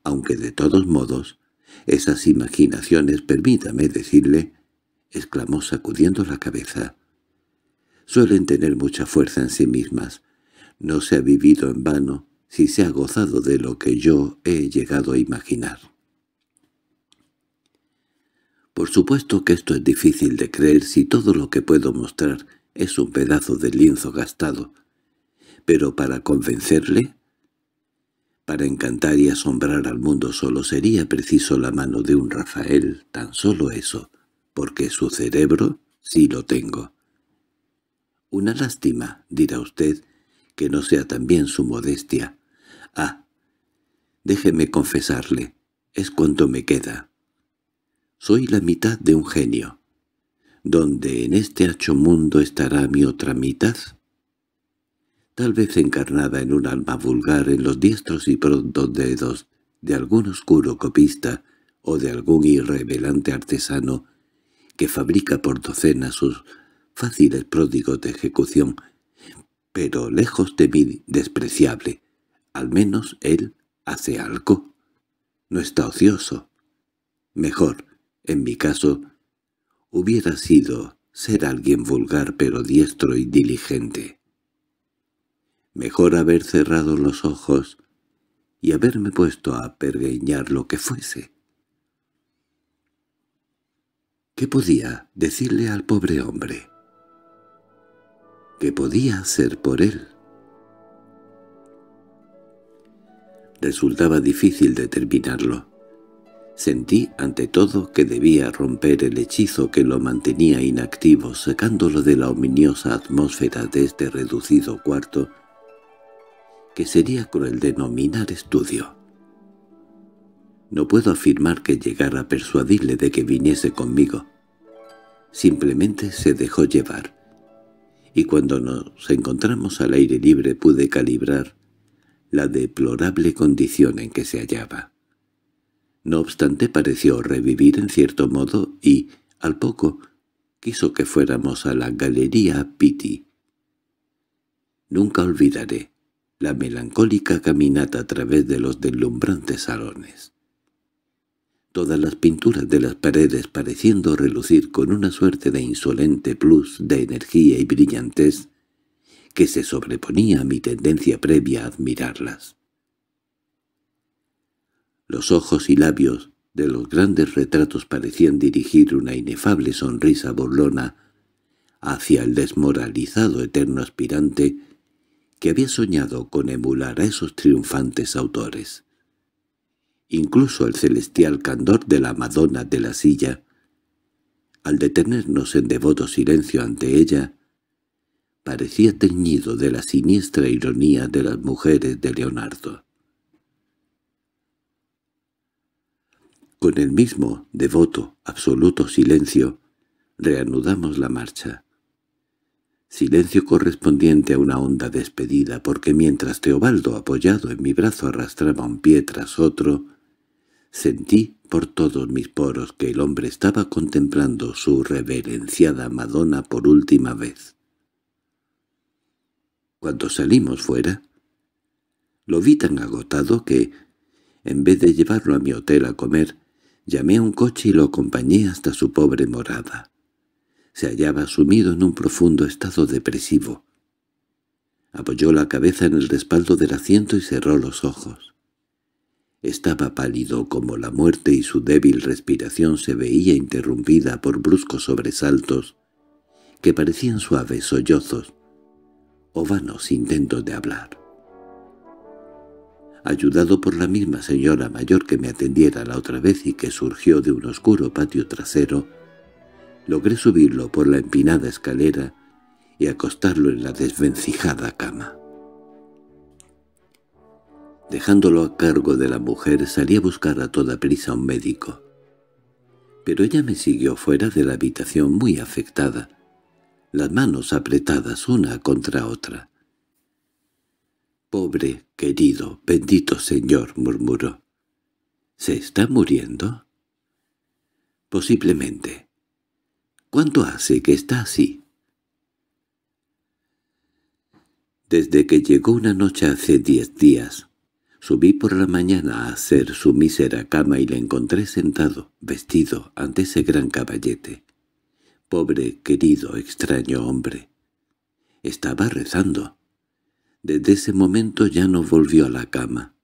aunque de todos modos, esas imaginaciones, permítame decirle, exclamó sacudiendo la cabeza, suelen tener mucha fuerza en sí mismas, no se ha vivido en vano si se ha gozado de lo que yo he llegado a imaginar. Por supuesto que esto es difícil de creer si todo lo que puedo mostrar es un pedazo de lienzo gastado. Pero para convencerle, para encantar y asombrar al mundo solo sería preciso la mano de un Rafael, tan solo eso, porque su cerebro sí lo tengo. Una lástima, dirá usted, que no sea también su modestia. Ah, déjeme confesarle, es cuanto me queda. Soy la mitad de un genio. ¿Dónde en este hacho mundo estará mi otra mitad? Tal vez encarnada en un alma vulgar en los diestros y prontos dedos de algún oscuro copista o de algún irrevelante artesano que fabrica por docenas sus fáciles pródigos de ejecución pero lejos de mí despreciable. Al menos él hace algo. No está ocioso. Mejor, en mi caso, hubiera sido ser alguien vulgar pero diestro y diligente. Mejor haber cerrado los ojos y haberme puesto a pergeñar lo que fuese. ¿Qué podía decirle al pobre hombre? que podía hacer por él. Resultaba difícil determinarlo. Sentí ante todo que debía romper el hechizo que lo mantenía inactivo, sacándolo de la ominiosa atmósfera de este reducido cuarto, que sería cruel denominar estudio. No puedo afirmar que llegara a persuadirle de que viniese conmigo. Simplemente se dejó llevar, y cuando nos encontramos al aire libre pude calibrar la deplorable condición en que se hallaba. No obstante pareció revivir en cierto modo y, al poco, quiso que fuéramos a la Galería Pitti. Nunca olvidaré la melancólica caminata a través de los deslumbrantes salones todas las pinturas de las paredes pareciendo relucir con una suerte de insolente plus de energía y brillantez que se sobreponía a mi tendencia previa a admirarlas. Los ojos y labios de los grandes retratos parecían dirigir una inefable sonrisa burlona hacia el desmoralizado eterno aspirante que había soñado con emular a esos triunfantes autores incluso el celestial candor de la Madonna de la silla, al detenernos en devoto silencio ante ella, parecía teñido de la siniestra ironía de las mujeres de Leonardo. Con el mismo devoto, absoluto silencio, reanudamos la marcha. Silencio correspondiente a una honda despedida, porque mientras Teobaldo apoyado en mi brazo arrastraba un pie tras otro, Sentí por todos mis poros que el hombre estaba contemplando su reverenciada Madonna por última vez. Cuando salimos fuera, lo vi tan agotado que, en vez de llevarlo a mi hotel a comer, llamé a un coche y lo acompañé hasta su pobre morada. Se hallaba sumido en un profundo estado depresivo. Apoyó la cabeza en el respaldo del asiento y cerró los ojos. Estaba pálido como la muerte y su débil respiración se veía interrumpida por bruscos sobresaltos que parecían suaves sollozos o vanos intentos de hablar. Ayudado por la misma señora mayor que me atendiera la otra vez y que surgió de un oscuro patio trasero, logré subirlo por la empinada escalera y acostarlo en la desvencijada cama. Dejándolo a cargo de la mujer salí a buscar a toda prisa un médico. Pero ella me siguió fuera de la habitación muy afectada, las manos apretadas una contra otra. «Pobre, querido, bendito señor», murmuró. «¿Se está muriendo?» «Posiblemente». «¿Cuánto hace que está así?» Desde que llegó una noche hace diez días, Subí por la mañana a hacer su mísera cama y le encontré sentado, vestido, ante ese gran caballete. Pobre, querido, extraño hombre. Estaba rezando. Desde ese momento ya no volvió a la cama.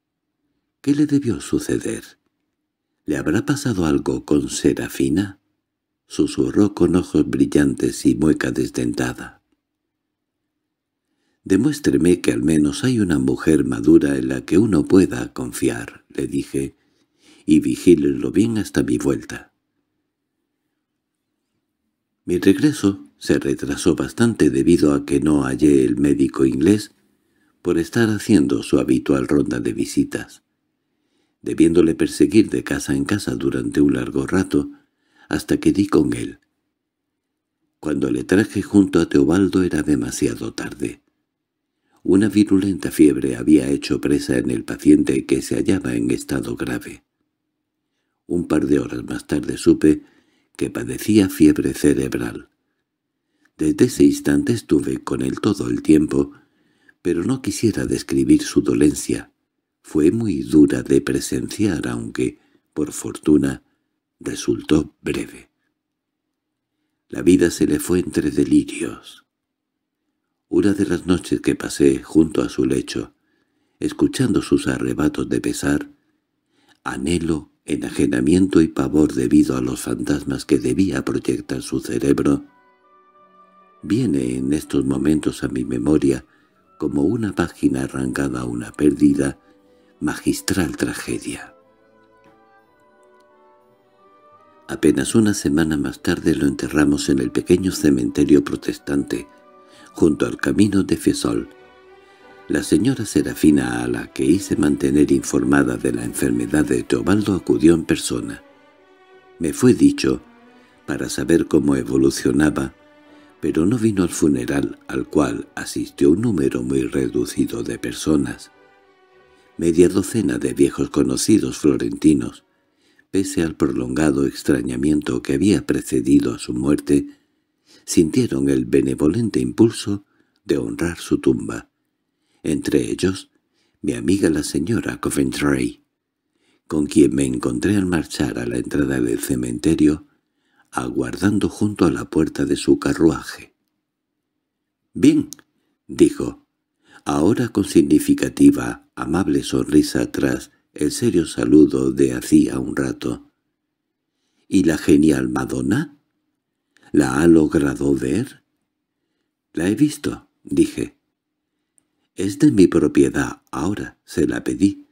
¿Qué le debió suceder? ¿Le habrá pasado algo con Serafina? Susurró con ojos brillantes y mueca desdentada. «Demuéstreme que al menos hay una mujer madura en la que uno pueda confiar», le dije, «y vigílenlo bien hasta mi vuelta». Mi regreso se retrasó bastante debido a que no hallé el médico inglés por estar haciendo su habitual ronda de visitas. Debiéndole perseguir de casa en casa durante un largo rato, hasta que di con él. Cuando le traje junto a Teobaldo era demasiado tarde. Una virulenta fiebre había hecho presa en el paciente que se hallaba en estado grave. Un par de horas más tarde supe que padecía fiebre cerebral. Desde ese instante estuve con él todo el tiempo, pero no quisiera describir su dolencia. Fue muy dura de presenciar, aunque, por fortuna, resultó breve. La vida se le fue entre delirios. Una de las noches que pasé junto a su lecho, escuchando sus arrebatos de pesar, anhelo, enajenamiento y pavor debido a los fantasmas que debía proyectar su cerebro, viene en estos momentos a mi memoria como una página arrancada a una pérdida, magistral tragedia. Apenas una semana más tarde lo enterramos en el pequeño cementerio protestante junto al camino de Fiesol. La señora Serafina a la que hice mantener informada de la enfermedad de Teobaldo acudió en persona. Me fue dicho, para saber cómo evolucionaba, pero no vino al funeral al cual asistió un número muy reducido de personas. Media docena de viejos conocidos florentinos, pese al prolongado extrañamiento que había precedido a su muerte, sintieron el benevolente impulso de honrar su tumba. Entre ellos, mi amiga la señora Coventry, con quien me encontré al marchar a la entrada del cementerio, aguardando junto a la puerta de su carruaje. —Bien —dijo, ahora con significativa, amable sonrisa tras el serio saludo de hacía un rato. —¿Y la genial Madonna? ¿La ha logrado ver? —La he visto —dije. —Es de mi propiedad ahora, se la pedí.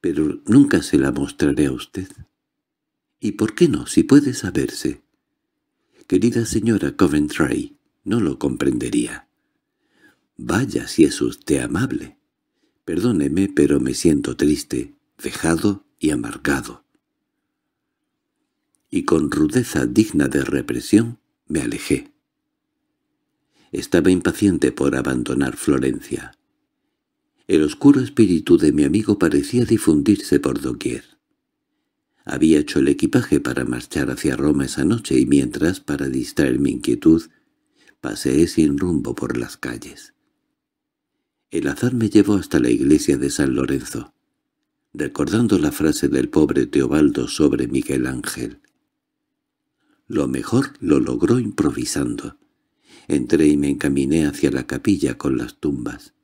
Pero nunca se la mostraré a usted. —¿Y por qué no, si puede saberse? —Querida señora Coventry, no lo comprendería. —Vaya si es usted amable. Perdóneme, pero me siento triste, vejado y amargado y con rudeza digna de represión me alejé. Estaba impaciente por abandonar Florencia. El oscuro espíritu de mi amigo parecía difundirse por doquier. Había hecho el equipaje para marchar hacia Roma esa noche y mientras, para distraer mi inquietud, paseé sin rumbo por las calles. El azar me llevó hasta la iglesia de San Lorenzo, recordando la frase del pobre Teobaldo sobre Miguel Ángel. Lo mejor lo logró improvisando. Entré y me encaminé hacia la capilla con las tumbas.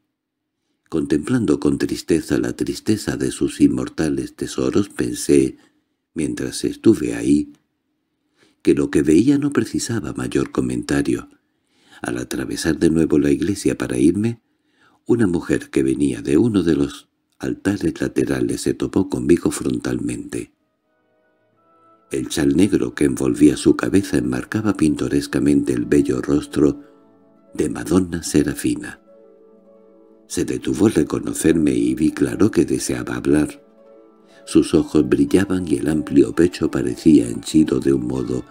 Contemplando con tristeza la tristeza de sus inmortales tesoros, pensé, mientras estuve ahí, que lo que veía no precisaba mayor comentario. Al atravesar de nuevo la iglesia para irme, una mujer que venía de uno de los altares laterales se topó conmigo frontalmente. El chal negro que envolvía su cabeza enmarcaba pintorescamente el bello rostro de Madonna Serafina. Se detuvo al reconocerme y vi claro que deseaba hablar. Sus ojos brillaban y el amplio pecho parecía henchido de un modo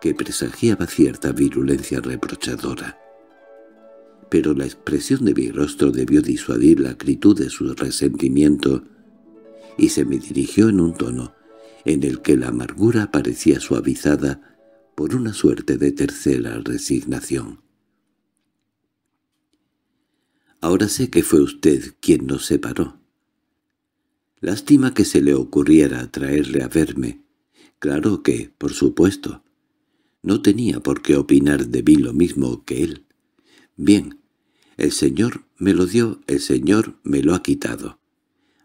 que presagiaba cierta virulencia reprochadora. Pero la expresión de mi rostro debió disuadir la acritud de su resentimiento y se me dirigió en un tono en el que la amargura parecía suavizada por una suerte de tercera resignación. Ahora sé que fue usted quien nos separó. Lástima que se le ocurriera traerle a verme. Claro que, por supuesto, no tenía por qué opinar de mí lo mismo que él. Bien, el Señor me lo dio, el Señor me lo ha quitado.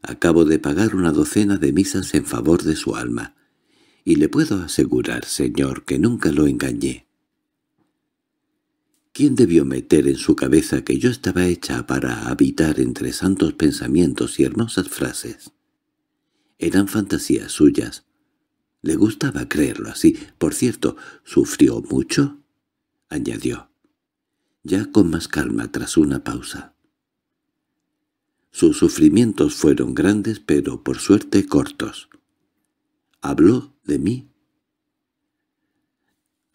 Acabo de pagar una docena de misas en favor de su alma, y le puedo asegurar, señor, que nunca lo engañé. ¿Quién debió meter en su cabeza que yo estaba hecha para habitar entre santos pensamientos y hermosas frases? Eran fantasías suyas. Le gustaba creerlo así. Por cierto, ¿sufrió mucho? añadió, ya con más calma tras una pausa. Sus sufrimientos fueron grandes, pero por suerte cortos. ¿Habló de mí?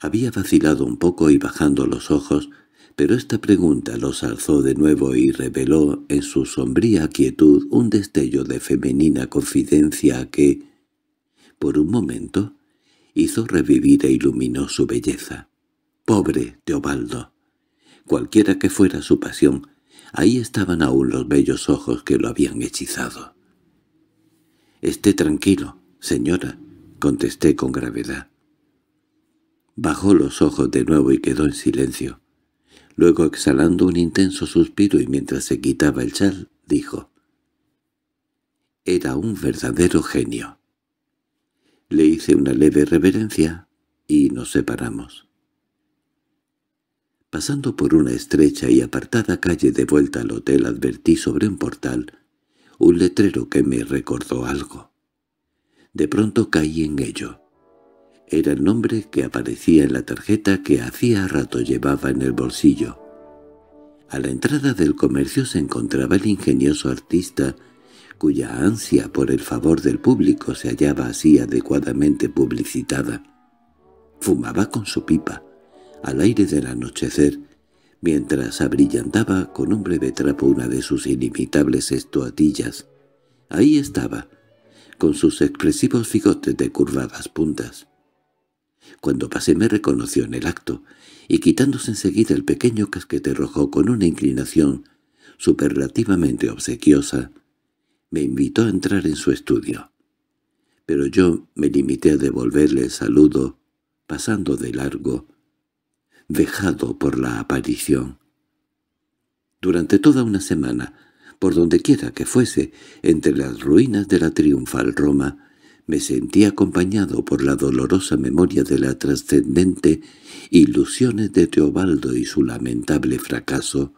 Había vacilado un poco y bajando los ojos, pero esta pregunta los alzó de nuevo y reveló en su sombría quietud un destello de femenina confidencia que, por un momento, hizo revivir e iluminó su belleza. «Pobre Teobaldo! Cualquiera que fuera su pasión, Ahí estaban aún los bellos ojos que lo habían hechizado. —Esté tranquilo, señora —contesté con gravedad. Bajó los ojos de nuevo y quedó en silencio. Luego, exhalando un intenso suspiro y mientras se quitaba el chal, dijo. Era un verdadero genio. Le hice una leve reverencia y nos separamos. Pasando por una estrecha y apartada calle de vuelta al hotel advertí sobre un portal un letrero que me recordó algo. De pronto caí en ello. Era el nombre que aparecía en la tarjeta que hacía rato llevaba en el bolsillo. A la entrada del comercio se encontraba el ingenioso artista cuya ansia por el favor del público se hallaba así adecuadamente publicitada. Fumaba con su pipa, al aire del anochecer, mientras abrillantaba con un breve trapo una de sus inimitables estuatillas. Ahí estaba, con sus expresivos figotes de curvadas puntas. Cuando pasé me reconoció en el acto, y quitándose enseguida el pequeño casquete rojo con una inclinación superlativamente obsequiosa, me invitó a entrar en su estudio. Pero yo me limité a devolverle el saludo, pasando de largo, Dejado por la aparición. Durante toda una semana, por dondequiera que fuese, entre las ruinas de la triunfal Roma, me sentí acompañado por la dolorosa memoria de la trascendente ilusiones de Teobaldo y su lamentable fracaso,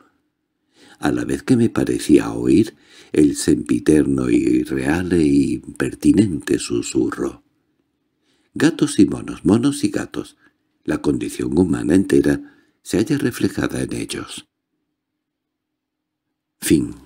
a la vez que me parecía oír el sempiterno y real e impertinente susurro. Gatos y monos, monos y gatos, la condición humana entera se halla reflejada en ellos. Fin